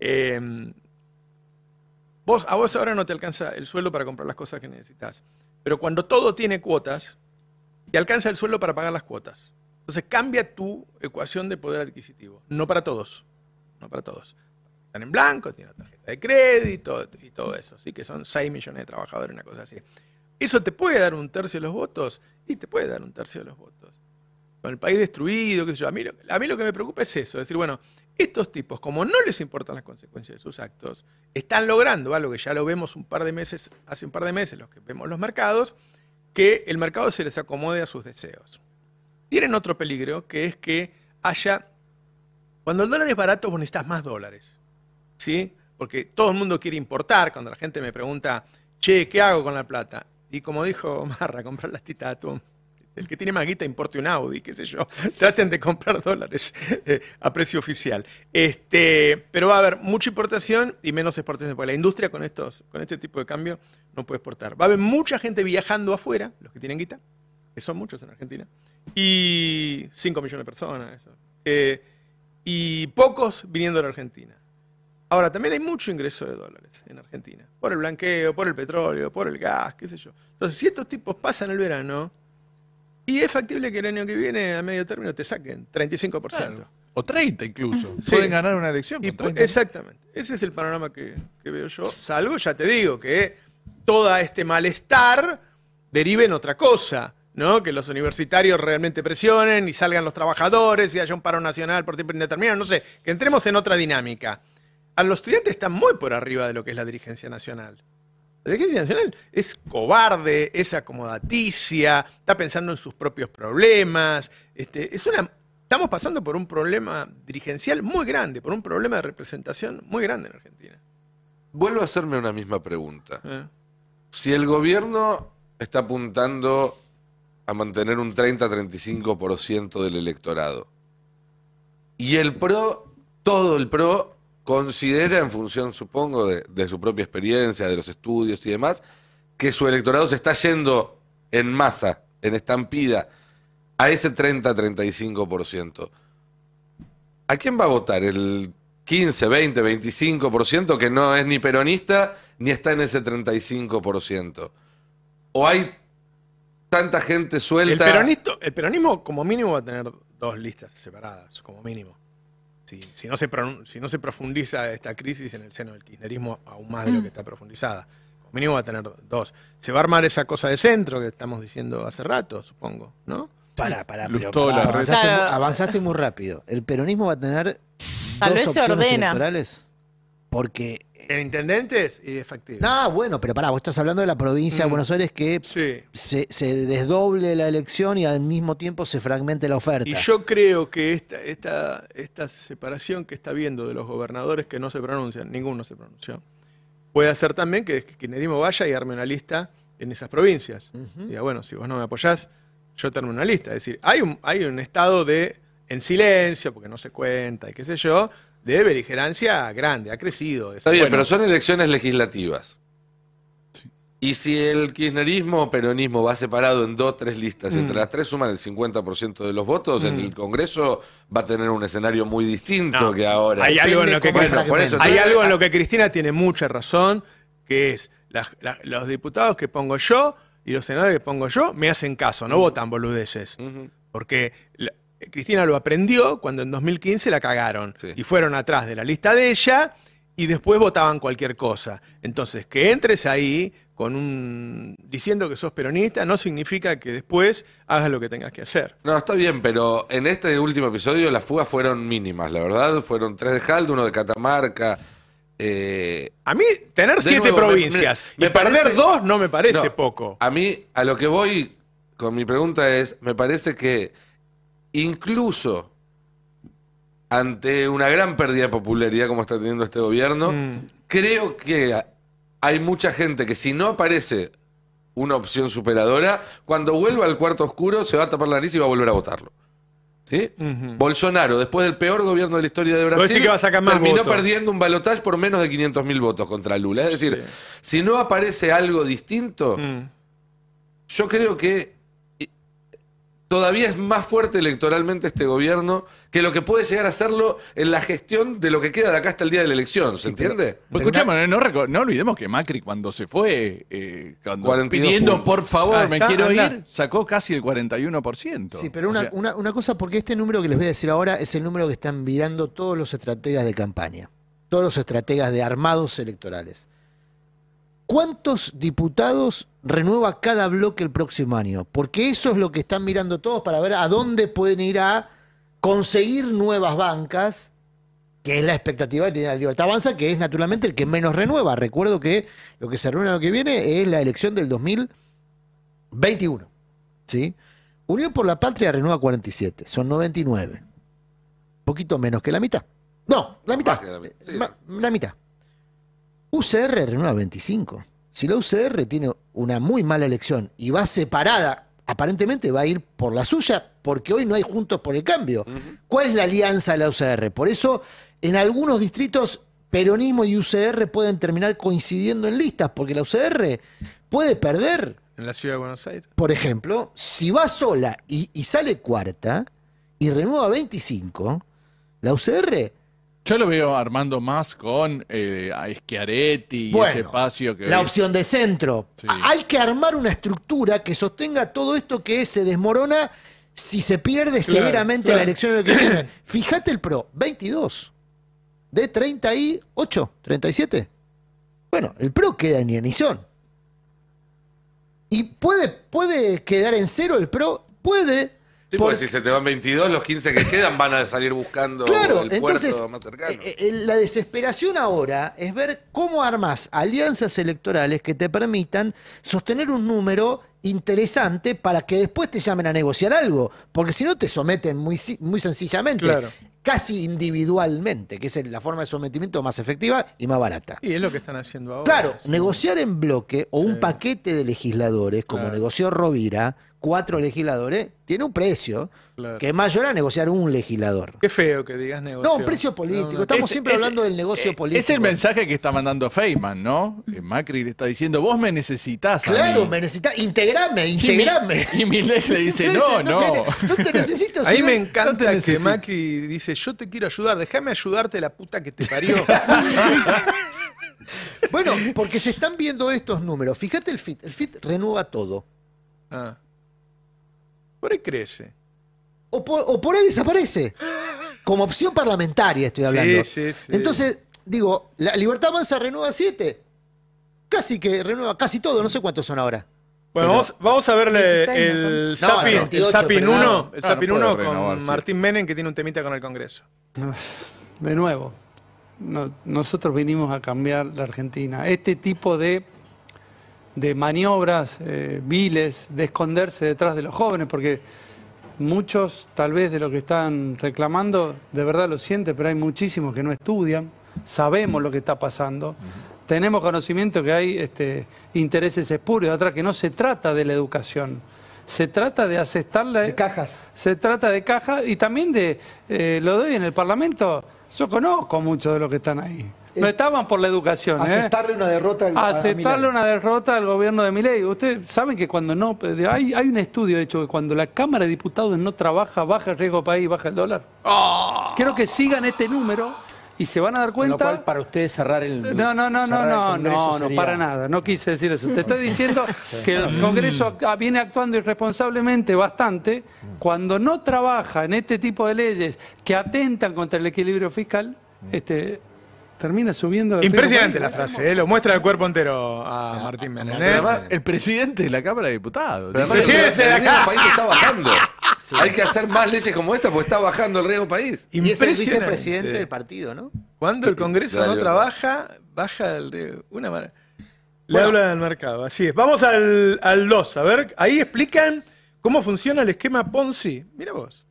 Em, a vos ahora no te alcanza el sueldo para comprar las cosas que necesitas, pero cuando todo tiene cuotas, te alcanza el sueldo para pagar las cuotas. Entonces cambia tu ecuación de poder adquisitivo. No para todos, no para todos. Están en blanco, tienen tarjeta de crédito y todo eso. Así que son 6 millones de trabajadores, una cosa así. ¿Eso te puede dar un tercio de los votos? Y te puede dar un tercio de los votos. Con el país destruido, qué sé yo. A mí, lo que me preocupa es eso, es decir, bueno, estos tipos, como no les importan las consecuencias de sus actos, están logrando algo que ya lo vemos un par de meses, hace un par de meses, los que vemos los mercados, que el mercado se les acomode a sus deseos. Tienen otro peligro, que es que haya, cuando el dólar es barato, vos necesitas más dólares, ¿sí? Porque todo el mundo quiere importar, cuando la gente me pregunta, che, ¿qué hago con la plata? Y como dijo Marra, comprar las titatum, El que tiene más guita importe un Audi, qué sé yo. Traten de comprar dólares eh, a precio oficial. Este, pero va a haber mucha importación y menos exportación, porque la industria con, estos, con este tipo de cambio no puede exportar. Va a haber mucha gente viajando afuera, los que tienen guita, que son muchos en Argentina, y 5 millones de personas. Eh, y pocos viniendo a la Argentina. Ahora, también hay mucho ingreso de dólares en Argentina, por el blanqueo, por el petróleo, por el gas, qué sé yo. Entonces, si estos tipos pasan el verano, y es factible que el año que viene, a medio término, te saquen 35%. O 30 incluso. Pueden ganar una elección. Exactamente. Ese es el panorama que, veo yo. Salvo, ya te digo, que todo este malestar derive en otra cosa. ¿no? Que los universitarios realmente presionen y salgan los trabajadores y haya un paro nacional por tiempo indeterminado. No sé, que entremos en otra dinámica a los estudiantes están muy por arriba de lo que es la dirigencia nacional. La dirigencia nacional es cobarde, es acomodaticia, está pensando en sus propios problemas. Este, estamos pasando por un problema dirigencial muy grande, por un problema de representación muy grande en Argentina. Vuelvo a hacerme una misma pregunta. Eh. Si el gobierno está apuntando a mantener un 30-35% del electorado y el PRO, todo el PRO, considera en función, supongo, de, su propia experiencia, de los estudios y demás, que su electorado se está yendo en masa, en estampida, a ese 30-35%. ¿A quién va a votar? ¿El 15, 20, 25% que no es ni peronista ni está en ese 35%? ¿O hay tanta gente suelta? El, el peronismo como mínimo va a tener dos listas separadas, como mínimo si, no se si no se profundiza esta crisis en el seno del kirchnerismo, aún más de lo mm. que está profundizada. mínimo va a tener dos. Se va a armar esa cosa de centro que estamos diciendo hace rato, supongo, ¿no? Para, para, pero, avanzaste, muy rápido. El peronismo va a tener dos vez opciones se porque en intendentes y factible. Ah, bueno, pero pará, vos estás hablando de la provincia de mm. Buenos Aires que se, desdoble la elección y al mismo tiempo se fragmente la oferta. Y yo creo que esta, esta, esta separación que está viendo de los gobernadores que no se pronuncian, ninguno se pronunció, puede hacer también que el kirchnerismo vaya y arme una lista en esas provincias. Y Diga, bueno, si vos no me apoyás, yo te armo una lista. Es decir, hay un, hay un estado de en silencio, porque no se cuenta y qué sé yo, de beligerancia grande, ha crecido. Está bien, pero son elecciones legislativas. Y si el kirchnerismo peronismo va separado en dos, tres listas, mm. entre las tres suman el 50% de los votos, mm. el Congreso va a tener un escenario muy distinto que ahora. Hay algo, en lo que, eso, hay algo en ah. lo que Cristina tiene mucha razón, que es los diputados que pongo yo y los senadores que pongo yo me hacen caso, no mm. votan boludeces. Porque eh, Cristina lo aprendió cuando en 2015 la cagaron y fueron atrás de la lista de ella y después votaban cualquier cosa. Entonces, que entres ahí con un diciendo que sos peronista no significa que después hagas lo que tengas que hacer. No, está bien, pero en este último episodio las fugas fueron mínimas, la verdad. Fueron tres de Jaldo, uno de Catamarca. Eh, a mí tener siete provincias y perder dos no me parece poco. A mí, a lo que voy con mi pregunta es, me parece que incluso ante una gran pérdida de popularidad como está teniendo este gobierno, mm. creo que hay mucha gente que si no aparece una opción superadora, cuando vuelva al cuarto oscuro se va a tapar la nariz y va a volver a votarlo. ¿Sí? Bolsonaro, después del peor gobierno de la historia de Brasil, terminó perdiendo un balotaje por menos de 500 mil votos contra Lula. Es decir, si no aparece algo distinto, mm. yo creo que todavía es más fuerte electoralmente este gobierno que lo que puede llegar a hacerlo en la gestión de lo que queda de acá hasta el día de la elección, ¿se entiende? no, olvidemos que Macri cuando se fue, eh, pidiendo por favor, ah, me quiero ir, sacó casi el 41%. Sí, pero una, una cosa, porque este número que les voy a decir ahora es el número que están mirando todos los estrategas de campaña, todos los estrategas de armados electorales. ¿Cuántos diputados renueva cada bloque el próximo año? Porque eso es lo que están mirando todos para ver a dónde pueden ir a conseguir nuevas bancas, que es la expectativa de tener la Libertad Avanza, que es naturalmente el que menos renueva. Recuerdo que lo que se renueva lo que viene es la elección del 2021. ¿sí? Unión por la Patria renueva 47, son 99. Poquito menos que la mitad. No, la mitad. la mitad. UCR renueva 25. Si la UCR tiene una muy mala elección y va separada, aparentemente va a ir por la suya, porque hoy no hay juntos por el cambio. ¿Cuál es la alianza de la UCR? Por eso, en algunos distritos, peronismo y UCR pueden terminar coincidiendo en listas, porque la UCR puede perder. En la ciudad de Buenos Aires. Por ejemplo, si va sola y sale cuarta y renueva 25, la UCR yo lo veo armando más con eh, a Schiaretti y ese espacio que. La opción de centro. Hay que armar una estructura que sostenga todo esto que se desmorona si se pierde severamente la elección de que Fíjate el pro, 22 de 38, 37. Bueno, el pro queda en Ianizón. Y puede, puede quedar en cero el pro, puede porque, si se te van 22, los 15 que quedan van a salir buscando el más cercano. Eh, eh, la desesperación ahora es ver cómo armas alianzas electorales que te permitan sostener un número interesante para que después te llamen a negociar algo, porque si no te someten muy, muy sencillamente. casi individualmente, que es la forma de sometimiento más efectiva y más barata. Y es lo que están haciendo ahora. Claro, negociar en bloque o un paquete de legisladores, como negoció Rovira, cuatro legisladores, tiene un precio que es mayor a negociar un legislador. Qué feo que digas negocio. No, un precio político. Estamos siempre hablando del e negocio político. Es el mensaje que está mandando Feynman, ¿no? Mm. Macri le está diciendo, vos me necesitas. Claro, me necesitas. Integrame, integrame. Y, mi, le dice, no, no. No te, no necesito. A mí me encanta que Macri dice, yo te quiero ayudar, déjame ayudarte la puta que te parió. Bueno, porque se están viendo estos números. Fíjate el FIT. El FIT renueva todo. Ah. Por ahí crece. O por, ahí desaparece. Como opción parlamentaria estoy hablando. Sí, sí, sí. Entonces, digo, la Libertad Avanza renueva siete. Casi que renueva casi todo, no sé cuántos son ahora. Bueno, vamos, a verle el, sapin 1 ah, con Martín Menem que tiene un temita con el Congreso. De nuevo, nosotros vinimos a cambiar la Argentina. Este tipo de de maniobras eh, viles, de esconderse detrás de los jóvenes, porque muchos tal vez de los que están reclamando, de verdad lo sienten, pero hay muchísimos que no estudian, sabemos lo que está pasando, tenemos conocimiento que hay este, intereses espurios atrás, que no se trata de la educación. Se trata de aceptar... De cajas. Se trata de cajas y también de. Eh, lo doy en el Parlamento. Yo conozco muchos de los que están ahí no eh, estaban por la educación. ¿eh? Aceptarle una derrota al Aceptarle una derrota al gobierno de Milei. Ustedes saben que cuando no. Hay, hay un estudio hecho que cuando la Cámara de Diputados no trabaja, baja el riesgo país, baja el dólar. Ah. Quiero que sigan este número y se van a dar cuenta. lo cual, para ustedes cerrar el. No, no, no, no, no, no, no, para nada. No quise decir eso. Te estoy diciendo que el mm. Congreso ah, viene actuando irresponsablemente bastante mm. cuando no trabaja en este tipo de leyes que atentan contra el equilibrio fiscal. Mm. Este, termina subiendo. Impresionante la frase, ¿eh? lo muestra el cuerpo entero a Martín Menem. el presidente de la Cámara de Diputados. El presidente de la Cámara. El país está bajando. Hay que hacer más leyes como esta porque está bajando el riesgo país. Y es el vicepresidente del partido, ¿no? Cuando el Congreso no trabaja, baja el riesgo. Una manera. Le habla hablan al mercado, así es. Vamos al, al 2, a ver, ahí explican cómo funciona el esquema Ponzi. Mira vos.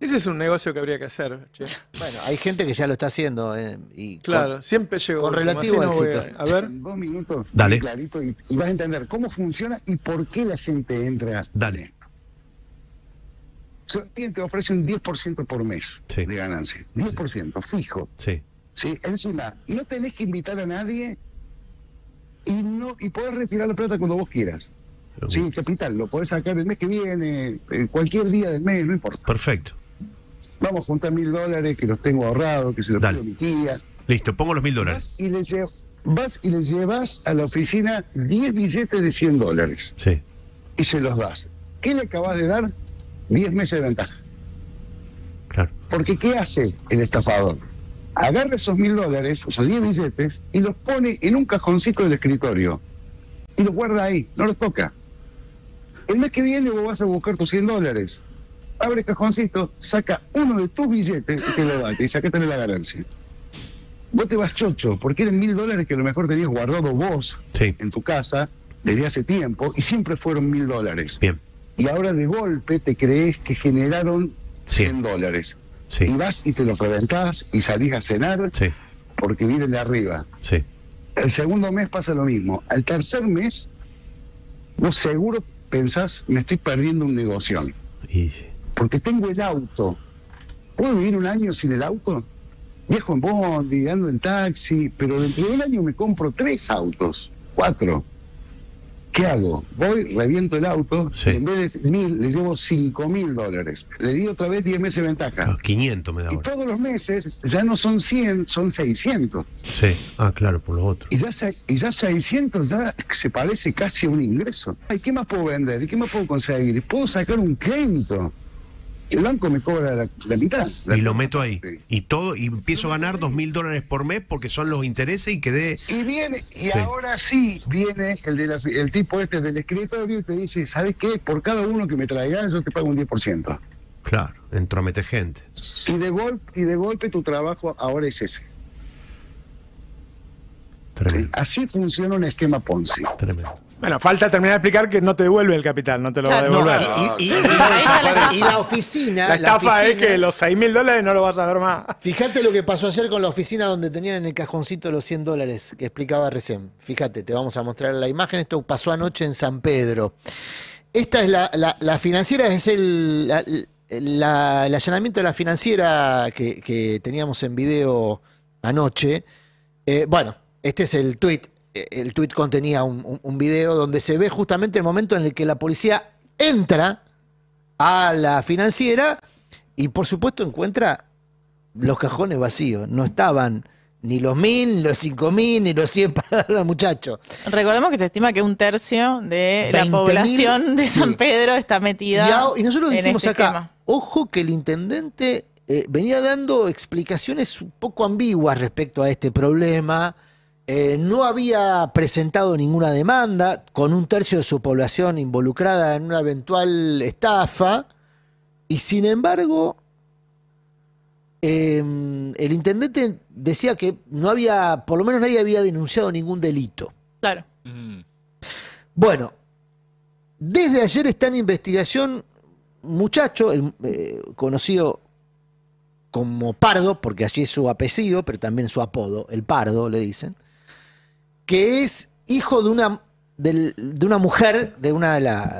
Ese es un negocio que habría que hacer. Bueno, hay gente que ya lo está haciendo. Eh, y claro, siempre llegó. Con relativo A, ver. Dos minutos. Dale. Clarito, y, vas a entender cómo funciona y por qué la gente entra. Dale. gente te ofrece un 10% por mes de ganancia. 10% fijo. Sí. sí. Encima, no tenés que invitar a nadie y no y podés retirar la plata cuando vos quieras. sí, capital, lo podés sacar el mes que viene, eh, cualquier día del mes, no importa. Perfecto vamos a juntar mil dólares que los tengo ahorrados, que se los Dale. a mi tía. Listo, pongo los mil dólares. Y vas y le llevas a la oficina 10 billetes de 100 dólares. Sí. Y se los das. ¿Qué le acabas de dar? 10 meses de ventaja. Claro. Porque ¿qué hace el estafador? Agarra esos mil dólares, o sea, 10 billetes, y los pone en un cajoncito del escritorio. Y los guarda ahí, no los toca. El mes que viene vos vas a buscar tus 100 dólares abre el cajoncito, saca uno de tus billetes y te lo bate. y saca la ganancia. Vos te vas chocho, porque eran mil dólares que a lo mejor tenías guardado vos en tu casa desde hace tiempo y siempre fueron mil dólares. Bien. Y ahora de golpe te crees que generaron 100 dólares. Sí. Y vas y te lo reventás y salís a cenar porque vienen de arriba. Sí. El segundo mes pasa lo mismo. Al tercer mes, vos seguro pensás, me estoy perdiendo un negocio. Y, porque tengo el auto. ¿Puedo vivir un año sin el auto? Viejo, en bondi, ando en taxi, pero dentro de un año me compro tres autos, cuatro. ¿Qué hago? Voy, reviento el auto, en vez de mil, le llevo cinco mil dólares. Le di otra vez diez meses de ventaja. 500 ah, me da. Y todos los meses ya no son 100, son 600. Sí, ah, claro, por los otros. Y ya, y ya 600 ya se parece casi a un ingreso. ¿Ay qué más puedo vender? ¿Y qué más puedo conseguir? ¿Puedo sacar un crédito? el banco me cobra la, mitad. y lo meto ahí. Y todo, y empiezo a ganar dos mil dólares por mes porque son los intereses y quedé. Y viene, y ahora sí viene el, tipo este del escritorio y te dice, ¿sabes qué? Por cada uno que me traigan yo te pago un 10%. Claro, entromete gente. Y de, golpe y de golpe tu trabajo ahora es ese. Tremendo. Así funciona un esquema Ponzi. Tremendo. Bueno, falta terminar de explicar que no te devuelve el capital, no te lo va a devolver. y, ah, la oficina. La estafa es que los 6 mil dólares no lo vas a ver más. Fíjate lo que pasó ayer con la oficina donde tenían en el cajoncito los 100 dólares que explicaba recién. Fíjate, te vamos a mostrar la imagen. Esto pasó anoche en San Pedro. Esta es la, financiera, es el, allanamiento de la financiera que, teníamos en video anoche. Eh, bueno, este es el tweet eh, el tuit contenía un, video donde se ve justamente el momento en el que la policía entra a la financiera y por supuesto encuentra los cajones vacíos. No estaban ni los mil, ni los cinco mil, ni los cien para los muchachos. Recordemos que se estima que un tercio de la población de San Pedro está metida. Y, y nosotros dijimos este acá, ojo que el intendente eh, venía dando explicaciones un poco ambiguas respecto a este problema eh, no había presentado ninguna demanda, con un tercio de su población involucrada en una eventual estafa, y sin embargo, em, el intendente decía que no había, por lo menos nadie había denunciado ningún delito. Claro. Mm. Bueno, desde ayer está en investigación un muchacho, eh, conocido como Pardo, porque allí es su apellido, pero también su apodo, el Pardo, le dicen que es hijo de una, una mujer, de una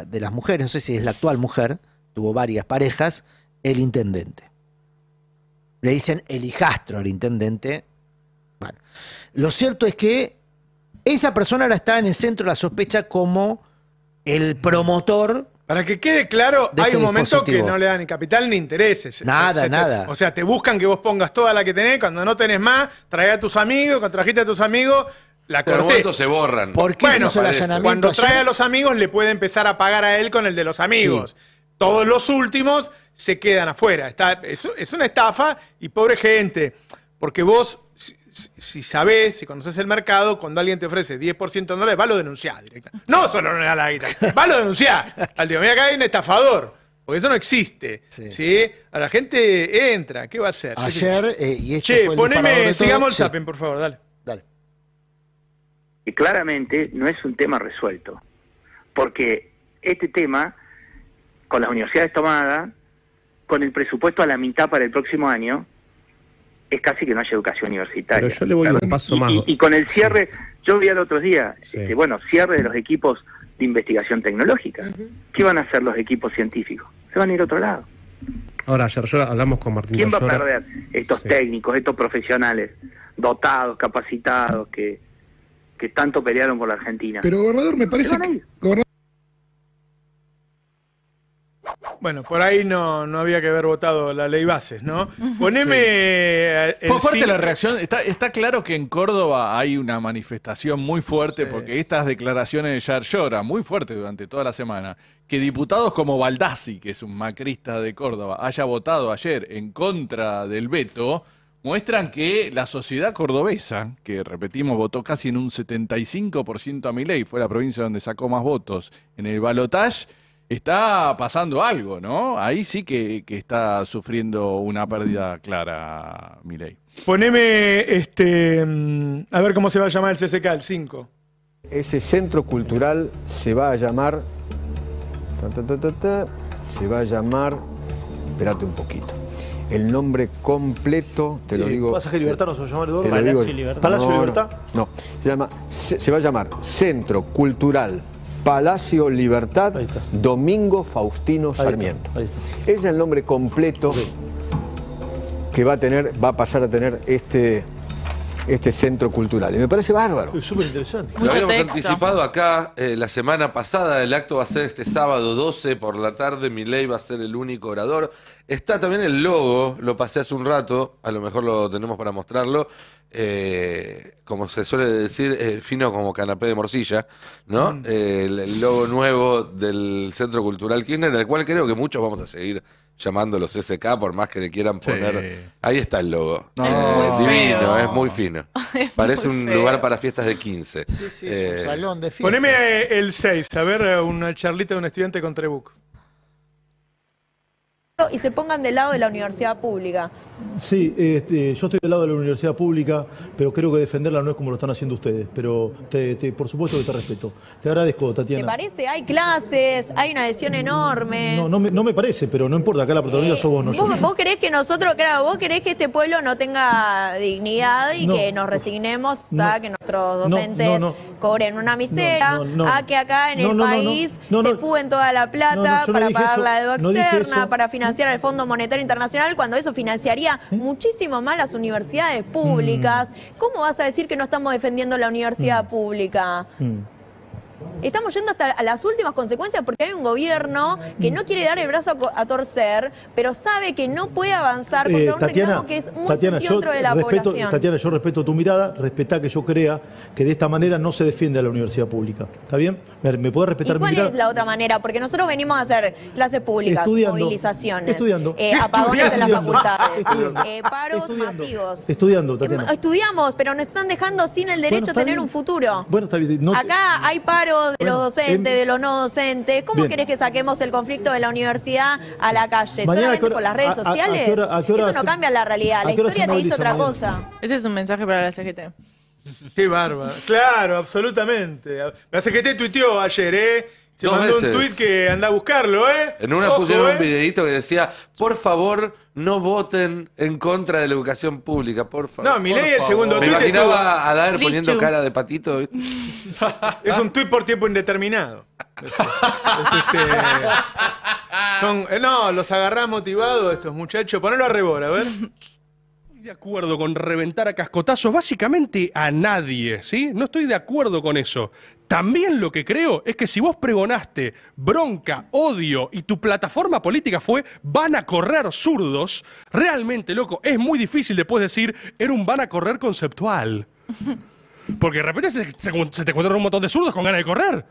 de, las mujeres, no sé si es la actual mujer, tuvo varias parejas, el intendente. Le dicen el hijastro al intendente. Bueno, lo cierto es que esa persona ahora está en el centro de la sospecha como el promotor. Para que quede claro, hay este un momento que no le dan ni capital ni intereses. Nada, nada. o sea, te buscan que vos pongas toda la que tenés, cuando no tenés más, trae a tus amigos, cuando trajiste a tus amigos, la se borran. Porque Cuando trae a los amigos, le puede empezar a pagar a él con el de los amigos. Todos los últimos se quedan afuera. Está, es, una estafa y pobre gente. Porque vos, si, sabes, sabés, si conoces el mercado, cuando alguien te ofrece 10% de dólares, va lo denunciar directamente. No solo no le da la guita, va lo denunciar. Al digo, mira, acá hay un estafador. Porque eso no existe. Sí. A la gente entra, ¿qué va a hacer? A eh, y Che, poneme, sigamos el por favor, dale claramente no es un tema resuelto, porque este tema, con las universidades tomadas, con el presupuesto a la mitad para el próximo año, es casi que no haya educación universitaria. Pero yo le voy un paso más. Y, con el cierre, yo vi el otro día, este, bueno, cierre de los equipos de investigación tecnológica. ¿Qué van a hacer los equipos científicos? Se van a ir a otro lado. Ahora, ayer hablamos con Martín ¿Quién va a perder estos técnicos, estos profesionales dotados, capacitados, que, que tanto pelearon por la Argentina. Pero gobernador, me parece Bueno, por ahí no, no había que haber votado la ley bases, ¿no? Poneme... Eh, Fue fuerte la reacción. Está, claro que en Córdoba hay una manifestación muy fuerte, porque estas declaraciones de Yar muy fuerte durante toda la semana, que diputados como Baldassi, que es un macrista de Córdoba, haya votado ayer en contra del veto muestran que la sociedad cordobesa, que repetimos, votó casi en un 75% a Milei, fue la provincia donde sacó más votos en el balotaje, está pasando algo, ¿no? Ahí sí que, está sufriendo una pérdida clara Milei. Poneme, este, mm, a ver cómo se va a llamar el CCK, el 5. Ese centro cultural se va a llamar... se va a llamar... Espérate un poquito el nombre completo, te lo digo. ¿Pasaje Libertad no se va a llamar, Eduardo? Palacio Libertad. ¿Palacio Libertad? No, se, llama, se, va a llamar Centro Cultural Palacio Libertad Domingo Faustino Sarmiento. es el nombre completo que va a tener, va a pasar a tener este este centro cultural. Y me parece bárbaro. Es súper interesante. Lo habíamos anticipado acá eh, la semana pasada. El acto va a ser este sábado 12 por la tarde. ley va a ser el único orador. Está también el logo, lo pasé hace un rato, a lo mejor lo tenemos para mostrarlo. Eh, como se suele decir, eh, fino como canapé de morcilla, ¿no? Mm. Eh, el, logo nuevo del Centro Cultural Kirchner, el cual creo que muchos vamos a seguir llamándolos SK, por más que le quieran poner. Ahí está el logo. Es divino, es muy fino. Parece un lugar para fiestas de 15. Sí, sí, es un salón de fiestas. Poneme el 6, a ver una charlita de un estudiante con Trebuk y se pongan del lado de la universidad pública. Sí, este, yo estoy del lado de la universidad pública, pero creo que defenderla no es como lo están haciendo ustedes. Pero por supuesto que te respeto. Te agradezco, Tatiana. ¿Te parece? Hay clases, hay una adhesión enorme. No, no me, parece, pero no importa, acá la protagonista somos eh, sos vos, vos, querés que nosotros, claro, vos querés que este pueblo no tenga dignidad y que nos resignemos no, sea, que nuestros docentes cobren una misera, a que acá en el país se fuguen toda la plata para pagar la deuda externa, para financiar el Fondo Monetario Internacional, cuando eso financiaría ¿Eh? muchísimo más las universidades públicas. Mm. ¿Cómo vas a decir que no estamos defendiendo la universidad mm. pública? Mm. Estamos yendo hasta las últimas consecuencias porque hay un gobierno que no quiere dar el brazo a, torcer, pero sabe que no puede avanzar eh, contra un que es muy Tatiana, de la población. Tatiana, yo respeto tu mirada, respeta que yo crea que de esta manera no se defiende a la universidad pública. ¿Está bien? ¿Me, me puede respetar ¿Y cuál es la otra manera? Porque nosotros venimos a hacer clases públicas, movilizaciones, estudiando, eh, apagones en las facultades, eh, paros masivos. Estudiando, Tatiana. Estudiamos, pero nos están dejando sin el derecho a tener un futuro. Bueno, está bien. Acá hay paros de los docentes, de los no docente ¿Cómo querés que saquemos el conflicto de la universidad a la calle? ¿Solamente por las redes sociales? Eso no cambia la realidad. La historia te dice otra cosa. Ese es un mensaje para la CGT. Qué bárbaro. Claro, absolutamente. La CGT tuiteó ayer, ¿eh? Se mandó un tuit que anda a buscarlo, ¿eh? En una Ojo, pusieron un ¿eh? videito que decía, por favor no voten en contra de la educación pública, por favor. No, mi ley el segundo Me a dar poniendo cara de patito. Es un tuit por tiempo indeterminado. Este, este, son, eh, no, los agarrás motivados estos muchachos. Ponelo a rebor, a ver de acuerdo con reventar a cascotazos básicamente a nadie, ¿sí? No estoy de acuerdo con eso. También lo que creo es que si vos pregonaste bronca, odio y tu plataforma política fue van a correr zurdos, realmente, loco, es muy difícil después decir era un van a correr conceptual. Porque de repente se, te encontraron un montón de zurdos con ganas de correr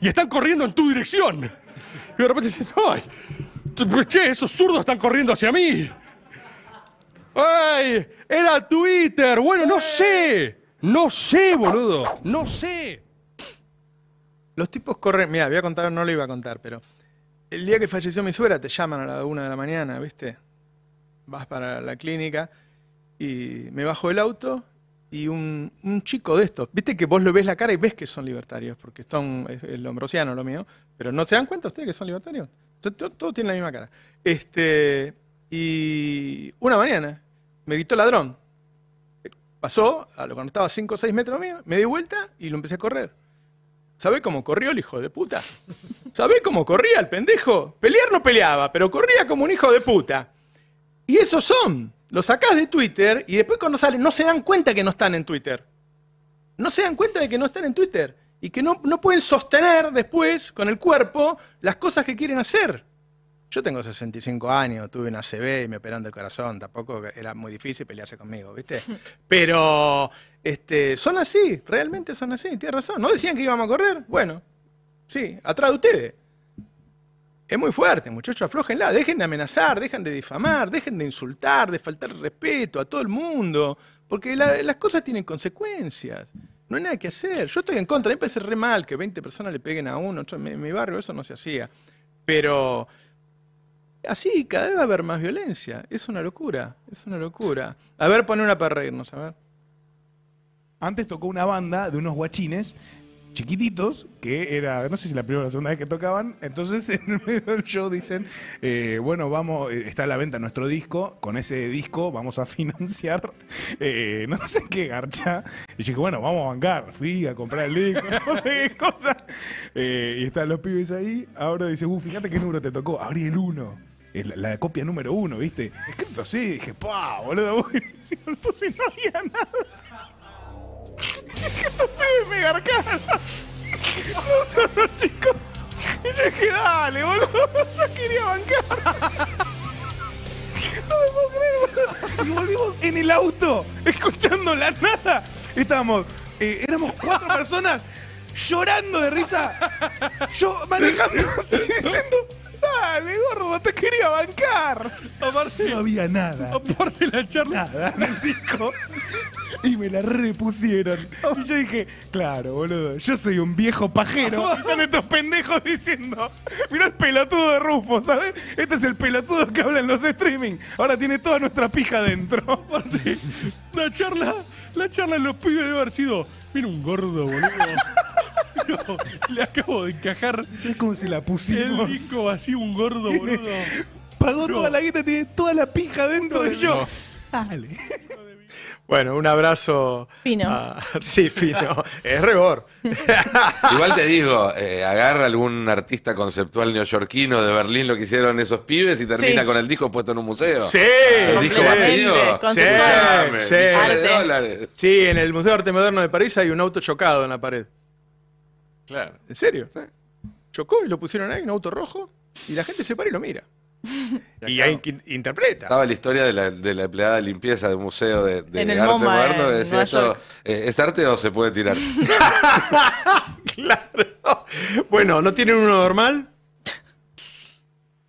y están corriendo en tu dirección. Y de repente dices, ¡ay! Che, esos zurdos están corriendo hacia mí. ¡Ay! ¡Era Twitter! Bueno, no sé. No sé, boludo. No sé. Los tipos corren. Mira, voy a contar, no lo iba a contar, pero. El día que falleció mi suegra te llaman a la una de la mañana, ¿viste? Vas para la clínica y me bajo del auto y un, chico de estos, viste que vos lo ves la cara y ves que son libertarios, porque son es el hombrosiano lo mío, pero no se dan cuenta ustedes que son libertarios. todos tienen la misma cara. Este, y una mañana me gritó ladrón. Pasó, a lo cuando estaba 5 o 6 metros mío, me di vuelta y lo empecé a correr. ¿Sabés cómo corrió el hijo de puta? ¿Sabés cómo corría el pendejo? Pelear no peleaba, pero corría como un hijo de puta. Y esos son. Los sacás de Twitter y después cuando salen no se dan cuenta que no están en Twitter. No se dan cuenta de que no están en Twitter y que no, no pueden sostener después con el cuerpo las cosas que quieren hacer. Yo tengo 65 años, tuve una CB y me operaron del corazón, tampoco era muy difícil pelearse conmigo, ¿viste? Pero este, son así, realmente son así, tienes razón. ¿No decían que íbamos a correr? Bueno, sí, atrás de ustedes. Es muy fuerte, muchachos, aflojenla, dejen de amenazar, dejen de difamar, dejen de insultar, de faltar respeto a todo el mundo, porque las cosas tienen consecuencias. No hay nada que hacer. Yo estoy en contra, a mí me parece re mal que 20 personas le peguen a uno. en mi barrio eso no se hacía. Pero así cada vez va a haber más violencia. Es una locura, es una locura. A ver, poner una para reírnos, a ver. Antes tocó una banda de unos guachines chiquititos, que era, no sé si la primera o la segunda vez que tocaban, entonces en el medio del show dicen, eh, bueno, vamos, eh, está a la venta nuestro disco, con ese disco vamos a financiar eh, no sé qué garcha. Y yo dije, bueno, vamos a bancar, fui a comprar el disco, no sé qué cosa. y están los pibes ahí, ahora dice, uh, fíjate qué número te tocó, abrí el 1. Es la copia número uno, ¿viste? Escrito así, dije, pa, boludo, buenísimo. no había nada. Estos pibes me garcaron. No son los chicos. Y yo dije, dale, boludo, no quería bancar. No me puedo creer, boludo. Y volvimos en el auto, escuchando la nada. Estábamos, eh, éramos cuatro personas llorando de risa. Yo manejando, diciendo. Dale, gordo, te quería bancar. Aparte, No había nada. aparte la charla Nada. el Y me la repusieron. Y yo dije, claro, boludo, yo soy un viejo pajero. Y están estos pendejos diciendo, Mira el pelatudo de Rufo, ¿sabes? Este es el pelatudo que habla en los streaming. Ahora tiene toda nuestra pija dentro. Aparte, la charla, la charla de los pibes de haber sido. Mira un gordo, boludo. No, le acabo de encajar. Es como si la pusimos. El disco así, un gordo, boludo. Pagó toda la guita, tiene toda la pija dentro de yo. Dale. Bueno, un abrazo. Fino. sí, fino. es rebor Igual te digo, eh, agarra algún artista conceptual neoyorquino de Berlín lo que hicieron esos pibes y termina con el disco puesto en un museo. Sí, el disco vacío. Sí, sí, en el Museo de Arte Moderno de París hay un auto chocado en la pared. Claro. ¿En serio? Chocó y lo pusieron ahí en auto rojo y la gente se para y lo mira. y ahí interpreta. Estaba la historia de la, empleada de limpieza de un museo de, arte moderno decía eh, ¿es arte o se puede tirar? claro. Bueno, ¿no tienen uno normal?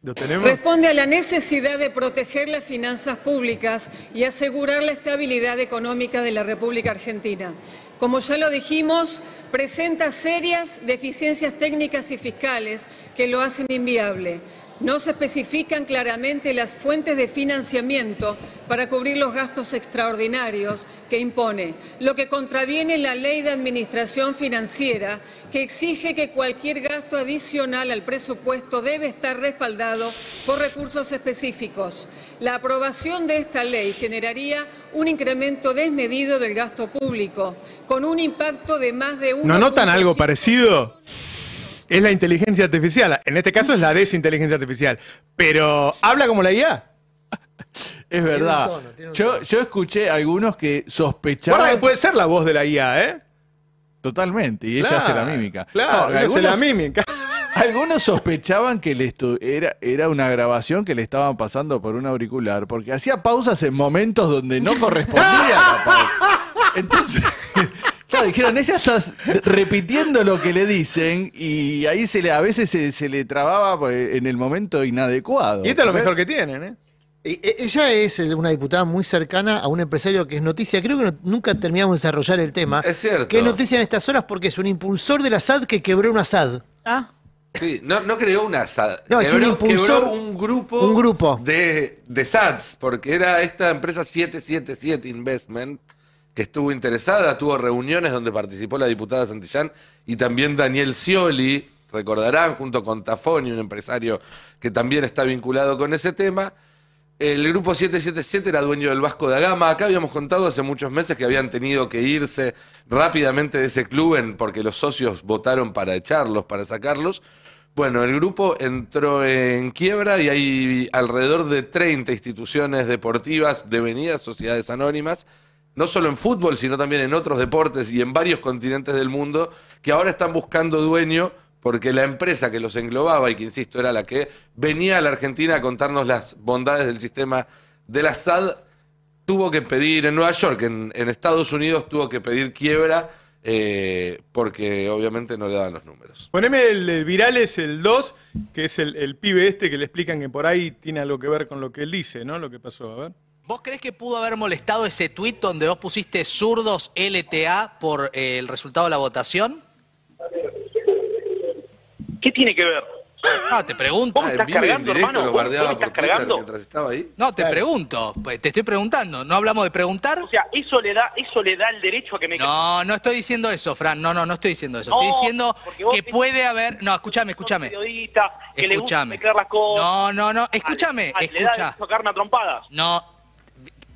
Responde a la necesidad de proteger las finanzas públicas y asegurar la estabilidad económica de la República Argentina como ya lo dijimos, presenta serias deficiencias técnicas y fiscales que lo hacen inviable. No se especifican claramente las fuentes de financiamiento para cubrir los gastos extraordinarios que impone, lo que contraviene la ley de administración financiera que exige que cualquier gasto adicional al presupuesto debe estar respaldado por recursos específicos. La aprobación de esta ley generaría un incremento desmedido del gasto público, con un impacto de más de un... ¿No notan algo parecido? Es la inteligencia artificial. En este caso es la desinteligencia artificial. Pero habla como la IA. Es verdad. yo, yo, escuché algunos que sospechaban. Guarda que puede ser la voz de la IA, ¿eh? Totalmente. Y ella hace la mímica. Claro, hace la mímica. Algunos sospechaban que era, era una grabación que le estaban pasando por un auricular, porque hacía pausas en momentos donde no correspondía Entonces dijeron, ella está repitiendo lo que le dicen y ahí se le, a veces se, le trababa pues, en el momento inadecuado. Y esto es lo mejor que tienen, ¿eh? E, ella es una diputada muy cercana a un empresario que es noticia. Creo que nunca terminamos de desarrollar el tema. Es cierto. Que es noticia en estas horas porque es un impulsor de la SAD que quebró una SAD. Ah. Sí, no, no creó una SAD. No, es un impulsor. un grupo. Un grupo. De, de SADs, porque era esta empresa 777 Investment que estuvo interesada, tuvo reuniones donde participó la diputada Santillán y también Daniel Scioli, recordarán, junto con Tafoni, un empresario que también está vinculado con ese tema. El grupo 777 era dueño del Vasco de Gama. Acá habíamos contado hace muchos meses que habían tenido que irse rápidamente de ese club porque los socios votaron para echarlos, para sacarlos. Bueno, el grupo entró en quiebra y hay alrededor de 30 instituciones deportivas devenidas, sociedades anónimas, no solo en fútbol, sino también en otros deportes y en varios continentes del mundo, que ahora están buscando dueño porque la empresa que los englobaba y que, insisto, era la que venía a la Argentina a contarnos las bondades del sistema de la SAD, tuvo que pedir en Nueva York, en, Estados Unidos, tuvo que pedir quiebra. Eh, porque obviamente no le dan los números. Poneme el, viral es el 2, que es el, el pibe este que le explican que por ahí tiene algo que ver con lo que él dice, ¿no? Lo que pasó, a ver. ¿Vos crees que pudo haber molestado ese tuit donde vos pusiste zurdos LTA por eh, el resultado de la votación? ¿Qué tiene que ver? No, ah, te pregunto. Ah, estás cargando, hermano? Lo estás cargando? estaba ahí? No, te pregunto. Pues, te estoy preguntando. ¿No hablamos de preguntar? O sea, eso le da, eso le da el derecho a que me... No, no estoy diciendo eso, Fran. No, no, no estoy diciendo eso. estoy diciendo que puede haber... No, escúchame, escúchame. Escúchame. No, no, no. Ah, escúchame. Escucha. No, da a trompada. No,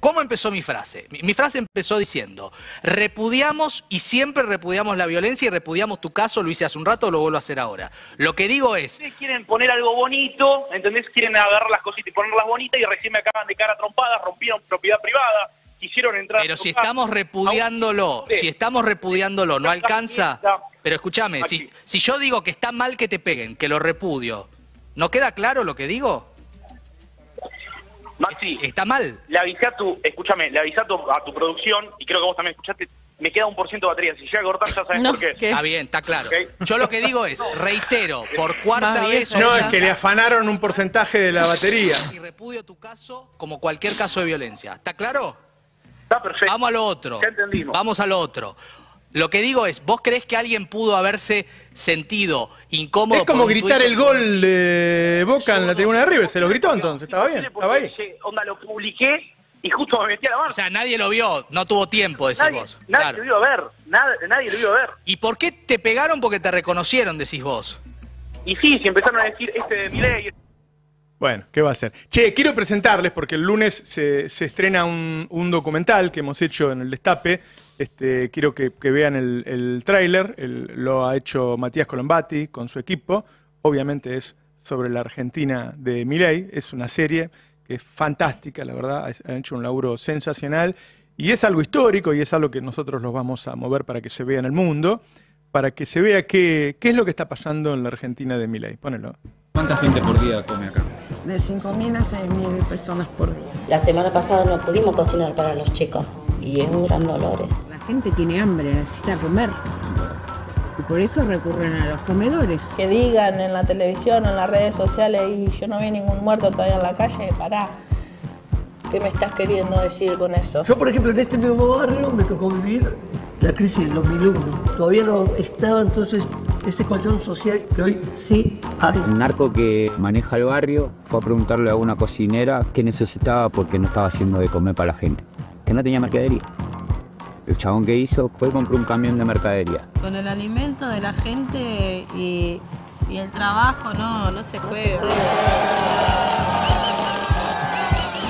¿Cómo empezó mi frase? Mi, frase empezó diciendo, repudiamos y siempre repudiamos la violencia y repudiamos tu caso, lo hice hace un rato, lo vuelvo a hacer ahora. Lo que digo es... Ustedes quieren poner algo bonito, ¿entendés? Quieren agarrar las cositas y ponerlas bonitas y recién me acaban de cara trompada, rompieron propiedad privada, quisieron entrar... Pero si estamos repudiándolo, si estamos repudiándolo, no alcanza... Pero escúchame, si, si yo digo que está mal que te peguen, que lo repudio, ¿no queda claro lo que digo? Está mal. Le avisé a tu, escúchame, le avisé a tu, producción, y creo que vos también escuchaste, me queda un por ciento de batería. Si llega a cortar, ya sabes por qué. Está bien, está claro. Yo lo que digo es, reitero, por cuarta vez. No, es que le afanaron un porcentaje de la batería. Y repudio tu caso como cualquier caso de violencia. ¿Está claro? Está perfecto. Vamos a lo otro. Ya entendimos. Vamos a lo otro. Lo que digo es, ¿vos crees que alguien pudo haberse sentido incómodo. Es como gritar el gol de Boca en la tribuna de River, se lo gritó entonces, estaba bien, estaba ahí. lo y justo O sea, nadie lo vio, no tuvo tiempo, decís vos. Nadie lo vio ver, nadie lo vio ver. ¿Y por qué te pegaron? Porque te reconocieron, decís vos. Y sí, si empezaron a decir este de Miley. Este bueno, ¿qué va a hacer Che, quiero presentarles, porque el lunes se, estrena un, un, documental que hemos hecho en el Destape este, quiero que, vean el, el tráiler, lo ha hecho Matías Colombati con su equipo, obviamente es sobre la Argentina de Milei, es una serie que es fantástica, la verdad, han hecho un laburo sensacional y es algo histórico y es algo que nosotros los vamos a mover para que se vea en el mundo, para que se vea qué, es lo que está pasando en la Argentina de Milei. Pónelo. ¿Cuánta gente por día come acá? De 5.000 a 6.000 personas por día. La semana pasada no pudimos cocinar para los chicos y es un gran dolor La gente tiene hambre, necesita comer. Y por eso recurren a los comedores. Que digan en la televisión, en las redes sociales, y yo no vi ningún muerto todavía en la calle, pará. ¿Qué me estás queriendo decir con eso? Yo, por ejemplo, en este mismo barrio me tocó vivir la crisis del 2001. Todavía no estaba entonces ese colchón social que hoy sí hay. Un narco que maneja el barrio fue a preguntarle a una cocinera qué necesitaba porque no estaba haciendo de comer para la gente que no tenía mercadería. El chabón que hizo fue comprar un camión de mercadería. Con el alimento de la gente y, el trabajo no, no se juega.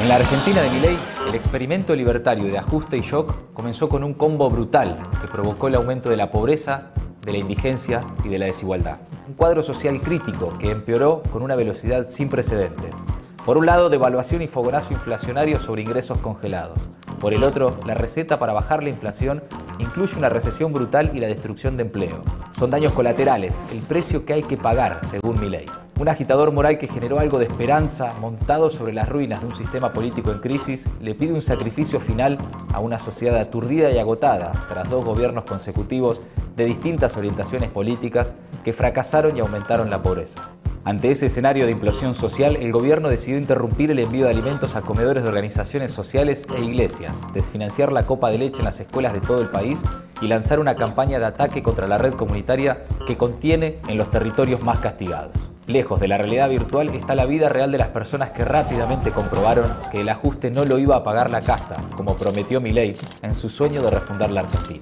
En la Argentina de Milei, el experimento libertario de ajuste y shock comenzó con un combo brutal que provocó el aumento de la pobreza, de la indigencia y de la desigualdad. Un cuadro social crítico que empeoró con una velocidad sin precedentes. Por un lado, devaluación y fogonazo inflacionario sobre ingresos congelados. Por el otro, la receta para bajar la inflación incluye una recesión brutal y la destrucción de empleo. Son daños colaterales, el precio que hay que pagar, según ley Un agitador moral que generó algo de esperanza, montado sobre las ruinas de un sistema político en crisis, le pide un sacrificio final a una sociedad aturdida y agotada tras dos gobiernos consecutivos de distintas orientaciones políticas que fracasaron y aumentaron la pobreza. Ante ese escenario de implosión social, el gobierno decidió interrumpir el envío de alimentos a comedores de organizaciones sociales e iglesias, desfinanciar la copa de leche en las escuelas de todo el país y lanzar una campaña de ataque contra la red comunitaria que contiene en los territorios más castigados. Lejos de la realidad virtual está la vida real de las personas que rápidamente comprobaron que el ajuste no lo iba a pagar la casta, como prometió Milei en su sueño de refundar la Argentina.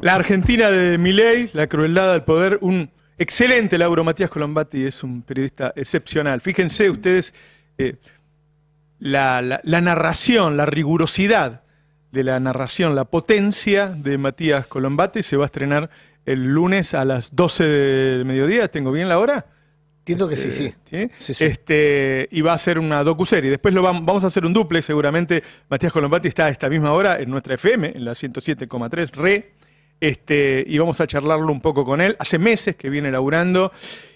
La Argentina de Miley, la crueldad al poder, un excelente Lauro Matías Colombati es un periodista excepcional. Fíjense ustedes eh, la, narración, la rigurosidad de la narración, la potencia de Matías Colombati se va a estrenar el lunes a las 12 del mediodía. ¿Tengo bien la hora? Entiendo que este, sí, sí. Este, y va a ser una docuserie. Después lo vamos, a hacer un duple, seguramente. Matías Colombati está a esta misma hora en nuestra FM, en la 107,3 Re. Este, y vamos a charlarlo un poco con él. Hace meses que viene laburando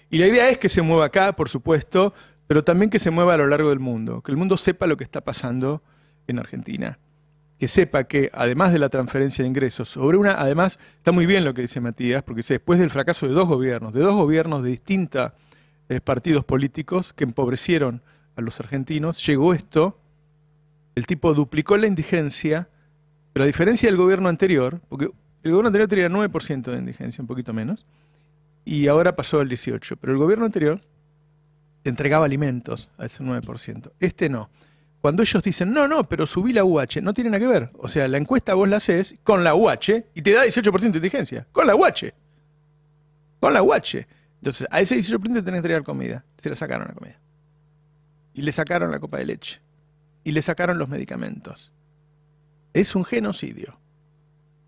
y la idea es que se mueva acá, por supuesto, pero también que se mueva a lo largo del mundo, que el mundo sepa lo que está pasando en Argentina, que sepa que además de la transferencia de ingresos, sobre una, además está muy bien lo que dice Matías, porque después del fracaso de dos gobiernos, de dos gobiernos de distintos eh, partidos políticos que empobrecieron a los argentinos, llegó esto, el tipo duplicó la indigencia, pero a diferencia del gobierno anterior, porque el gobierno anterior tenía 9% de indigencia, un poquito menos, y ahora pasó al 18%. Pero el gobierno anterior entregaba alimentos a ese 9%. Este no. Cuando ellos dicen, no, no, pero subí la UH, no tiene nada que ver. O sea, la encuesta vos la haces con la UH y te da 18% de indigencia. Con la UH. Con la UH. Entonces, a ese 18% tenés que entregar comida. Se la sacaron la comida. Y le sacaron la copa de leche. Y le sacaron los medicamentos. Es un genocidio.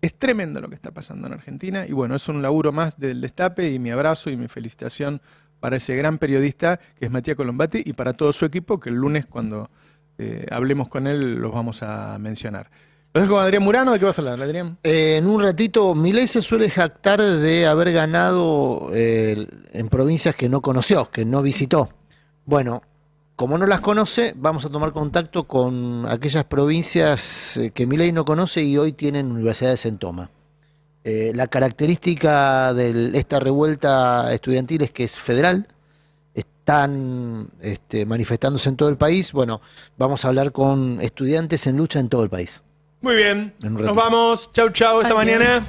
Es tremendo lo que está pasando en Argentina y bueno, es un laburo más del destape y mi abrazo y mi felicitación para ese gran periodista que es Matías Colombati y para todo su equipo que el lunes cuando eh, hablemos con él los vamos a mencionar. Lo dejo con Adrián Murano, ¿de qué vas a hablar, Adrián? Eh, en un ratito, Milei se suele jactar de haber ganado eh, en provincias que no conoció, que no visitó. Bueno, como no las conoce, vamos a tomar contacto con aquellas provincias eh, que Milei no conoce y hoy tienen universidades en eh, toma. la característica de esta revuelta estudiantil es que es federal, están este, manifestándose en todo el país. Bueno, vamos a hablar con estudiantes en lucha en todo el país. Muy bien, nos vamos. Chau, chau, esta mañana.